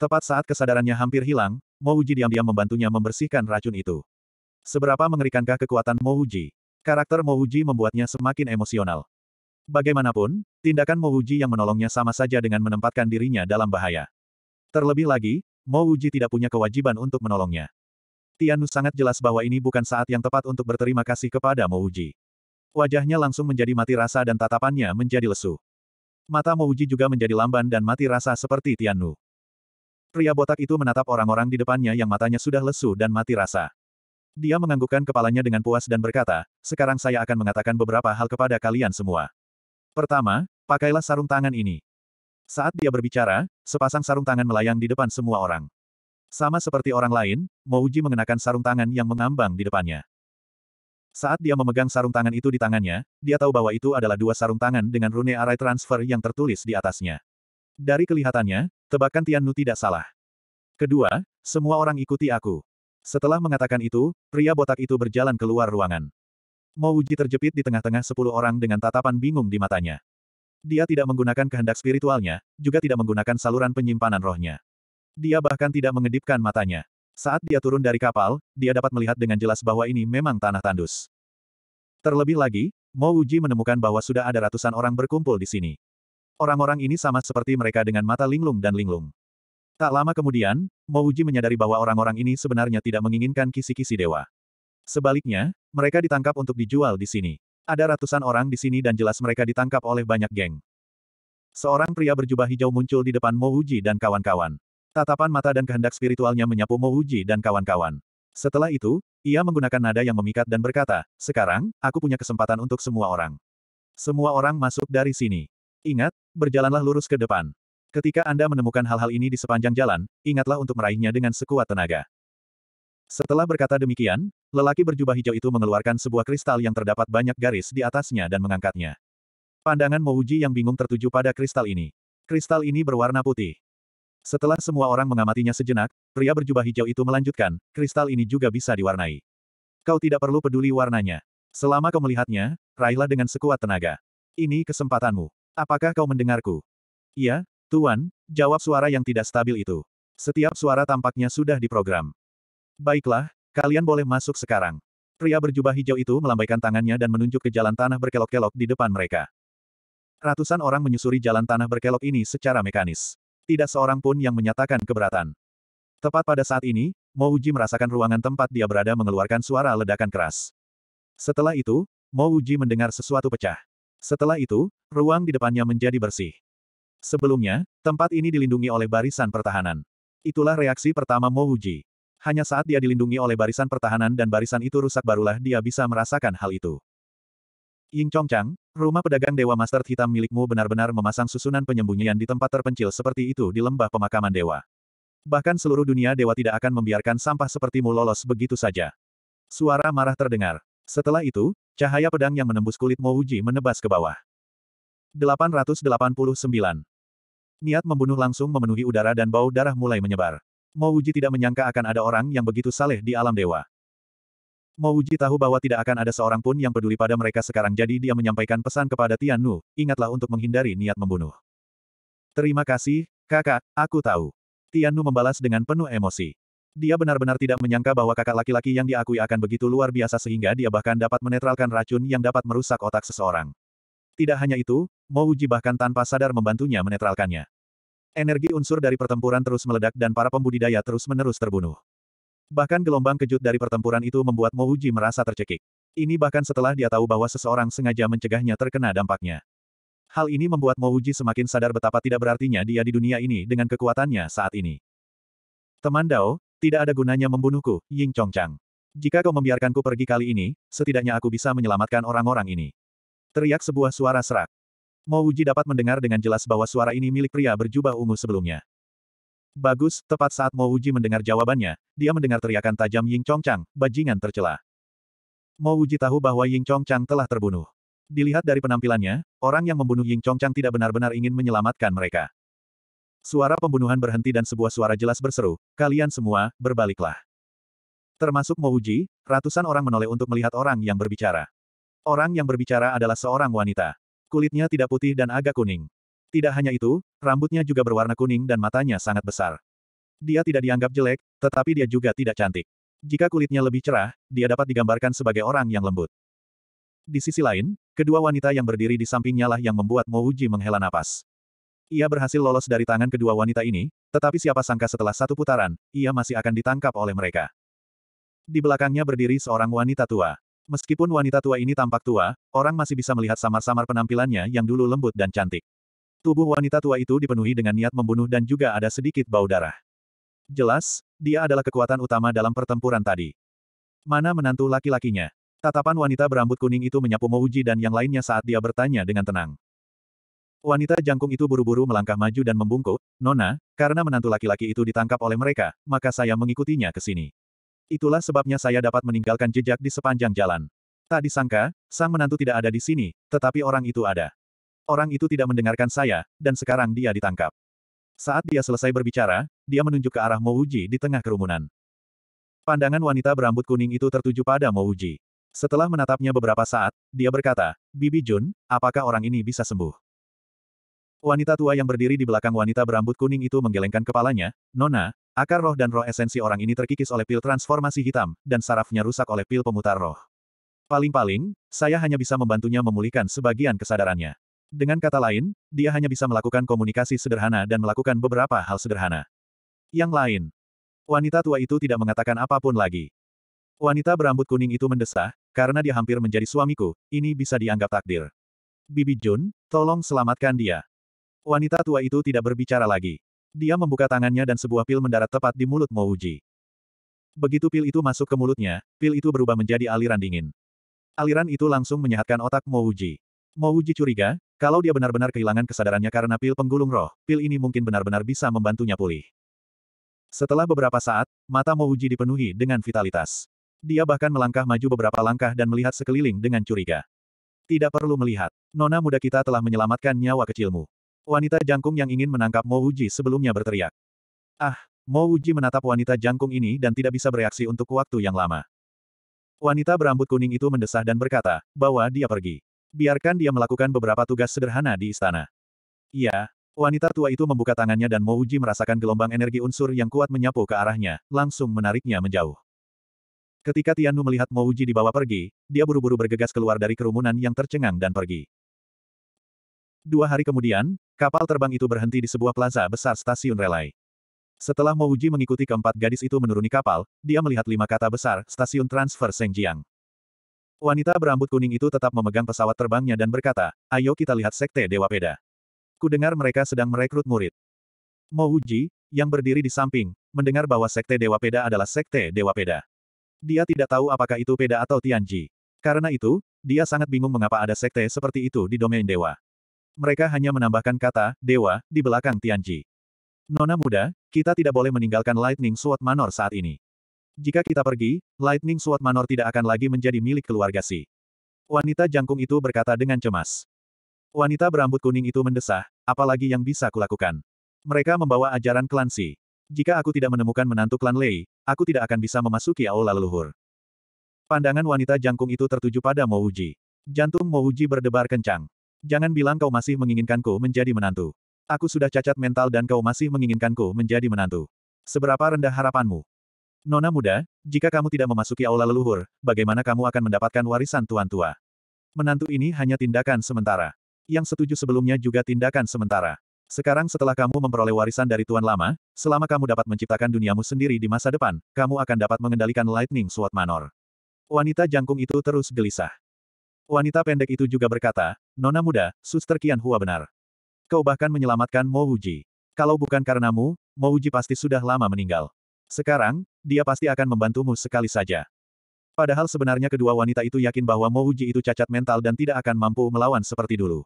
Tepat saat kesadarannya hampir hilang, Mouji diam-diam membantunya membersihkan racun itu. Seberapa mengerikankah kekuatan Mouji? Karakter Mouji membuatnya semakin emosional. Bagaimanapun, tindakan Mouji yang menolongnya sama saja dengan menempatkan dirinya dalam bahaya. Terlebih lagi, Mouji tidak punya kewajiban untuk menolongnya. Tianu sangat jelas bahwa ini bukan saat yang tepat untuk berterima kasih kepada Mouji. Wajahnya langsung menjadi mati rasa dan tatapannya menjadi lesu. Mata Mouji juga menjadi lamban dan mati rasa seperti Tianu. Pria botak itu menatap orang-orang di depannya yang matanya sudah lesu dan mati rasa. Dia menganggukkan kepalanya dengan puas dan berkata, sekarang saya akan mengatakan beberapa hal kepada kalian semua. Pertama, pakailah sarung tangan ini. Saat dia berbicara, sepasang sarung tangan melayang di depan semua orang. Sama seperti orang lain, Mouji mengenakan sarung tangan yang mengambang di depannya. Saat dia memegang sarung tangan itu di tangannya, dia tahu bahwa itu adalah dua sarung tangan dengan rune array transfer yang tertulis di atasnya. Dari kelihatannya, tebakan Tianu tidak salah. Kedua, semua orang ikuti aku. Setelah mengatakan itu, pria botak itu berjalan keluar ruangan. Mouji terjepit di tengah-tengah sepuluh orang dengan tatapan bingung di matanya. Dia tidak menggunakan kehendak spiritualnya, juga tidak menggunakan saluran penyimpanan rohnya. Dia bahkan tidak mengedipkan matanya. Saat dia turun dari kapal, dia dapat melihat dengan jelas bahwa ini memang tanah tandus. Terlebih lagi, Mo Uji menemukan bahwa sudah ada ratusan orang berkumpul di sini. Orang-orang ini sama seperti mereka dengan mata linglung dan linglung. Tak lama kemudian, Mo Uji menyadari bahwa orang-orang ini sebenarnya tidak menginginkan kisi-kisi dewa. Sebaliknya, mereka ditangkap untuk dijual di sini. Ada ratusan orang di sini dan jelas mereka ditangkap oleh banyak geng. Seorang pria berjubah hijau muncul di depan Mo Uji dan kawan-kawan. Tatapan mata dan kehendak spiritualnya menyapu Mo Uji dan kawan-kawan. Setelah itu, ia menggunakan nada yang memikat dan berkata, Sekarang, aku punya kesempatan untuk semua orang. Semua orang masuk dari sini. Ingat, berjalanlah lurus ke depan. Ketika Anda menemukan hal-hal ini di sepanjang jalan, ingatlah untuk meraihnya dengan sekuat tenaga. Setelah berkata demikian, lelaki berjubah hijau itu mengeluarkan sebuah kristal yang terdapat banyak garis di atasnya dan mengangkatnya. Pandangan Mouji yang bingung tertuju pada kristal ini. Kristal ini berwarna putih. Setelah semua orang mengamatinya sejenak, pria berjubah hijau itu melanjutkan, kristal ini juga bisa diwarnai. Kau tidak perlu peduli warnanya. Selama kau melihatnya, raihlah dengan sekuat tenaga. Ini kesempatanmu. Apakah kau mendengarku? Iya, Tuan, jawab suara yang tidak stabil itu. Setiap suara tampaknya sudah diprogram. Baiklah, kalian boleh masuk sekarang. Pria berjubah hijau itu melambaikan tangannya dan menunjuk ke jalan tanah berkelok-kelok di depan mereka. Ratusan orang menyusuri jalan tanah berkelok ini secara mekanis. Tidak seorang pun yang menyatakan keberatan. Tepat pada saat ini, Uji merasakan ruangan tempat dia berada mengeluarkan suara ledakan keras. Setelah itu, Uji mendengar sesuatu pecah. Setelah itu, ruang di depannya menjadi bersih. Sebelumnya, tempat ini dilindungi oleh barisan pertahanan. Itulah reaksi pertama Uji. Hanya saat dia dilindungi oleh barisan pertahanan dan barisan itu rusak barulah dia bisa merasakan hal itu. Ying Chong Chang, Rumah pedagang Dewa Master Hitam milikmu benar-benar memasang susunan penyembunyian di tempat terpencil seperti itu di lembah pemakaman dewa. Bahkan seluruh dunia dewa tidak akan membiarkan sampah sepertimu lolos begitu saja. Suara marah terdengar. Setelah itu, cahaya pedang yang menembus kulit Uji menebas ke bawah. 889. Niat membunuh langsung memenuhi udara dan bau darah mulai menyebar. Uji tidak menyangka akan ada orang yang begitu saleh di alam dewa. Mo Uji tahu bahwa tidak akan ada seorang pun yang peduli pada mereka sekarang jadi dia menyampaikan pesan kepada Tian Nu. ingatlah untuk menghindari niat membunuh. Terima kasih, kakak, aku tahu. Tian Nu membalas dengan penuh emosi. Dia benar-benar tidak menyangka bahwa kakak laki-laki yang diakui akan begitu luar biasa sehingga dia bahkan dapat menetralkan racun yang dapat merusak otak seseorang. Tidak hanya itu, Mo Uji bahkan tanpa sadar membantunya menetralkannya. Energi unsur dari pertempuran terus meledak dan para pembudidaya terus-menerus terbunuh. Bahkan gelombang kejut dari pertempuran itu membuat Mouji merasa tercekik. Ini bahkan setelah dia tahu bahwa seseorang sengaja mencegahnya terkena dampaknya. Hal ini membuat Mouji semakin sadar betapa tidak berartinya dia di dunia ini dengan kekuatannya saat ini. Teman Dao, tidak ada gunanya membunuhku, Ying Chongchang. Jika kau membiarkanku pergi kali ini, setidaknya aku bisa menyelamatkan orang-orang ini. Teriak sebuah suara serak. Mouji dapat mendengar dengan jelas bahwa suara ini milik pria berjubah ungu sebelumnya. Bagus, tepat saat Mo Uji mendengar jawabannya, dia mendengar teriakan tajam Ying Chongchang, bajingan tercela. Mo Uji tahu bahwa Ying Chongchang telah terbunuh. Dilihat dari penampilannya, orang yang membunuh Ying Chongchang tidak benar-benar ingin menyelamatkan mereka. Suara pembunuhan berhenti dan sebuah suara jelas berseru, kalian semua, berbaliklah. Termasuk Mo Uji, ratusan orang menoleh untuk melihat orang yang berbicara. Orang yang berbicara adalah seorang wanita. Kulitnya tidak putih dan agak kuning. Tidak hanya itu, rambutnya juga berwarna kuning dan matanya sangat besar. Dia tidak dianggap jelek, tetapi dia juga tidak cantik. Jika kulitnya lebih cerah, dia dapat digambarkan sebagai orang yang lembut. Di sisi lain, kedua wanita yang berdiri di sampingnya lah yang membuat Uji menghela napas. Ia berhasil lolos dari tangan kedua wanita ini, tetapi siapa sangka setelah satu putaran, ia masih akan ditangkap oleh mereka. Di belakangnya berdiri seorang wanita tua. Meskipun wanita tua ini tampak tua, orang masih bisa melihat samar-samar penampilannya yang dulu lembut dan cantik. Tubuh wanita tua itu dipenuhi dengan niat membunuh dan juga ada sedikit bau darah. Jelas, dia adalah kekuatan utama dalam pertempuran tadi. Mana menantu laki-lakinya? Tatapan wanita berambut kuning itu menyapu Mouji dan yang lainnya saat dia bertanya dengan tenang. Wanita jangkung itu buru-buru melangkah maju dan membungkuk, Nona, karena menantu laki-laki itu ditangkap oleh mereka, maka saya mengikutinya ke sini. Itulah sebabnya saya dapat meninggalkan jejak di sepanjang jalan. Tak disangka, sang menantu tidak ada di sini, tetapi orang itu ada. Orang itu tidak mendengarkan saya, dan sekarang dia ditangkap. Saat dia selesai berbicara, dia menunjuk ke arah Mouji di tengah kerumunan. Pandangan wanita berambut kuning itu tertuju pada Mouji. Setelah menatapnya beberapa saat, dia berkata, Bibi Jun, apakah orang ini bisa sembuh? Wanita tua yang berdiri di belakang wanita berambut kuning itu menggelengkan kepalanya, Nona, akar roh dan roh esensi orang ini terkikis oleh pil transformasi hitam, dan sarafnya rusak oleh pil pemutar roh. Paling-paling, saya hanya bisa membantunya memulihkan sebagian kesadarannya. Dengan kata lain, dia hanya bisa melakukan komunikasi sederhana dan melakukan beberapa hal sederhana. Yang lain, wanita tua itu tidak mengatakan apapun lagi. Wanita berambut kuning itu mendesah, karena dia hampir menjadi suamiku, ini bisa dianggap takdir. Bibi Jun, tolong selamatkan dia. Wanita tua itu tidak berbicara lagi. Dia membuka tangannya dan sebuah pil mendarat tepat di mulut Mouji. Begitu pil itu masuk ke mulutnya, pil itu berubah menjadi aliran dingin. Aliran itu langsung menyehatkan otak Mouji. Mouji curiga, kalau dia benar-benar kehilangan kesadarannya karena pil penggulung roh, pil ini mungkin benar-benar bisa membantunya pulih. Setelah beberapa saat, mata Mo Uji dipenuhi dengan vitalitas. Dia bahkan melangkah maju beberapa langkah dan melihat sekeliling dengan curiga. Tidak perlu melihat. Nona muda kita telah menyelamatkan nyawa kecilmu. Wanita jangkung yang ingin menangkap Mo Uji sebelumnya berteriak. Ah, Mo Uji menatap wanita jangkung ini dan tidak bisa bereaksi untuk waktu yang lama. Wanita berambut kuning itu mendesah dan berkata, bahwa dia pergi. Biarkan dia melakukan beberapa tugas sederhana di istana. Iya, wanita tua itu membuka tangannya dan Mouji merasakan gelombang energi unsur yang kuat menyapu ke arahnya, langsung menariknya menjauh. Ketika Tianu melihat Mouji dibawa pergi, dia buru-buru bergegas keluar dari kerumunan yang tercengang dan pergi. Dua hari kemudian, kapal terbang itu berhenti di sebuah plaza besar stasiun relai. Setelah Mouji mengikuti keempat gadis itu menuruni kapal, dia melihat lima kata besar, stasiun transfer Sengjiang. Wanita berambut kuning itu tetap memegang pesawat terbangnya dan berkata, ayo kita lihat sekte Dewa Peda. Kudengar mereka sedang merekrut murid. Mo Uji, yang berdiri di samping, mendengar bahwa sekte Dewa Peda adalah sekte Dewa Peda. Dia tidak tahu apakah itu Peda atau Tianji. Karena itu, dia sangat bingung mengapa ada sekte seperti itu di domain Dewa. Mereka hanya menambahkan kata, Dewa, di belakang Tianji. Nona muda, kita tidak boleh meninggalkan Lightning Sword Manor saat ini. Jika kita pergi, Lightning Sword Manor tidak akan lagi menjadi milik keluarga Si. Wanita jangkung itu berkata dengan cemas. Wanita berambut kuning itu mendesah, apalagi yang bisa kulakukan. Mereka membawa ajaran klan Si. Jika aku tidak menemukan menantu klan Lei, aku tidak akan bisa memasuki aula leluhur. Pandangan wanita jangkung itu tertuju pada Mouji. Jantung Mouji berdebar kencang. Jangan bilang kau masih menginginkanku menjadi menantu. Aku sudah cacat mental dan kau masih menginginkanku menjadi menantu. Seberapa rendah harapanmu? Nona muda, jika kamu tidak memasuki aula leluhur, bagaimana kamu akan mendapatkan warisan tuan tua? Menantu ini hanya tindakan sementara. Yang setuju sebelumnya juga tindakan sementara. Sekarang setelah kamu memperoleh warisan dari tuan lama, selama kamu dapat menciptakan duniamu sendiri di masa depan, kamu akan dapat mengendalikan Lightning Sword Manor. Wanita jangkung itu terus gelisah. Wanita pendek itu juga berkata, Nona muda, suster Kian Hua benar. Kau bahkan menyelamatkan Mo Kalau bukan karenamu, Mo pasti sudah lama meninggal. Sekarang, dia pasti akan membantumu sekali saja. Padahal sebenarnya kedua wanita itu yakin bahwa Mo Uji itu cacat mental dan tidak akan mampu melawan seperti dulu.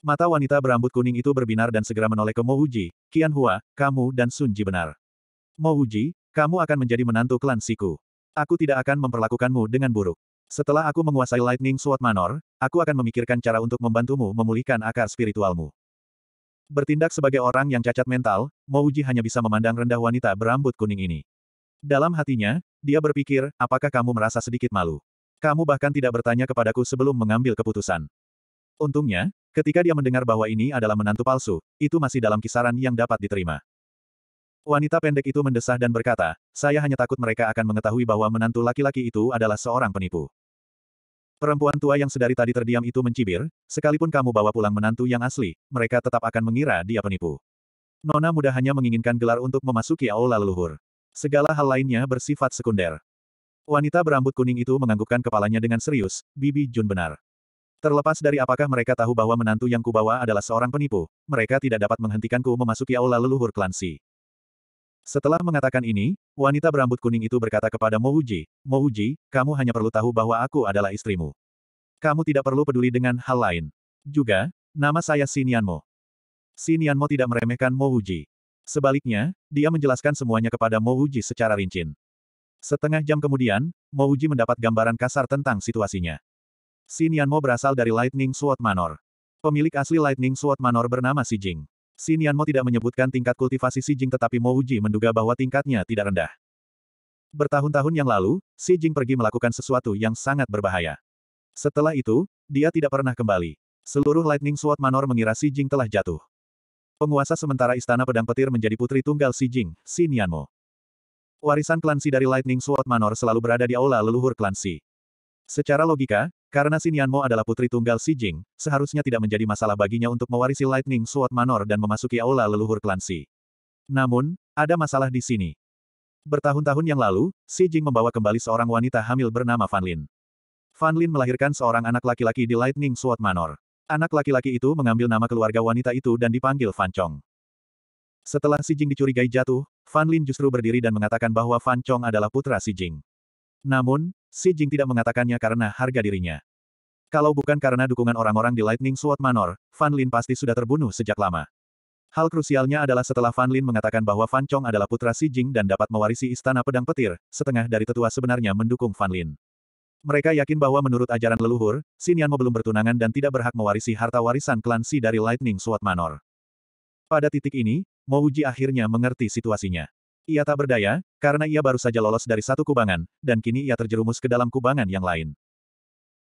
Mata wanita berambut kuning itu berbinar dan segera menoleh ke Mo Uji, Kian Hua, kamu dan Sun Ji benar. Mo Uji, kamu akan menjadi menantu klan Siku. Aku tidak akan memperlakukanmu dengan buruk. Setelah aku menguasai Lightning Sword Manor, aku akan memikirkan cara untuk membantumu memulihkan akar spiritualmu. Bertindak sebagai orang yang cacat mental, Mouji hanya bisa memandang rendah wanita berambut kuning ini. Dalam hatinya, dia berpikir, apakah kamu merasa sedikit malu? Kamu bahkan tidak bertanya kepadaku sebelum mengambil keputusan. Untungnya, ketika dia mendengar bahwa ini adalah menantu palsu, itu masih dalam kisaran yang dapat diterima. Wanita pendek itu mendesah dan berkata, saya hanya takut mereka akan mengetahui bahwa menantu laki-laki itu adalah seorang penipu. Perempuan tua yang sedari tadi terdiam itu mencibir, sekalipun kamu bawa pulang menantu yang asli, mereka tetap akan mengira dia penipu. Nona muda hanya menginginkan gelar untuk memasuki aula leluhur. Segala hal lainnya bersifat sekunder. Wanita berambut kuning itu menganggukkan kepalanya dengan serius, Bibi Jun benar. Terlepas dari apakah mereka tahu bahwa menantu yang kubawa adalah seorang penipu, mereka tidak dapat menghentikanku memasuki aula leluhur klansi. Setelah mengatakan ini, wanita berambut kuning itu berkata kepada Mouji, Mouji, kamu hanya perlu tahu bahwa aku adalah istrimu. Kamu tidak perlu peduli dengan hal lain. Juga, nama saya Sinianmo. Sinianmo tidak meremehkan Mouji. Sebaliknya, dia menjelaskan semuanya kepada Mouji secara rinci. Setengah jam kemudian, Mouji mendapat gambaran kasar tentang situasinya. Sinianmo berasal dari Lightning Sword Manor. Pemilik asli Lightning Sword Manor bernama Si Jing. Xin Yanmo tidak menyebutkan tingkat kultivasi Xi Jing tetapi Mo Uji menduga bahwa tingkatnya tidak rendah. Bertahun-tahun yang lalu, Xi Jing pergi melakukan sesuatu yang sangat berbahaya. Setelah itu, dia tidak pernah kembali. Seluruh Lightning Sword Manor mengira Xi Jing telah jatuh. Penguasa sementara Istana Pedang Petir menjadi putri tunggal Xi Jing, Xin Yanmo. Warisan klan Xi dari Lightning Sword Manor selalu berada di aula leluhur klan Xi. Secara logika, karena Xin Yanmo adalah putri tunggal Xi Jing, seharusnya tidak menjadi masalah baginya untuk mewarisi Lightning Sword Manor dan memasuki aula leluhur klan Xi. Namun, ada masalah di sini. Bertahun-tahun yang lalu, Xi Jing membawa kembali seorang wanita hamil bernama Fan Lin. Fan Lin melahirkan seorang anak laki-laki di Lightning Sword Manor. Anak laki-laki itu mengambil nama keluarga wanita itu dan dipanggil Fan Chong. Setelah Xi Jing dicurigai jatuh, Fan Lin justru berdiri dan mengatakan bahwa Fan Chong adalah putra Xi Jing. Namun, Xi Jing tidak mengatakannya karena harga dirinya. Kalau bukan karena dukungan orang-orang di Lightning Sword Manor, Fan Lin pasti sudah terbunuh sejak lama. Hal krusialnya adalah setelah Fan Lin mengatakan bahwa Fan Chong adalah putra Xi Jing dan dapat mewarisi istana pedang petir, setengah dari tetua sebenarnya mendukung Fan Lin. Mereka yakin bahwa menurut ajaran leluhur, Xin Yanmo belum bertunangan dan tidak berhak mewarisi harta warisan klan Si dari Lightning Sword Manor. Pada titik ini, Mouji akhirnya mengerti situasinya. Ia tak berdaya, karena ia baru saja lolos dari satu kubangan, dan kini ia terjerumus ke dalam kubangan yang lain.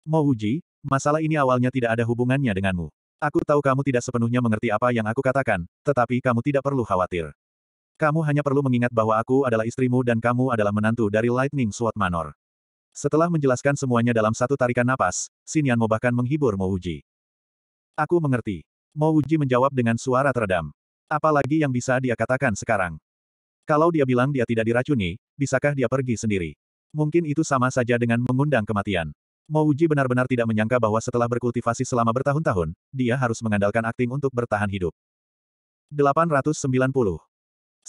Mo Uji, masalah ini awalnya tidak ada hubungannya denganmu. Aku tahu kamu tidak sepenuhnya mengerti apa yang aku katakan, tetapi kamu tidak perlu khawatir. Kamu hanya perlu mengingat bahwa aku adalah istrimu dan kamu adalah menantu dari Lightning Sword Manor. Setelah menjelaskan semuanya dalam satu tarikan napas, Sinian Mo bahkan menghibur Mo Uji. Aku mengerti. Mo Uji menjawab dengan suara teredam. Apalagi yang bisa dia katakan sekarang. Kalau dia bilang dia tidak diracuni, bisakah dia pergi sendiri? Mungkin itu sama saja dengan mengundang kematian. Mouji benar-benar tidak menyangka bahwa setelah berkultivasi selama bertahun-tahun, dia harus mengandalkan akting untuk bertahan hidup. 890.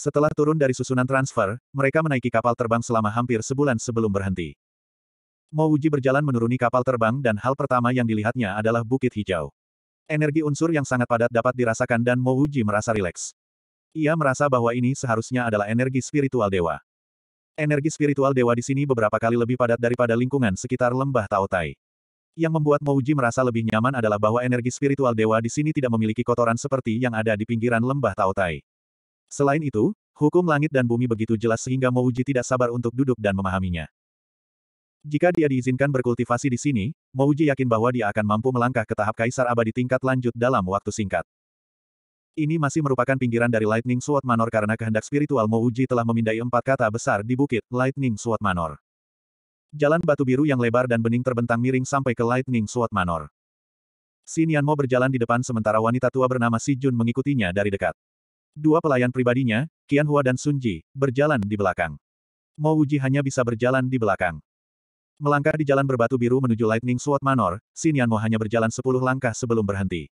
Setelah turun dari susunan transfer, mereka menaiki kapal terbang selama hampir sebulan sebelum berhenti. Mouji berjalan menuruni kapal terbang dan hal pertama yang dilihatnya adalah bukit hijau. Energi unsur yang sangat padat dapat dirasakan dan Mouji merasa rileks. Ia merasa bahwa ini seharusnya adalah energi spiritual dewa. Energi spiritual dewa di sini beberapa kali lebih padat daripada lingkungan sekitar lembah Taotai. Yang membuat Mouji merasa lebih nyaman adalah bahwa energi spiritual dewa di sini tidak memiliki kotoran seperti yang ada di pinggiran lembah Taotai. Selain itu, hukum langit dan bumi begitu jelas sehingga Mouji tidak sabar untuk duduk dan memahaminya. Jika dia diizinkan berkultivasi di sini, Mouji yakin bahwa dia akan mampu melangkah ke tahap kaisar abadi tingkat lanjut dalam waktu singkat. Ini masih merupakan pinggiran dari Lightning Sword Manor karena kehendak spiritual Mouji telah memindai empat kata besar di bukit, Lightning Sword Manor. Jalan batu biru yang lebar dan bening terbentang miring sampai ke Lightning Sword Manor. Mo berjalan di depan sementara wanita tua bernama Si Jun mengikutinya dari dekat. Dua pelayan pribadinya, Qian Hua dan Sunji, berjalan di belakang. Mouji hanya bisa berjalan di belakang. Melangkah di jalan berbatu biru menuju Lightning Sword Manor, Sinian Mo hanya berjalan sepuluh langkah sebelum berhenti.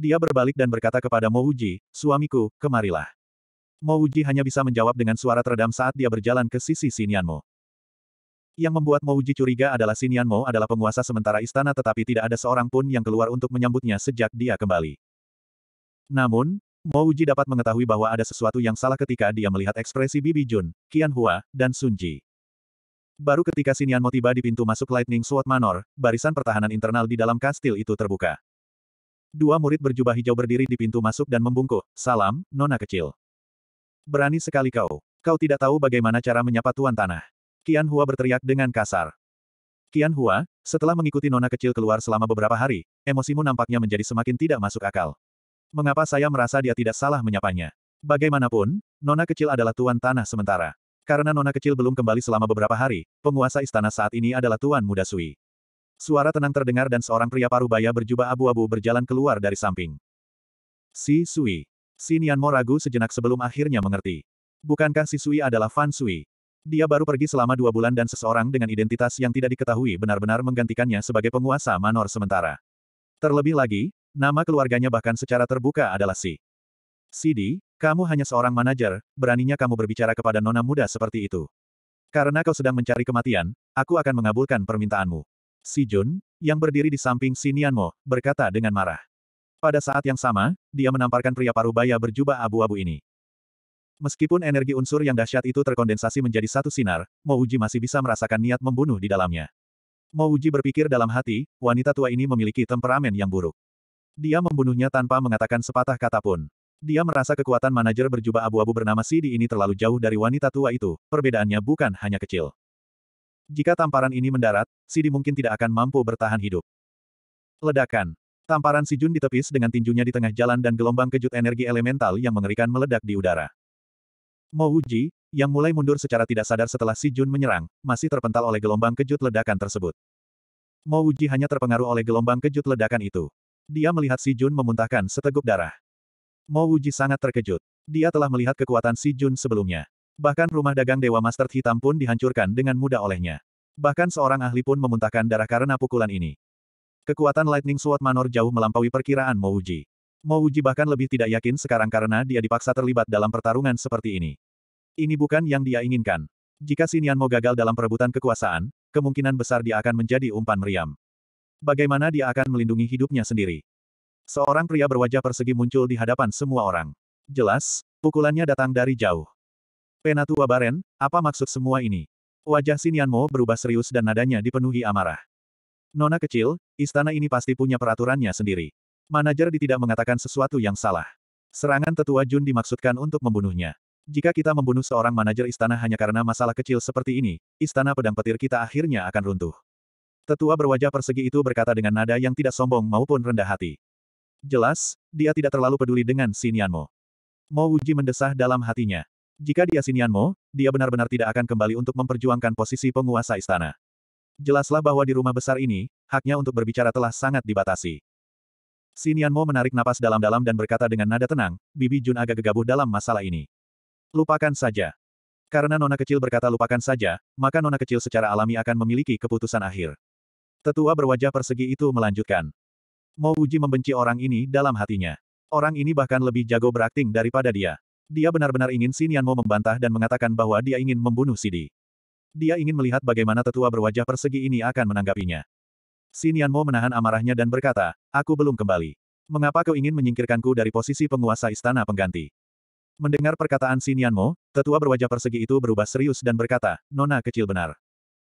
Dia berbalik dan berkata kepada Mouji, suamiku, kemarilah. Mouji hanya bisa menjawab dengan suara teredam saat dia berjalan ke sisi Sinianmo. Yang membuat Mouji curiga adalah Sinianmo adalah penguasa sementara istana tetapi tidak ada seorang pun yang keluar untuk menyambutnya sejak dia kembali. Namun, Mouji dapat mengetahui bahwa ada sesuatu yang salah ketika dia melihat ekspresi Bibi Jun, Qian Hua, dan Sunji. Baru ketika Sinian Mo tiba di pintu masuk Lightning Sword Manor, barisan pertahanan internal di dalam kastil itu terbuka. Dua murid berjubah hijau berdiri di pintu masuk dan membungkuk. Salam, nona kecil. Berani sekali kau. Kau tidak tahu bagaimana cara menyapa tuan tanah. Kian Hua berteriak dengan kasar. Kian Hua, setelah mengikuti nona kecil keluar selama beberapa hari, emosimu nampaknya menjadi semakin tidak masuk akal. Mengapa saya merasa dia tidak salah menyapanya? Bagaimanapun, nona kecil adalah tuan tanah sementara. Karena nona kecil belum kembali selama beberapa hari, penguasa istana saat ini adalah Tuan Muda Sui. Suara tenang terdengar dan seorang pria paruh baya berjubah abu-abu berjalan keluar dari samping. Si Sui. Si Nianmo ragu sejenak sebelum akhirnya mengerti. Bukankah si Sui adalah Fan Sui? Dia baru pergi selama dua bulan dan seseorang dengan identitas yang tidak diketahui benar-benar menggantikannya sebagai penguasa Manor sementara. Terlebih lagi, nama keluarganya bahkan secara terbuka adalah Si. Sidi, kamu hanya seorang manajer, beraninya kamu berbicara kepada nona muda seperti itu. Karena kau sedang mencari kematian, aku akan mengabulkan permintaanmu. Si Jun, yang berdiri di samping Sinianmo, berkata dengan marah. Pada saat yang sama, dia menamparkan pria paruh baya berjubah abu-abu ini. Meskipun energi unsur yang dahsyat itu terkondensasi menjadi satu sinar, Mo Uji masih bisa merasakan niat membunuh di dalamnya. Mo Uji berpikir dalam hati, wanita tua ini memiliki temperamen yang buruk. Dia membunuhnya tanpa mengatakan sepatah kata pun. Dia merasa kekuatan manajer berjubah abu-abu bernama Sidi ini terlalu jauh dari wanita tua itu, perbedaannya bukan hanya kecil. Jika tamparan ini mendarat, Sidi mungkin tidak akan mampu bertahan hidup. Ledakan. Tamparan si Jun ditepis dengan tinjunya di tengah jalan dan gelombang kejut energi elemental yang mengerikan meledak di udara. Mo Uji, yang mulai mundur secara tidak sadar setelah si Jun menyerang, masih terpental oleh gelombang kejut ledakan tersebut. Mo Uji hanya terpengaruh oleh gelombang kejut ledakan itu. Dia melihat Si Jun memuntahkan seteguk darah. Mo Uji sangat terkejut. Dia telah melihat kekuatan Si Jun sebelumnya. Bahkan rumah dagang Dewa Master Hitam pun dihancurkan dengan mudah olehnya. Bahkan seorang ahli pun memuntahkan darah karena pukulan ini. Kekuatan Lightning Sword Manor jauh melampaui perkiraan Mouji. Mouji bahkan lebih tidak yakin sekarang karena dia dipaksa terlibat dalam pertarungan seperti ini. Ini bukan yang dia inginkan. Jika Sinian Mo gagal dalam perebutan kekuasaan, kemungkinan besar dia akan menjadi umpan meriam. Bagaimana dia akan melindungi hidupnya sendiri? Seorang pria berwajah persegi muncul di hadapan semua orang. Jelas, pukulannya datang dari jauh. Penatua Baren, apa maksud semua ini? Wajah Sinianmo berubah serius dan nadanya dipenuhi amarah. Nona kecil, istana ini pasti punya peraturannya sendiri. Manajer di tidak mengatakan sesuatu yang salah. Serangan tetua Jun dimaksudkan untuk membunuhnya. Jika kita membunuh seorang manajer istana hanya karena masalah kecil seperti ini, istana pedang petir kita akhirnya akan runtuh. Tetua berwajah persegi itu berkata dengan nada yang tidak sombong maupun rendah hati. Jelas, dia tidak terlalu peduli dengan Sinianmo. Mo Wuji mendesah dalam hatinya. Jika dia Sinianmo, dia benar-benar tidak akan kembali untuk memperjuangkan posisi penguasa istana. Jelaslah bahwa di rumah besar ini, haknya untuk berbicara telah sangat dibatasi. Sinianmo menarik napas dalam-dalam dan berkata dengan nada tenang, Bibi Jun agak gegabah dalam masalah ini. Lupakan saja. Karena nona kecil berkata lupakan saja, maka nona kecil secara alami akan memiliki keputusan akhir. Tetua berwajah persegi itu melanjutkan. Mo Uji membenci orang ini dalam hatinya. Orang ini bahkan lebih jago berakting daripada dia. Dia benar-benar ingin Xin Yanmo membantah dan mengatakan bahwa dia ingin membunuh Sidi. Dia ingin melihat bagaimana tetua berwajah persegi ini akan menanggapinya. Xin Yanmo menahan amarahnya dan berkata, aku belum kembali. Mengapa kau ingin menyingkirkanku dari posisi penguasa istana pengganti? Mendengar perkataan Xin Yanmo, tetua berwajah persegi itu berubah serius dan berkata, Nona kecil benar.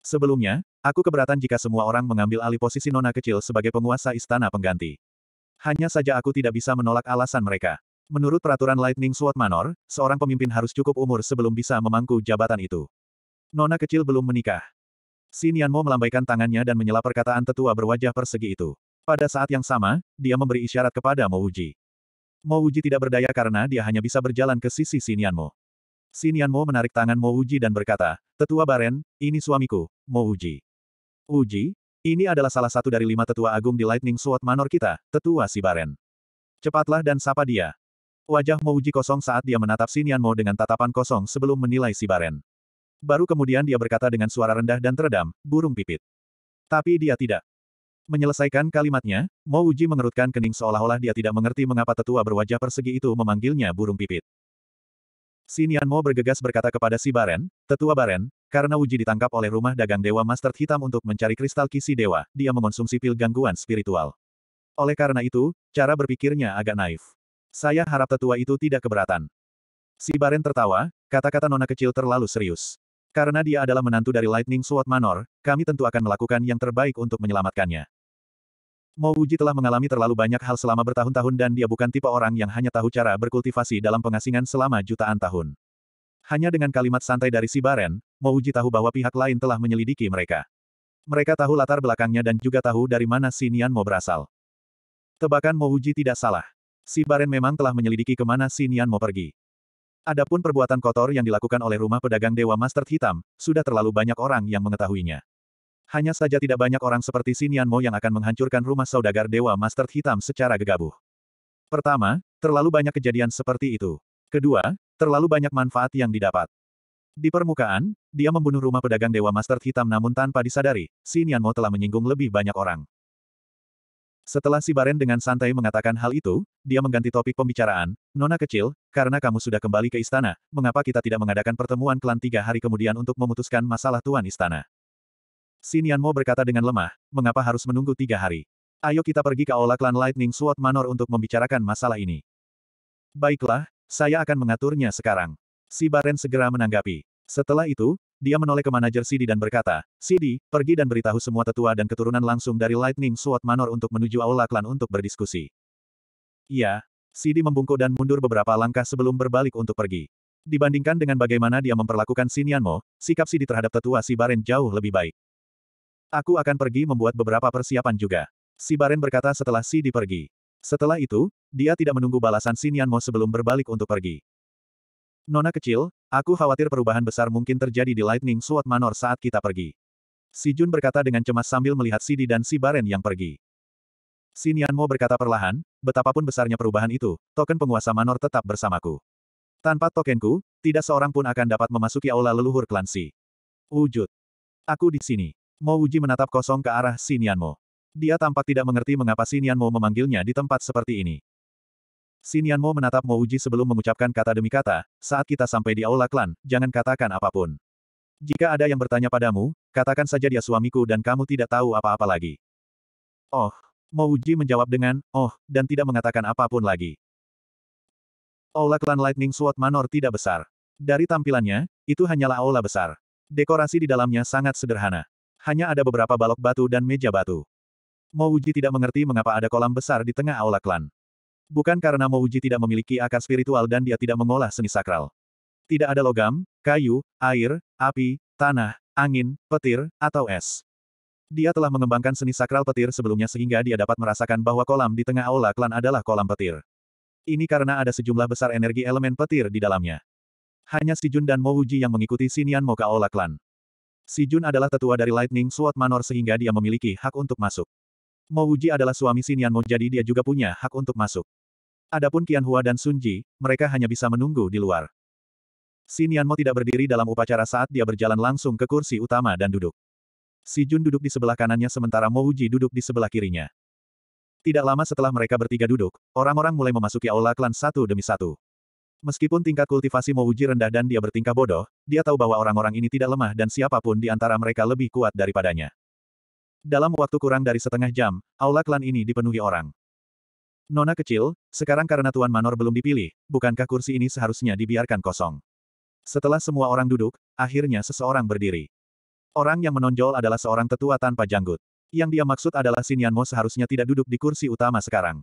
Sebelumnya, aku keberatan jika semua orang mengambil alih posisi Nona kecil sebagai penguasa istana pengganti. Hanya saja aku tidak bisa menolak alasan mereka. Menurut peraturan Lightning Sword Manor, seorang pemimpin harus cukup umur sebelum bisa memangku jabatan itu. Nona kecil belum menikah. Xin Mo melambaikan tangannya dan menyela perkataan tetua berwajah persegi itu. Pada saat yang sama, dia memberi isyarat kepada Mo Uji. Mo Uji tidak berdaya karena dia hanya bisa berjalan ke sisi Xin Mo. Xin Mo menarik tangan Mo Uji dan berkata, Tetua Baren, ini suamiku, Mo Uji, ini adalah salah satu dari lima tetua agung di Lightning Sword Manor kita, Tetua Si Baren. Cepatlah dan sapa dia. Wajah Mo Uji kosong saat dia menatap Sinian Mo dengan tatapan kosong sebelum menilai si Baren. Baru kemudian dia berkata dengan suara rendah dan teredam, burung pipit. Tapi dia tidak. Menyelesaikan kalimatnya, Mo Uji mengerutkan kening seolah-olah dia tidak mengerti mengapa tetua berwajah persegi itu memanggilnya burung pipit. Sinian Mo bergegas berkata kepada si Baren, tetua Baren, karena Uji ditangkap oleh rumah dagang Dewa Master Hitam untuk mencari kristal kisi dewa, dia mengonsumsi pil gangguan spiritual. Oleh karena itu, cara berpikirnya agak naif. Saya harap tetua itu tidak keberatan. Si Baren tertawa, kata-kata nona kecil terlalu serius. Karena dia adalah menantu dari Lightning Sword Manor, kami tentu akan melakukan yang terbaik untuk menyelamatkannya. Mo Uji telah mengalami terlalu banyak hal selama bertahun-tahun dan dia bukan tipe orang yang hanya tahu cara berkultivasi dalam pengasingan selama jutaan tahun. Hanya dengan kalimat santai dari si Baren, Mo Uji tahu bahwa pihak lain telah menyelidiki mereka. Mereka tahu latar belakangnya dan juga tahu dari mana si Nian Mo berasal. Tebakan Mo Uji tidak salah. Si Baren memang telah menyelidiki kemana Si Nian mau pergi. Adapun perbuatan kotor yang dilakukan oleh rumah pedagang Dewa Master Hitam, sudah terlalu banyak orang yang mengetahuinya. Hanya saja tidak banyak orang seperti Sinian Nian Mo yang akan menghancurkan rumah saudagar Dewa Master Hitam secara gegabah. Pertama, terlalu banyak kejadian seperti itu. Kedua, terlalu banyak manfaat yang didapat. Di permukaan, dia membunuh rumah pedagang Dewa Master Hitam namun tanpa disadari, Sinian Nian Mo telah menyinggung lebih banyak orang. Setelah si Baren dengan santai mengatakan hal itu, dia mengganti topik pembicaraan, Nona kecil, karena kamu sudah kembali ke istana, mengapa kita tidak mengadakan pertemuan klan tiga hari kemudian untuk memutuskan masalah Tuan Istana? Sinianmo berkata dengan lemah, mengapa harus menunggu tiga hari? Ayo kita pergi ke aula klan Lightning Sword Manor untuk membicarakan masalah ini. Baiklah, saya akan mengaturnya sekarang. Si Baren segera menanggapi. Setelah itu, dia menoleh ke manajer Sidi dan berkata, Sidi, pergi dan beritahu semua tetua dan keturunan langsung dari Lightning Sword Manor untuk menuju Aula Klan untuk berdiskusi. Iya. Sidi membungkuk dan mundur beberapa langkah sebelum berbalik untuk pergi. Dibandingkan dengan bagaimana dia memperlakukan Sinianmo, sikap Sidi terhadap tetua Sibaren jauh lebih baik. Aku akan pergi membuat beberapa persiapan juga. Sibaren berkata setelah Sidi pergi. Setelah itu, dia tidak menunggu balasan Sinianmo sebelum berbalik untuk pergi. Nona kecil, aku khawatir perubahan besar mungkin terjadi di Lightning Sword Manor saat kita pergi. Si Jun berkata dengan cemas sambil melihat Sidi dan si Baren yang pergi. Si Nianmo berkata perlahan, betapapun besarnya perubahan itu, token penguasa Manor tetap bersamaku. Tanpa tokenku, tidak seorang pun akan dapat memasuki aula leluhur klan Si. Wujud. Aku di sini. Mo Uji menatap kosong ke arah Si Nianmo. Dia tampak tidak mengerti mengapa Si Nianmo memanggilnya di tempat seperti ini. Mo menatap Mo Uji sebelum mengucapkan kata demi kata, saat kita sampai di aula klan, jangan katakan apapun. Jika ada yang bertanya padamu, katakan saja dia suamiku dan kamu tidak tahu apa-apa lagi. Oh, Mo Uji menjawab dengan, oh, dan tidak mengatakan apapun lagi. Aula klan Lightning Sword Manor tidak besar. Dari tampilannya, itu hanyalah aula besar. Dekorasi di dalamnya sangat sederhana. Hanya ada beberapa balok batu dan meja batu. Mouji tidak mengerti mengapa ada kolam besar di tengah aula klan bukan karena Mouji tidak memiliki akar spiritual dan dia tidak mengolah seni sakral. Tidak ada logam, kayu, air, api, tanah, angin, petir, atau es. Dia telah mengembangkan seni sakral petir sebelumnya sehingga dia dapat merasakan bahwa kolam di tengah aula klan adalah kolam petir. Ini karena ada sejumlah besar energi elemen petir di dalamnya. Hanya Si Jun dan Mouji yang mengikuti Sinian Moka Aula Klan. Si Jun adalah tetua dari Lightning Sword Manor sehingga dia memiliki hak untuk masuk. Mouji adalah suami Sinian Mo jadi dia juga punya hak untuk masuk. Adapun Qian Hua dan Sun Ji, mereka hanya bisa menunggu di luar. Xin Nianmo tidak berdiri dalam upacara saat dia berjalan langsung ke kursi utama dan duduk. Si Jun duduk di sebelah kanannya sementara Mo Uji duduk di sebelah kirinya. Tidak lama setelah mereka bertiga duduk, orang-orang mulai memasuki aula klan satu demi satu. Meskipun tingkat kultivasi Mo Uji rendah dan dia bertingkah bodoh, dia tahu bahwa orang-orang ini tidak lemah dan siapapun di antara mereka lebih kuat daripadanya. Dalam waktu kurang dari setengah jam, aula klan ini dipenuhi orang. Nona kecil, sekarang karena Tuan Manor belum dipilih, bukankah kursi ini seharusnya dibiarkan kosong? Setelah semua orang duduk, akhirnya seseorang berdiri. Orang yang menonjol adalah seorang tetua tanpa janggut. Yang dia maksud adalah Sinianmo seharusnya tidak duduk di kursi utama sekarang.